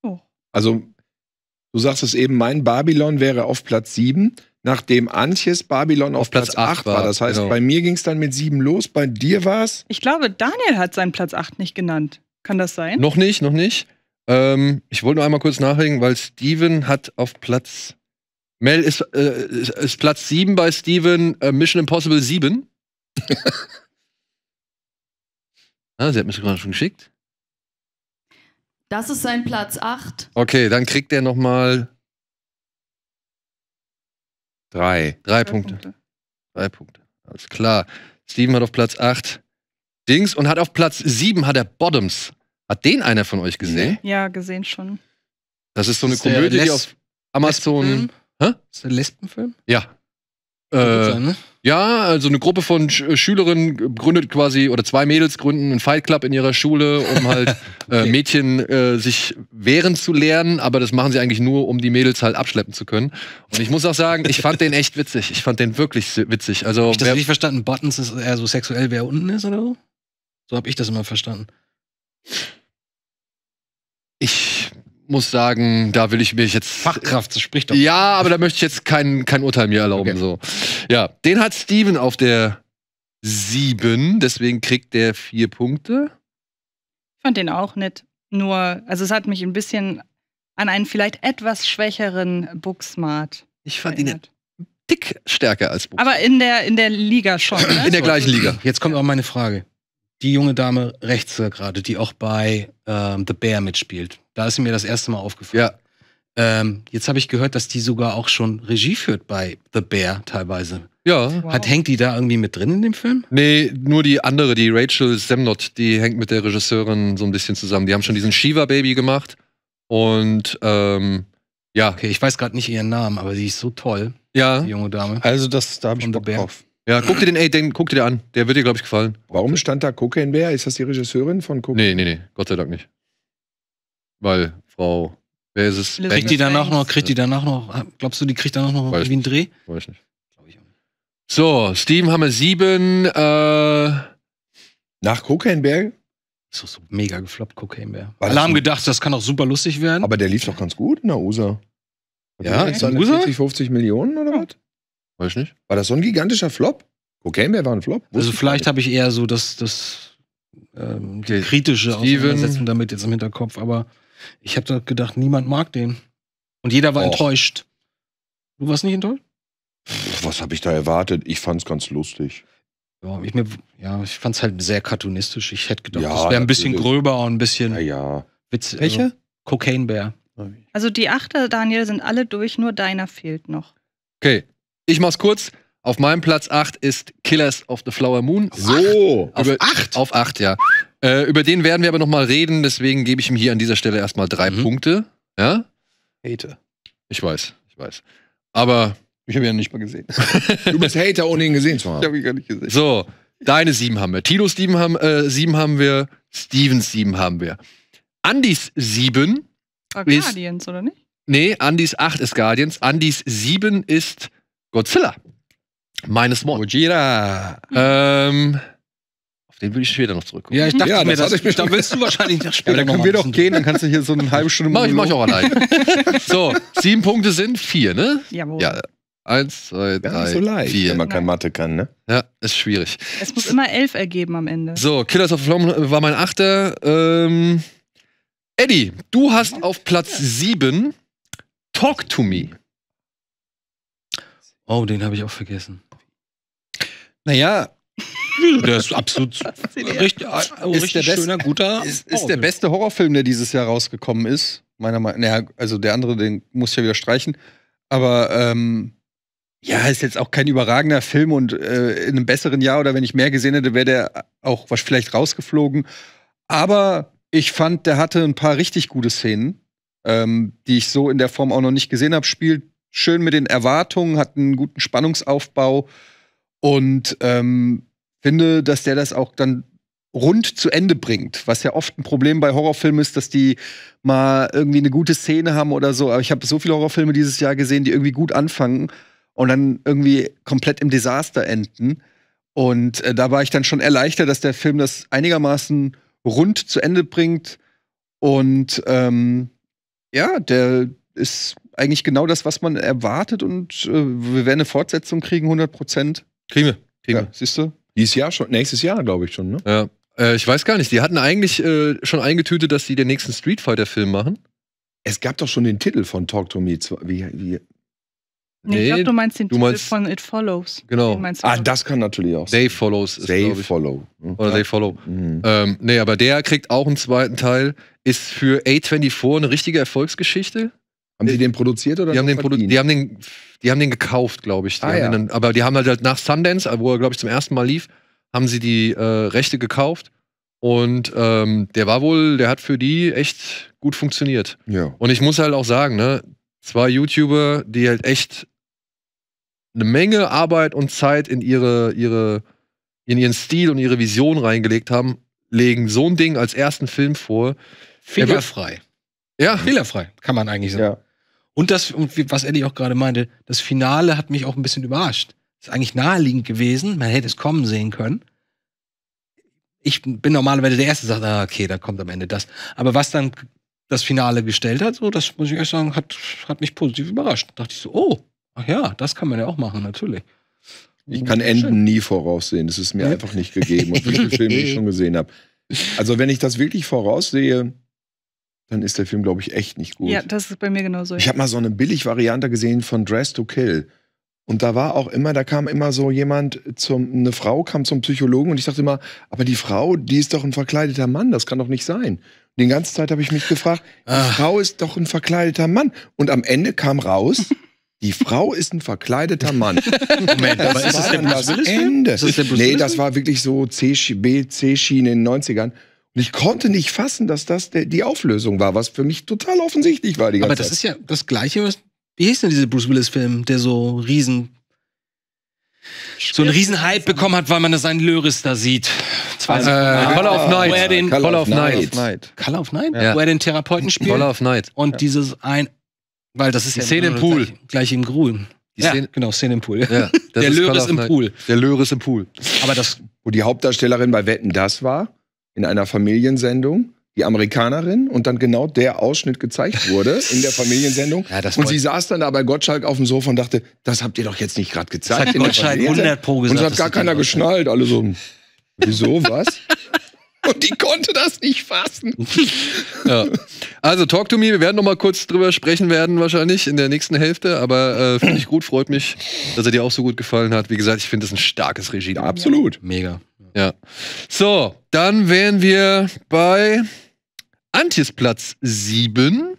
Oh. Also, du sagst es eben, mein Babylon wäre auf Platz 7, nachdem Antjes Babylon auf, auf Platz, Platz 8 war. Das heißt, genau. bei mir ging es dann mit 7 los, bei dir war es. Ich glaube, Daniel hat seinen Platz 8 nicht genannt. Kann das sein? Noch nicht, noch nicht. Ähm, ich wollte nur einmal kurz nachlegen, weil Steven hat auf Platz. Mel ist, äh, ist, ist Platz 7 bei Steven, äh, Mission Impossible 7. ah, sie hat mich gerade schon geschickt. Das ist sein Platz 8. Okay, dann kriegt er nochmal drei. Drei, drei Punkte. Punkte. Drei Punkte. Alles klar. Steven hat auf Platz 8 Dings und hat auf Platz 7 hat er Bottoms. Hat den einer von euch gesehen? Ja, gesehen schon. Das ist so eine ist Komödie, die auf Amazon. Lesbenfilm? Hä? Ist ein Lesbenfilm? Ja. Äh, sein, ne? Ja, also eine Gruppe von Sch Schülerinnen gründet quasi, oder zwei Mädels gründen einen Fight Club in ihrer Schule, um halt äh, okay. äh, Mädchen äh, sich wehren zu lernen, aber das machen sie eigentlich nur, um die Mädels halt abschleppen zu können. Und ich muss auch sagen, ich fand den echt witzig. Ich fand den wirklich witzig. Also, hab ich das nicht verstanden, Buttons ist eher so sexuell, wer unten ist oder so? So habe ich das immer verstanden. Ich muss sagen, da will ich mich jetzt. Fachkraft, das spricht doch. Ja, aber da möchte ich jetzt kein, kein Urteil mir erlauben. Okay. So. Ja, den hat Steven auf der 7, deswegen kriegt der vier Punkte. Ich fand den auch nett. Nur, also es hat mich ein bisschen an einen vielleicht etwas schwächeren Booksmart. Ich fand erinnert. ihn nett dick stärker als Booksmart. Aber in der, in der Liga schon. Ne? In der gleichen Liga. Jetzt kommt auch meine Frage die junge Dame rechts gerade, die auch bei ähm, The Bear mitspielt. Da ist sie mir das erste Mal aufgefallen. Ja. Ähm, jetzt habe ich gehört, dass die sogar auch schon Regie führt bei The Bear teilweise. Ja. Wow. Hat hängt die da irgendwie mit drin in dem Film? Nee, nur die andere, die Rachel Semnott, die hängt mit der Regisseurin so ein bisschen zusammen. Die haben schon diesen Shiva Baby gemacht und ähm, ja. Okay, ich weiß gerade nicht ihren Namen, aber sie ist so toll. Ja. Die junge Dame. Also das, da habe ich Bock drauf. Ja, guck dir den, ey, den, guck dir den an. Der wird dir, glaube ich, gefallen. Warum stand da Cocaine Bear? Ist das die Regisseurin von Cocaine? Nee, nee, nee. Gott sei Dank nicht. Weil Frau, wer ist es? Kriegt die danach noch, kriegt die danach noch, glaubst du, die kriegt danach noch irgendwie einen Dreh? Weiß ich nicht. So, Steam haben wir sieben. Äh Nach Cocaine Bear? Ist doch so mega gefloppt, Cocaine Bear. War Alarm das gedacht, das kann auch super lustig werden. Aber der lief doch ganz gut in der USA. Ja, in USA? 50 Millionen oder was? Weiß ich nicht. War das so ein gigantischer Flop? Cocaine Bear war ein Flop? Wusste also vielleicht habe ich eher so das, das ähm, okay. kritische Steven. damit jetzt im Hinterkopf, aber ich habe gedacht, niemand mag den. Und jeder war Och. enttäuscht. Du warst nicht enttäuscht? was habe ich da erwartet? Ich fand's ganz lustig. Ja, ich, mir, ja, ich fand's halt sehr cartoonistisch. Ich hätte gedacht, ja, das wäre ein bisschen gröber und ein bisschen ja, ja. witzig. Äh, Welche? Also, Cocaine Bear. Also die Achter, Daniel, sind alle durch, nur deiner fehlt noch. Okay, ich mach's kurz. Auf meinem Platz 8 ist Killers of the Flower Moon. So, auf 8? Auf 8, ja. Äh, über den werden wir aber noch mal reden, deswegen gebe ich ihm hier an dieser Stelle erstmal drei mhm. Punkte. Ja? Hater. Ich weiß, ich weiß. Aber ich habe ihn ja nicht mal gesehen. du bist Hater, ohne ihn gesehen zu haben. Ich habe ihn gar nicht gesehen. So, deine sieben haben wir. Tilos sieben haben, äh, sieben haben wir. Stevens sieben haben wir. Andys sieben. War Guardians, oder nicht? Nee, Andys acht ist Guardians. Andys sieben ist Godzilla. Meines Mordes. Gojira. Hm. Ähm, auf den würde ich später noch zurückkommen. Ja, ich dachte ja, mir, das, das ich da willst du wahrscheinlich nach später. Ja, dann können wir doch gehen, dann kannst du hier so eine halbe Stunde. Mach ich, mach ich auch allein. so, sieben Punkte sind vier, ne? Jawohl. Ja. Eins, zwei, Gar drei, nicht so leicht, vier. Wenn man keine Mathe kann, ne? Ja, ist schwierig. Es muss immer elf ergeben am Ende. So, Killers of Flom äh, war mein achter. Ähm, Eddie, du hast auf Platz sieben Talk to Me. Oh, den habe ich auch vergessen. Naja, der ist absolut richtig, äh, ist oh, der best, schöner, guter. Ist, ist der beste Horrorfilm, der dieses Jahr rausgekommen ist. Meiner Meinung nach. also der andere, den muss ich ja wieder streichen. Aber ähm, ja, ist jetzt auch kein überragender Film und äh, in einem besseren Jahr oder wenn ich mehr gesehen hätte, wäre der auch was vielleicht rausgeflogen. Aber ich fand, der hatte ein paar richtig gute Szenen, ähm, die ich so in der Form auch noch nicht gesehen habe. Spielt schön mit den Erwartungen, hat einen guten Spannungsaufbau und ähm, finde, dass der das auch dann rund zu Ende bringt, was ja oft ein Problem bei Horrorfilmen ist, dass die mal irgendwie eine gute Szene haben oder so. Aber ich habe so viele Horrorfilme dieses Jahr gesehen, die irgendwie gut anfangen und dann irgendwie komplett im Desaster enden. Und äh, da war ich dann schon erleichtert, dass der Film das einigermaßen rund zu Ende bringt. Und ähm, ja, der ist eigentlich genau das, was man erwartet und äh, wir werden eine Fortsetzung kriegen, 100 Prozent. Kriegen wir. Kriegen ja, Siehst du? Dieses Jahr schon, nächstes Jahr glaube ich schon, ne? Ja. Äh, ich weiß gar nicht. Die hatten eigentlich äh, schon eingetütet, dass sie den nächsten Street Fighter-Film machen. Es gab doch schon den Titel von Talk to Me. Wie, wie? Nee, ich glaube, du meinst den du Titel meinst, von It Follows. Genau. Ah, das kann natürlich auch sein. They Follows. Ist, they Follow. Oder ja. They Follow. Mhm. Ähm, nee, aber der kriegt auch einen zweiten Teil. Ist für A24 eine richtige Erfolgsgeschichte. Haben die äh, den produziert oder? Die haben den, produ die haben den, die haben den gekauft, glaube ich. Die ah, ja. dann, aber die haben halt, halt nach Sundance, äh, wo er, glaube ich, zum ersten Mal lief, haben sie die äh, Rechte gekauft. Und ähm, der war wohl, der hat für die echt gut funktioniert. Ja. Und ich muss halt auch sagen, ne, zwei YouTuber, die halt echt eine Menge Arbeit und Zeit in ihre, ihre, in ihren Stil und ihre Vision reingelegt haben, legen so ein Ding als ersten Film vor. Fehlerfrei. Ja. Fehlerfrei, kann man eigentlich sagen. Ja. Und das, und was Eddie auch gerade meinte, das Finale hat mich auch ein bisschen überrascht. Ist eigentlich naheliegend gewesen, man hätte es kommen sehen können. Ich bin normalerweise der Erste, der sagt, ah, okay, da kommt am Ende das. Aber was dann das Finale gestellt hat, so, das muss ich euch sagen, hat, hat mich positiv überrascht. Da dachte ich so, oh, ach ja, das kann man ja auch machen, natürlich. Ich kann Enden nie voraussehen. Das ist mir einfach nicht gegeben. Und wie viele Filme ich eh schon gesehen habe. Also, wenn ich das wirklich voraussehe, dann ist der Film, glaube ich, echt nicht gut. Ja, das ist bei mir genauso. Ich habe mal so eine Billig-Variante gesehen von Dress to Kill. Und da war auch immer, da kam immer so jemand zum, eine Frau kam zum Psychologen und ich dachte immer, aber die Frau, die ist doch ein verkleideter Mann, das kann doch nicht sein. Und die ganze Zeit habe ich mich gefragt, die ah. Frau ist doch ein verkleideter Mann. Und am Ende kam raus, die Frau ist ein verkleideter Mann. Moment, das aber ist war das das Ende. Ist das nee, das war wirklich so C, C-Schiene in den 90ern. Und ich konnte nicht fassen, dass das die Auflösung war, was für mich total offensichtlich war die ganze Aber das Zeit. ist ja das Gleiche, was, wie hieß denn dieser Bruce Willis-Film, der so riesen so einen riesen Hype bekommen hat, weil man da seinen Löris da sieht. Zwei also, äh, Call of Night. Wo er den, Call, Call of Night. Night. Call of Night? Ja. Wo er den Therapeuten spielt. Call of Night. Und ja. dieses ein, weil das ist die ja Szene im Pool. Gleich, gleich im Grün. Die ja, Szene, genau, Szene im Pool. Ja, der Löris im Pool. Der Löris im Pool. Aber das. Wo die Hauptdarstellerin bei Wetten das war in einer Familiensendung die Amerikanerin und dann genau der Ausschnitt gezeigt wurde in der Familiensendung. Ja, und sie saß dann da bei Gottschalk auf dem Sofa und dachte, das habt ihr doch jetzt nicht gerade gezeigt. Das hat Gottschalk 100 Pro gesagt. Und es hat gar keiner geschnallt. Alle so, wieso, was? und die konnte das nicht fassen. Ja. Also Talk to Me, wir werden noch mal kurz drüber sprechen werden wahrscheinlich in der nächsten Hälfte, aber äh, finde ich gut, freut mich, dass er dir auch so gut gefallen hat. Wie gesagt, ich finde es ein starkes Regie. Ja, absolut. Mega. Ja. So, dann wären wir bei Antjes Platz 7,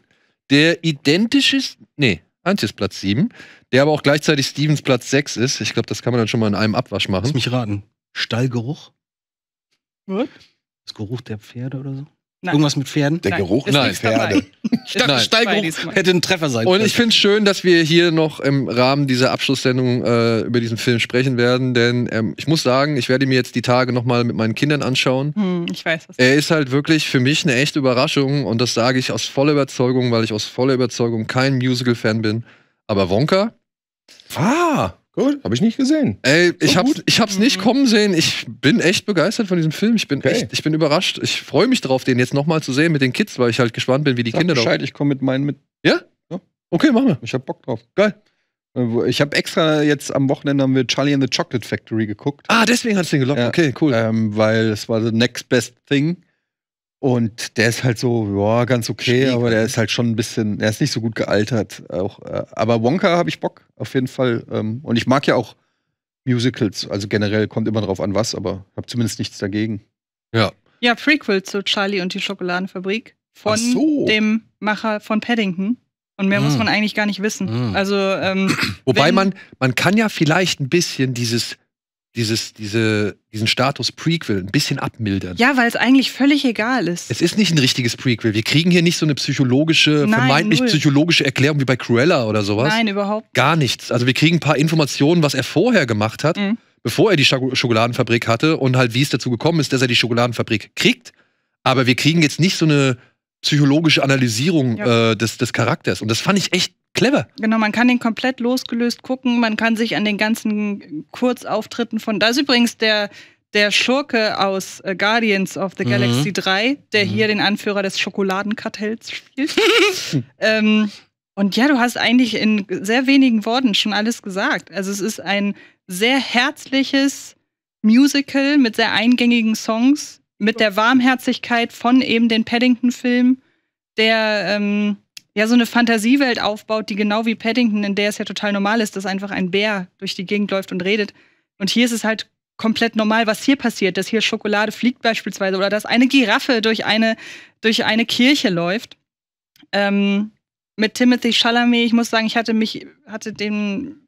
der identisch ist. Nee, Antjes Platz 7, der aber auch gleichzeitig Stevens Platz 6 ist. Ich glaube, das kann man dann schon mal in einem Abwasch machen. Lass mich raten. Stallgeruch? Was? Das Geruch der Pferde oder so? Nein. Irgendwas mit Pferden? Der Nein, Geruch Nein, Pferde. Ich dachte, Steigeruch hätte ein Treffer sein können. Und ich finde es schön, dass wir hier noch im Rahmen dieser Abschlusssendung äh, über diesen Film sprechen werden, denn ähm, ich muss sagen, ich werde mir jetzt die Tage nochmal mit meinen Kindern anschauen. Hm, ich weiß was. Er ist halt wirklich für mich eine echte Überraschung und das sage ich aus voller Überzeugung, weil ich aus voller Überzeugung kein Musical-Fan bin. Aber Wonka? Ah! Gut, habe ich nicht gesehen. Ey, ich habe ich hab's nicht kommen sehen. Ich bin echt begeistert von diesem Film. Ich bin okay. echt, ich bin überrascht. Ich freue mich drauf, den jetzt nochmal zu sehen mit den Kids, weil ich halt gespannt bin, wie die Sag Kinder Bescheid, ich komme mit meinen mit. Ja? ja? Okay, machen wir. Ich habe Bock drauf. Geil. Äh, ich habe extra jetzt am Wochenende haben wir Charlie and the Chocolate Factory geguckt. Ah, deswegen hat's den gelockt. Ja. Okay, cool. Ähm, weil es war the next best thing. Und der ist halt so, ja, ganz okay, Schwierig. aber der ist halt schon ein bisschen, er ist nicht so gut gealtert. Auch, äh, aber Wonka habe ich Bock, auf jeden Fall. Ähm, und ich mag ja auch Musicals, also generell kommt immer drauf an, was, aber habe zumindest nichts dagegen. Ja. Ja, Prequel zu Charlie und die Schokoladenfabrik von so. dem Macher von Paddington. Und mehr mm. muss hm. man eigentlich gar nicht wissen. Mm. Also, ähm, Wobei man, man kann ja vielleicht ein bisschen dieses dieses, diese, diesen Status Prequel ein bisschen abmildern. Ja, weil es eigentlich völlig egal ist. Es ist nicht ein richtiges Prequel. Wir kriegen hier nicht so eine psychologische, Nein, vermeintlich null. psychologische Erklärung wie bei Cruella oder sowas. Nein, überhaupt. Gar nichts. Also wir kriegen ein paar Informationen, was er vorher gemacht hat, mhm. bevor er die Schokoladenfabrik hatte und halt wie es dazu gekommen ist, dass er die Schokoladenfabrik kriegt. Aber wir kriegen jetzt nicht so eine psychologische Analysierung ja. äh, des, des Charakters. Und das fand ich echt Clever. Genau, man kann den komplett losgelöst gucken. Man kann sich an den ganzen Kurzauftritten von. Da ist übrigens der, der Schurke aus äh, Guardians of the mhm. Galaxy mhm. 3, der mhm. hier den Anführer des Schokoladenkartells spielt. ähm, und ja, du hast eigentlich in sehr wenigen Worten schon alles gesagt. Also, es ist ein sehr herzliches Musical mit sehr eingängigen Songs, mit der Warmherzigkeit von eben den Paddington-Film, der. Ähm, ja so eine Fantasiewelt aufbaut, die genau wie Paddington, in der es ja total normal ist, dass einfach ein Bär durch die Gegend läuft und redet. Und hier ist es halt komplett normal, was hier passiert, dass hier Schokolade fliegt beispielsweise oder dass eine Giraffe durch eine, durch eine Kirche läuft. Ähm, mit Timothy Chalamet, ich muss sagen, ich hatte mich, hatte den,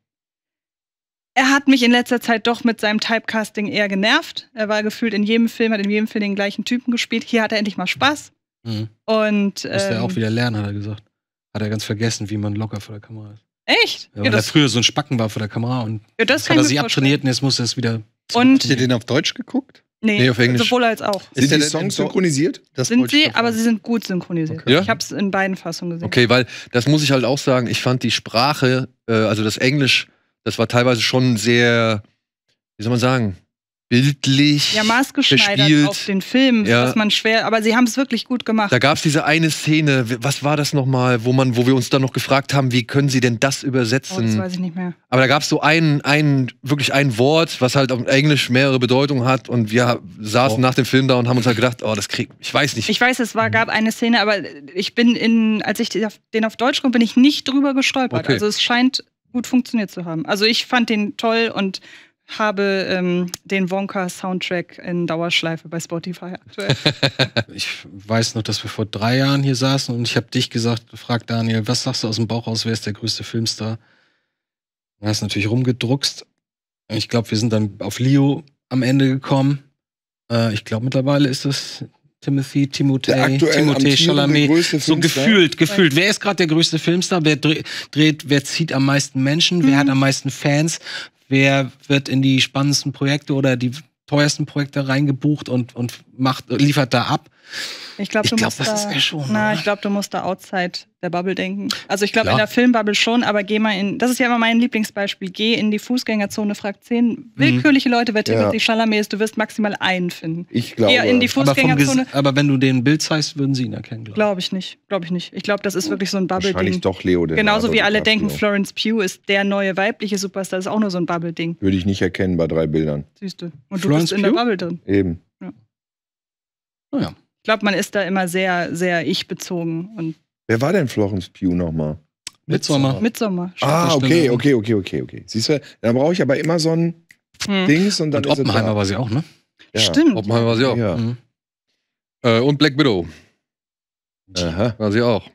er hat mich in letzter Zeit doch mit seinem Typecasting eher genervt. Er war gefühlt in jedem Film, hat in jedem Film den gleichen Typen gespielt. Hier hat er endlich mal Spaß. Mhm. Und ähm, muss er auch wieder lernen, hat er gesagt hat er ganz vergessen, wie man locker vor der Kamera ist. Echt? Ja, weil ja, er früher so ein Spacken war vor der Kamera und ja, das, das hat er sich abtrainiert und jetzt muss er es wieder. Und Habt ihr den auf Deutsch geguckt? Nee, nee, auf Englisch. Sowohl als auch. Sind der Song synchronisiert? Das sind sie, aber sie sind gut synchronisiert. Okay. Ja? Ich habe es in beiden Fassungen gesehen. Okay, weil das muss ich halt auch sagen, ich fand die Sprache, äh, also das Englisch, das war teilweise schon sehr, wie soll man sagen, bildlich ja, maßgeschneidert verspielt. auf den Film, ja. dass man schwer, aber sie haben es wirklich gut gemacht. Da gab es diese eine Szene, was war das nochmal, wo man, wo wir uns dann noch gefragt haben, wie können sie denn das übersetzen? Oh, das weiß ich nicht mehr. Aber da gab es so ein, ein, wirklich ein Wort, was halt auf Englisch mehrere Bedeutungen hat und wir saßen oh. nach dem Film da und haben uns halt gedacht, oh, das krieg, ich weiß nicht. Ich weiß, es war, gab eine Szene, aber ich bin in, als ich den auf Deutsch gucke, bin ich nicht drüber gestolpert. Okay. Also es scheint gut funktioniert zu haben. Also ich fand den toll und habe ähm, den Wonka-Soundtrack in Dauerschleife bei Spotify aktuell. ich weiß noch, dass wir vor drei Jahren hier saßen und ich habe dich gesagt, frag Daniel, was sagst du aus dem Bauch aus, wer ist der größte Filmstar? Du hast natürlich rumgedruckst. Ich glaube, wir sind dann auf Leo am Ende gekommen. Äh, ich glaube, mittlerweile ist das Timothy, Timothée, Timothée Chalamet. So gefühlt, gefühlt. Wer ist gerade der größte Filmstar? Wer dreht, wer zieht am meisten Menschen? Mhm. Wer hat am meisten Fans? wer wird in die spannendsten Projekte oder die teuersten Projekte reingebucht und, und macht, liefert da ab. Ich glaube, du, glaub, ja glaub, du musst da outside der Bubble denken. Also ich glaube in der Filmbubble schon, aber geh mal in, das ist ja immer mein Lieblingsbeispiel, geh in die Fußgängerzone, frag zehn willkürliche mhm. Leute, wer Timothy ja. Chalamet ist, du wirst maximal einen finden. Ich glaube. Geh in die Fußgängerzone. Aber, aber wenn du den Bild zeigst, würden sie ihn erkennen, glaube ich. Glaube ich nicht, glaube ich nicht. Ich glaube, das ist wirklich so ein Bubble-Ding. Wahrscheinlich doch Leo. Genauso wie alle denken, Leo. Florence Pugh ist der neue weibliche Superstar, das ist auch nur so ein Bubble-Ding. Würde ich nicht erkennen bei drei Bildern. Siehst du. Und Florence du bist in Pugh? der Bubble drin. Eben. Ja. Naja. Ich glaube, man ist da immer sehr, sehr ich-bezogen. Und Wer war denn Florence Pugh nochmal? Mitsommer. Mitsommer. Ah, okay, ne? okay, okay, okay, okay. Siehst du, da brauche ich aber immer so ein hm. Dings und dann. Und Oppenheimer war sie auch, ne? Ja. Stimmt. Oppenheimer war sie auch. Ja. Mhm. Äh, und Black Widow. Aha. War sie auch. Ja.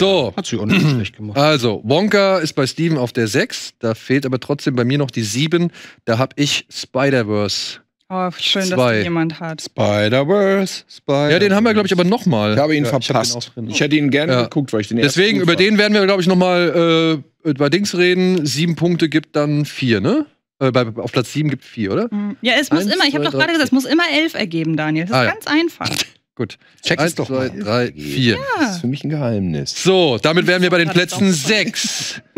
So. Hat sie auch nicht schlecht gemacht. Also, Wonka ist bei Steven auf der 6. Da fehlt aber trotzdem bei mir noch die 7. Da habe ich Spider-Verse Oh, schön, Zwei. dass die jemand hat. Spider-Verse, Spider. Ja, den haben wir, glaube ich, aber nochmal. Ich habe ihn ja, verpasst. Ich, ich, hätte ihn gerne ja. geguckt, weil ich den Deswegen, über den werden wir, glaube ich, nochmal äh, bei Dings reden. Sieben Punkte gibt dann vier, ne? Äh, auf Platz sieben gibt es vier, oder? Mhm. Ja, es muss Eins, immer, ich habe doch gerade gesagt, es muss immer elf ergeben, Daniel. Das ist ah, ja. ganz einfach. Gut. Check es doch zwei, mal. Drei, vier. Ja. Das ist für mich ein Geheimnis. So, damit wären wir bei den Plätzen sechs.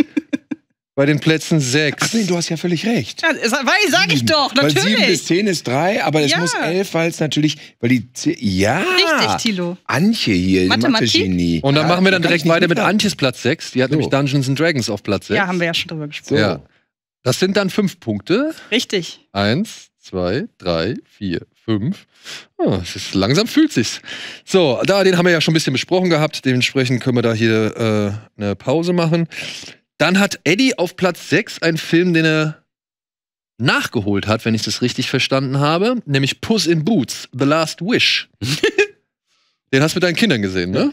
Bei den Plätzen 6. Ach nee, du hast ja völlig recht. Ja, weil, sag ich doch, natürlich. Weil sieben bis zehn ist 3, aber es ja. muss 11, weil es natürlich, weil die 10, ja. Richtig, Tilo. Antje hier, Mathe-Genie. Und dann ja, machen wir dann direkt weiter mit Antjes Platz 6. Die hat so. nämlich Dungeons and Dragons auf Platz 6. Ja, haben wir ja schon drüber gesprochen. So. Ja. Das sind dann fünf Punkte. Richtig. Eins, zwei, drei, vier, fünf. Oh, es ist, langsam fühlt sich's. So, da, den haben wir ja schon ein bisschen besprochen gehabt. Dementsprechend können wir da hier äh, eine Pause machen. Dann hat Eddie auf Platz 6 einen Film, den er nachgeholt hat, wenn ich das richtig verstanden habe, nämlich Puss in Boots, The Last Wish. den hast du mit deinen Kindern gesehen, ne?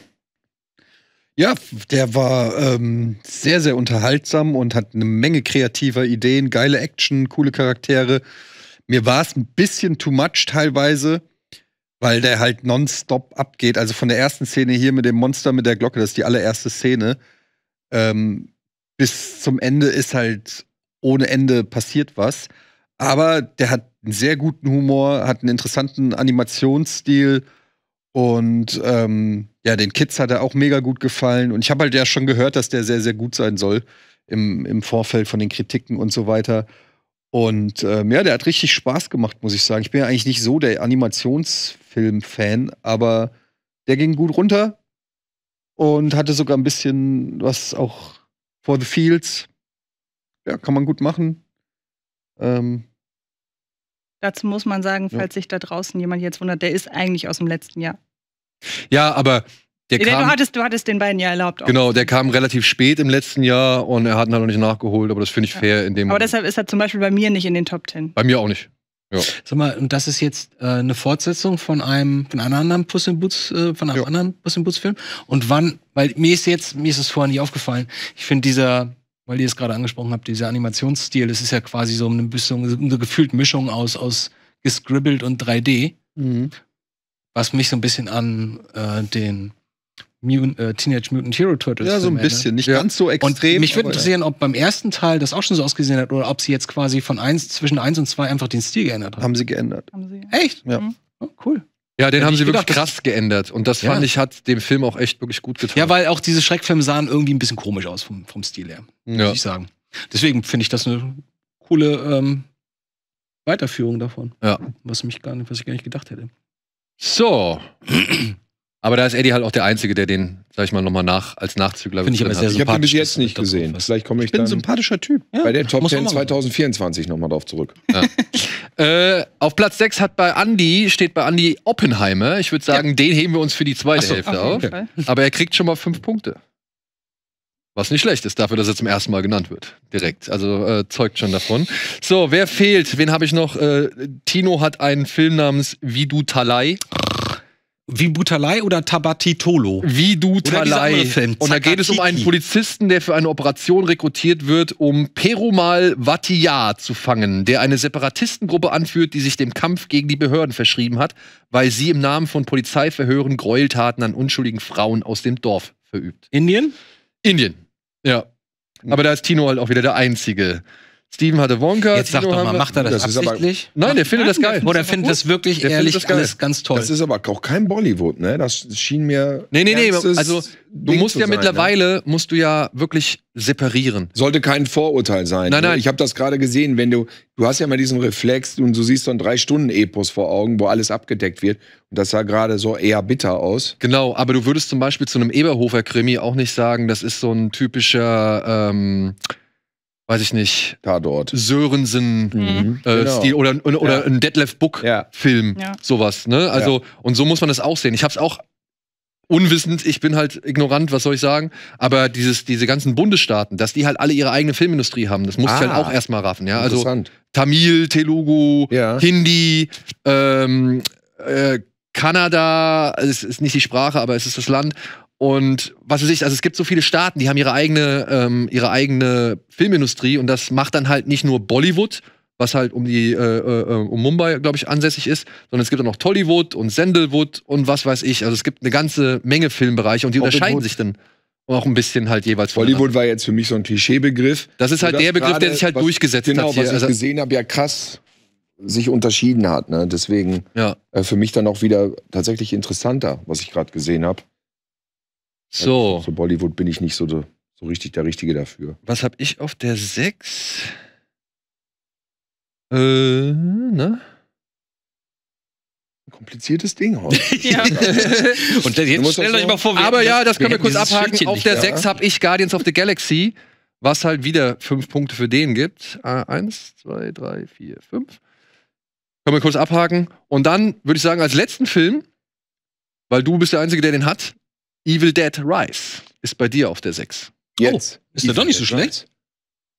Ja, der war ähm, sehr, sehr unterhaltsam und hat eine Menge kreativer Ideen, geile Action, coole Charaktere. Mir war es ein bisschen too much teilweise, weil der halt nonstop abgeht. Also von der ersten Szene hier mit dem Monster mit der Glocke, das ist die allererste Szene. Ähm, bis zum Ende ist halt ohne Ende passiert was. Aber der hat einen sehr guten Humor, hat einen interessanten Animationsstil und ähm, ja, den Kids hat er auch mega gut gefallen. Und ich habe halt ja schon gehört, dass der sehr, sehr gut sein soll im, im Vorfeld von den Kritiken und so weiter. Und ähm, ja, der hat richtig Spaß gemacht, muss ich sagen. Ich bin ja eigentlich nicht so der Animationsfilm-Fan, aber der ging gut runter und hatte sogar ein bisschen was auch For the Fields. Ja, kann man gut machen. Ähm, Dazu muss man sagen, falls ja. sich da draußen jemand jetzt wundert, der ist eigentlich aus dem letzten Jahr. Ja, aber der kam, du, hattest, du hattest den beiden ja erlaubt. Auch. Genau, der kam relativ spät im letzten Jahr und er hat ihn halt noch nicht nachgeholt, aber das finde ich ja. fair in dem. Aber Moment. deshalb ist er zum Beispiel bei mir nicht in den Top Ten. Bei mir auch nicht. Ja. Sag mal, und das ist jetzt äh, eine Fortsetzung von einem, von einem anderen Puss in Boots, äh, von einem ja. anderen Puss in Boots Film. Und wann, weil mir ist jetzt, mir ist es vorher nicht aufgefallen. Ich finde dieser, weil ihr es gerade angesprochen habt, dieser Animationsstil, das ist ja quasi so eine bisschen, eine gefühlte Mischung aus, aus gescribbelt und 3D. Mhm. Was mich so ein bisschen an äh, den äh, Teenage Mutant Hero Turtles. Ja, so ein ne? bisschen, nicht ja. ganz so extrem. Und mich würde interessieren, ob beim ersten Teil das auch schon so ausgesehen hat oder ob sie jetzt quasi von eins, zwischen 1 und 2 einfach den Stil geändert haben. Haben sie geändert. Haben sie. Echt? Ja. Mhm. Oh, cool. Ja, den ja, haben sie wirklich gedacht, krass geändert. Und das ja. fand ich, hat dem Film auch echt wirklich gut getan. Ja, weil auch diese Schreckfilme sahen irgendwie ein bisschen komisch aus vom, vom Stil her, ja. muss ich sagen. Deswegen finde ich das eine coole ähm, Weiterführung davon. Ja. Was, mich gar nicht, was ich gar nicht gedacht hätte. So. Aber da ist Eddie halt auch der Einzige, der den, sag ich mal, nochmal nach, als Nachzügler Finde ich aber sehr hat. Ich habe den bis jetzt nicht gesehen. Vielleicht komme ich, ich bin dann ein sympathischer Typ. Ja, bei der Top 10 2024 nochmal drauf zurück. Ja. äh, auf Platz 6 hat bei Andy, steht bei Andy Oppenheimer. Ich würde sagen, ja. den heben wir uns für die zweite so, Hälfte auf. auf. Aber er kriegt schon mal fünf Punkte. Was nicht schlecht ist dafür, dass er zum ersten Mal genannt wird. Direkt. Also äh, zeugt schon davon. So, wer fehlt? Wen habe ich noch? Äh, Tino hat einen Film namens Wie du Talai. Wie Butalei oder Tabatitolo? Wie Dutalei. Und da geht es um einen Polizisten, der für eine Operation rekrutiert wird, um Perumal Watiyar zu fangen, der eine Separatistengruppe anführt, die sich dem Kampf gegen die Behörden verschrieben hat, weil sie im Namen von Polizeiverhören Gräueltaten an unschuldigen Frauen aus dem Dorf verübt. Indien? Indien, ja. Aber da ist Tino halt auch wieder der Einzige. Steven hatte Wonka. Jetzt sag Tino doch mal, macht er das, das absichtlich? Aber, nein, der findet das geil. Oder findet das wirklich der ehrlich das alles ganz toll? Das ist aber auch kein Bollywood, ne? Das schien mir. Nee, nee, nee. Also, du Ding musst ja sein, ne? mittlerweile, ne? musst du ja wirklich separieren. Sollte kein Vorurteil sein. Nein, nein. Ich habe das gerade gesehen, wenn du, du hast ja mal diesen Reflex und du siehst so einen Drei-Stunden-Epos vor Augen, wo alles abgedeckt wird. Und das sah gerade so eher bitter aus. Genau, aber du würdest zum Beispiel zu einem Eberhofer-Krimi auch nicht sagen, das ist so ein typischer, ähm, weiß ich nicht, Tatort. Sörensen mhm. mhm. Genau. äh, genau. Stil oder, oder, oder ja. ein Detlef Book ja. Film, ja. sowas, ne? Also und so muss man das auch sehen. Ich habe es auch unwissend, ich bin halt ignorant, was soll ich sagen, aber dieses diese ganzen Bundesstaaten, dass die halt alle ihre eigene Filmindustrie haben, das muss ah. ich halt ah. auch erstmal raffen, ja? Also Tamil, Telugu, Hindi, ähm, äh, Kanada, es ist nicht die Sprache, aber es ist das Land und was weiß ich, also es gibt so viele Staaten, die haben ihre eigene, ähm, ihre eigene Filmindustrie und das macht dann halt nicht nur Bollywood, was halt um die äh, äh, äh um Mumbai, glaube ich, ansässig ist, sondern es gibt auch noch Tollywood und Sendelwood und was weiß ich. Also es gibt eine ganze Menge Filmbereiche und die Hollywood. unterscheiden sich dann auch ein bisschen halt jeweils von. Bollywood war jetzt für mich so ein Klischeebegriff. Das ist halt der Begriff, grade, der sich halt was, durchgesetzt genau, hat. Genau, was ich also, gesehen habe, ja krass sich unterschieden hat. Ne? Deswegen ja. äh, für mich dann auch wieder tatsächlich interessanter, was ich gerade gesehen habe. So. Also, so Bollywood bin ich nicht so, so richtig der Richtige dafür. Was habe ich auf der 6? Äh, ne? kompliziertes Ding heute. ja. Und jetzt stellt euch mal vor, wir Aber ja, das können wir, wir kurz abhaken. Auf der 6 habe ich Guardians of the Galaxy, was halt wieder 5 Punkte für den gibt. 1, 2, 3, 4, 5. Können wir kurz abhaken. Und dann würde ich sagen, als letzten Film, weil du bist der Einzige, der den hat, Evil Dead Rise ist bei dir auf der 6. Jetzt. Oh, ist Evil doch nicht so schlecht?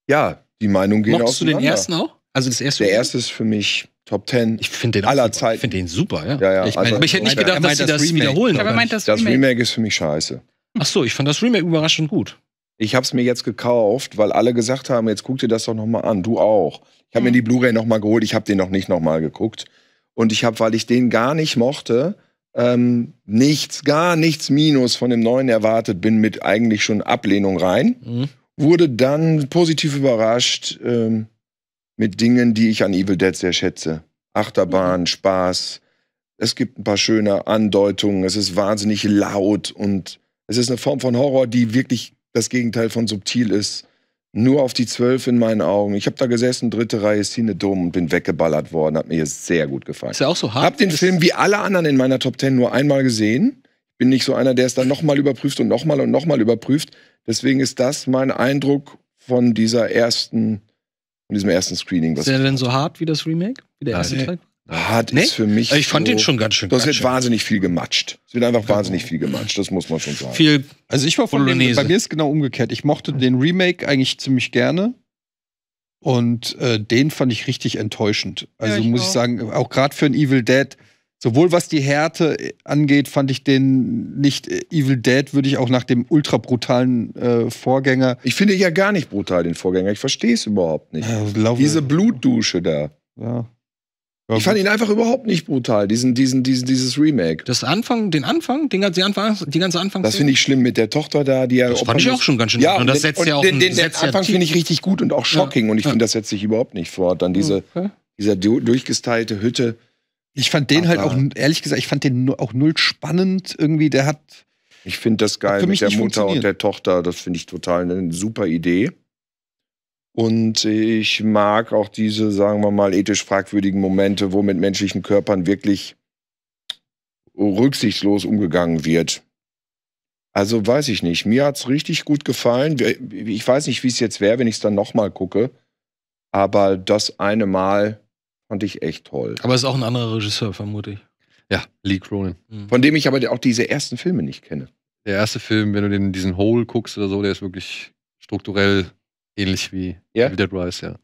Ja, die Meinung geht Mochtest du den ersten auch? Also das erste Der erste ist für mich Top 10 ich den aller Zeiten. Ich finde den super, ja. ja, ja ich mein, also, aber ich hätte nicht gedacht, dass sie das, das wiederholen. Aber meint das, das Remake ist für mich scheiße. Ach so, ich fand das Remake überraschend gut. Ich habe es mir jetzt gekauft, weil alle gesagt haben, jetzt guck dir das doch noch mal an, du auch. Ich habe mhm. mir die Blu-ray noch mal geholt, ich habe den noch nicht noch mal geguckt und ich habe, weil ich den gar nicht mochte, ähm, nichts, gar nichts Minus von dem Neuen erwartet, bin mit eigentlich schon Ablehnung rein. Mhm. Wurde dann positiv überrascht ähm, mit Dingen, die ich an Evil Dead sehr schätze. Achterbahn, mhm. Spaß. Es gibt ein paar schöne Andeutungen. Es ist wahnsinnig laut und es ist eine Form von Horror, die wirklich das Gegenteil von subtil ist nur auf die Zwölf in meinen Augen. Ich habe da gesessen, dritte Reihe, Szene dumm und bin weggeballert worden. Hat mir sehr gut gefallen. Ist ja auch so hart. Hab den Film wie alle anderen in meiner Top Ten nur einmal gesehen. Bin nicht so einer, der es dann nochmal überprüft und nochmal und nochmal überprüft. Deswegen ist das mein Eindruck von dieser ersten, von diesem ersten Screening. Was ist der denn so hart wie das Remake? Wie der erste Teil? Hart nee? ist für mich. Ich fand so, den schon ganz schön. Das wird wahnsinnig viel gematscht. Es wird einfach wahnsinnig viel gematscht, das muss man schon sagen. Viel also ich war von dem, bei mir ist genau umgekehrt. Ich mochte den Remake eigentlich ziemlich gerne. Und äh, den fand ich richtig enttäuschend. Also ja, ich muss auch. ich sagen, auch gerade für ein Evil Dead, sowohl was die Härte äh, angeht, fand ich den nicht äh, Evil Dead, würde ich auch nach dem ultra brutalen äh, Vorgänger. Ich finde ja gar nicht brutal den Vorgänger. Ich verstehe es überhaupt nicht. Ja, Diese Blutdusche da. Ja. Ich fand ihn einfach überhaupt nicht brutal, diesen, diesen, diesen, dieses Remake. Das Anfang, den Anfang, den, ganzen Anfang, die ganze Anfang. Das finde ich schlimm mit der Tochter da, die ja. Das fand ich auch schon ganz schön. Ja, und das setzt und ja auch den, den, den Anfang finde ich richtig gut und auch shocking ja. und ich ja. finde, das setzt sich überhaupt nicht fort. Dann diese, okay. dieser durchgestylte Hütte. Ich fand den Aber halt auch, ehrlich gesagt, ich fand den auch null spannend irgendwie. Der hat. Ich finde das geil mit der Mutter und der Tochter. Das finde ich total eine super Idee. Und ich mag auch diese, sagen wir mal, ethisch fragwürdigen Momente, wo mit menschlichen Körpern wirklich rücksichtslos umgegangen wird. Also weiß ich nicht. Mir hat es richtig gut gefallen. Ich weiß nicht, wie es jetzt wäre, wenn ich es dann nochmal gucke. Aber das eine Mal fand ich echt toll. Aber es ist auch ein anderer Regisseur, vermute ich. Ja, Lee Cronin. Mhm. Von dem ich aber auch diese ersten Filme nicht kenne. Der erste Film, wenn du den, diesen Hole guckst oder so, der ist wirklich strukturell Ähnlich wie, ja? wie Dead Rise, ja.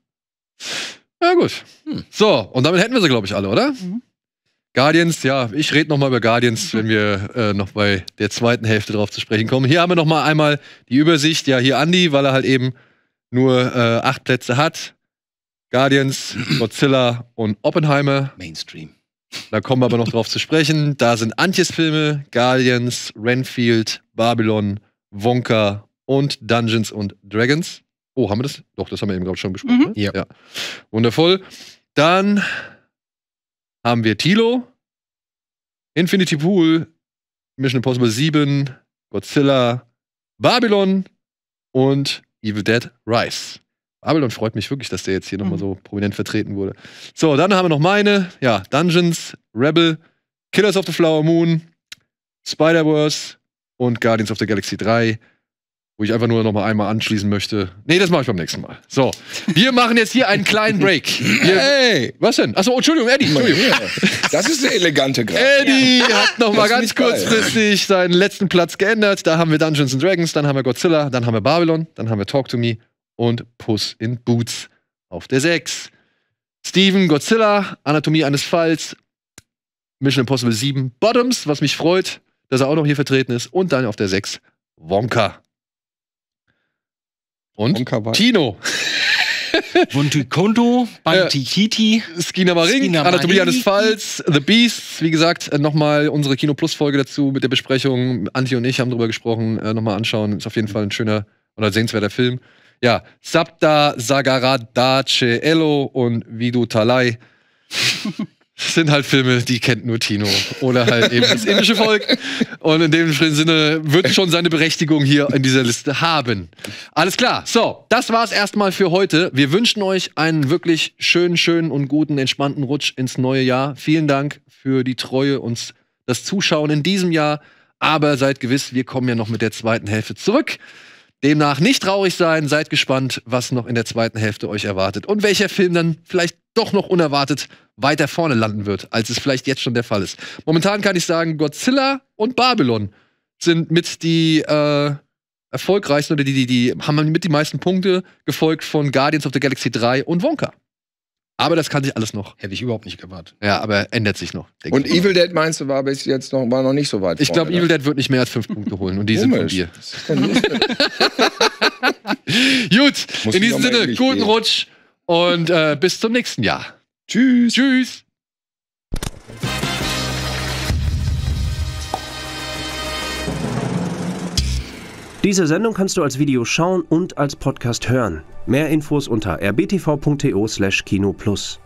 Ja, gut. Hm. So, und damit hätten wir sie, glaube ich, alle, oder? Mhm. Guardians, ja, ich rede nochmal über Guardians, mhm. wenn wir äh, noch bei der zweiten Hälfte drauf zu sprechen kommen. Hier haben wir nochmal einmal die Übersicht. Ja, hier Andy, weil er halt eben nur äh, acht Plätze hat. Guardians, Godzilla und Oppenheimer. Mainstream. Da kommen wir aber noch drauf zu sprechen. Da sind Antjes Filme, Guardians, Renfield, Babylon, Wonka und Dungeons und Dragons. Oh, haben wir das? Doch, das haben wir eben gerade schon besprochen. Mhm. Ne? Ja. ja. Wundervoll. Dann haben wir Tilo, Infinity Pool, Mission Impossible 7, Godzilla, Babylon und Evil Dead Rise. Babylon freut mich wirklich, dass der jetzt hier mhm. nochmal so prominent vertreten wurde. So, dann haben wir noch meine. Ja, Dungeons, Rebel, Killers of the Flower Moon, Spider-Verse und Guardians of the Galaxy 3 wo ich einfach nur noch mal einmal anschließen möchte. Nee, das mache ich beim nächsten Mal. So, wir machen jetzt hier einen kleinen Break. Wir, hey, was denn? Achso, Entschuldigung, Eddie. Entschuldigung. Das ist eine elegante Grafik. Eddie ja. hat noch mal ganz kurzfristig seinen letzten Platz geändert. Da haben wir Dungeons and Dragons, dann haben wir Godzilla, dann haben wir Babylon, dann haben wir Talk to Me und Puss in Boots auf der 6. Steven, Godzilla, Anatomie eines Falls, Mission Impossible 7, Bottoms, was mich freut, dass er auch noch hier vertreten ist und dann auf der 6 Wonka. Und Tino. Buntikonto, Bantikiti, äh, Skinamaring, Skinamaring, Anatomie eines Falls, The Beasts. Wie gesagt, äh, nochmal unsere Kino Plus Folge dazu mit der Besprechung. Antje und ich haben darüber gesprochen. Äh, nochmal anschauen. Ist auf jeden Fall ein schöner oder sehenswerter Film. Ja, Sapta Sagaradace Elo und Vidu Talai. sind halt Filme, die kennt nur Tino. Oder halt eben das indische Volk. Und in dem Sinne wird schon seine Berechtigung hier in dieser Liste haben. Alles klar. So, das war's erstmal für heute. Wir wünschen euch einen wirklich schönen, schönen und guten, entspannten Rutsch ins neue Jahr. Vielen Dank für die Treue und das Zuschauen in diesem Jahr. Aber seid gewiss, wir kommen ja noch mit der zweiten Hälfte zurück. Demnach nicht traurig sein, seid gespannt, was noch in der zweiten Hälfte euch erwartet und welcher Film dann vielleicht doch noch unerwartet weiter vorne landen wird, als es vielleicht jetzt schon der Fall ist. Momentan kann ich sagen, Godzilla und Babylon sind mit die äh, erfolgreichsten oder die, die, die haben mit die meisten Punkte, gefolgt von Guardians of the Galaxy 3 und Wonka. Aber das kann sich alles noch. Hätte ich überhaupt nicht gewartet. Ja, aber ändert sich noch. Und Evil Dead meinst du, war bis jetzt noch, war noch nicht so weit. Ich glaube, Evil Dead wird nicht mehr als fünf Punkte holen und die sind von dir. Gut, in diesem Sinne, guten Rutsch. Und äh, bis zum nächsten Jahr. Tschüss. Tschüss. Diese Sendung kannst du als Video schauen und als Podcast hören. Mehr Infos unter rbtv.to/kinoplus.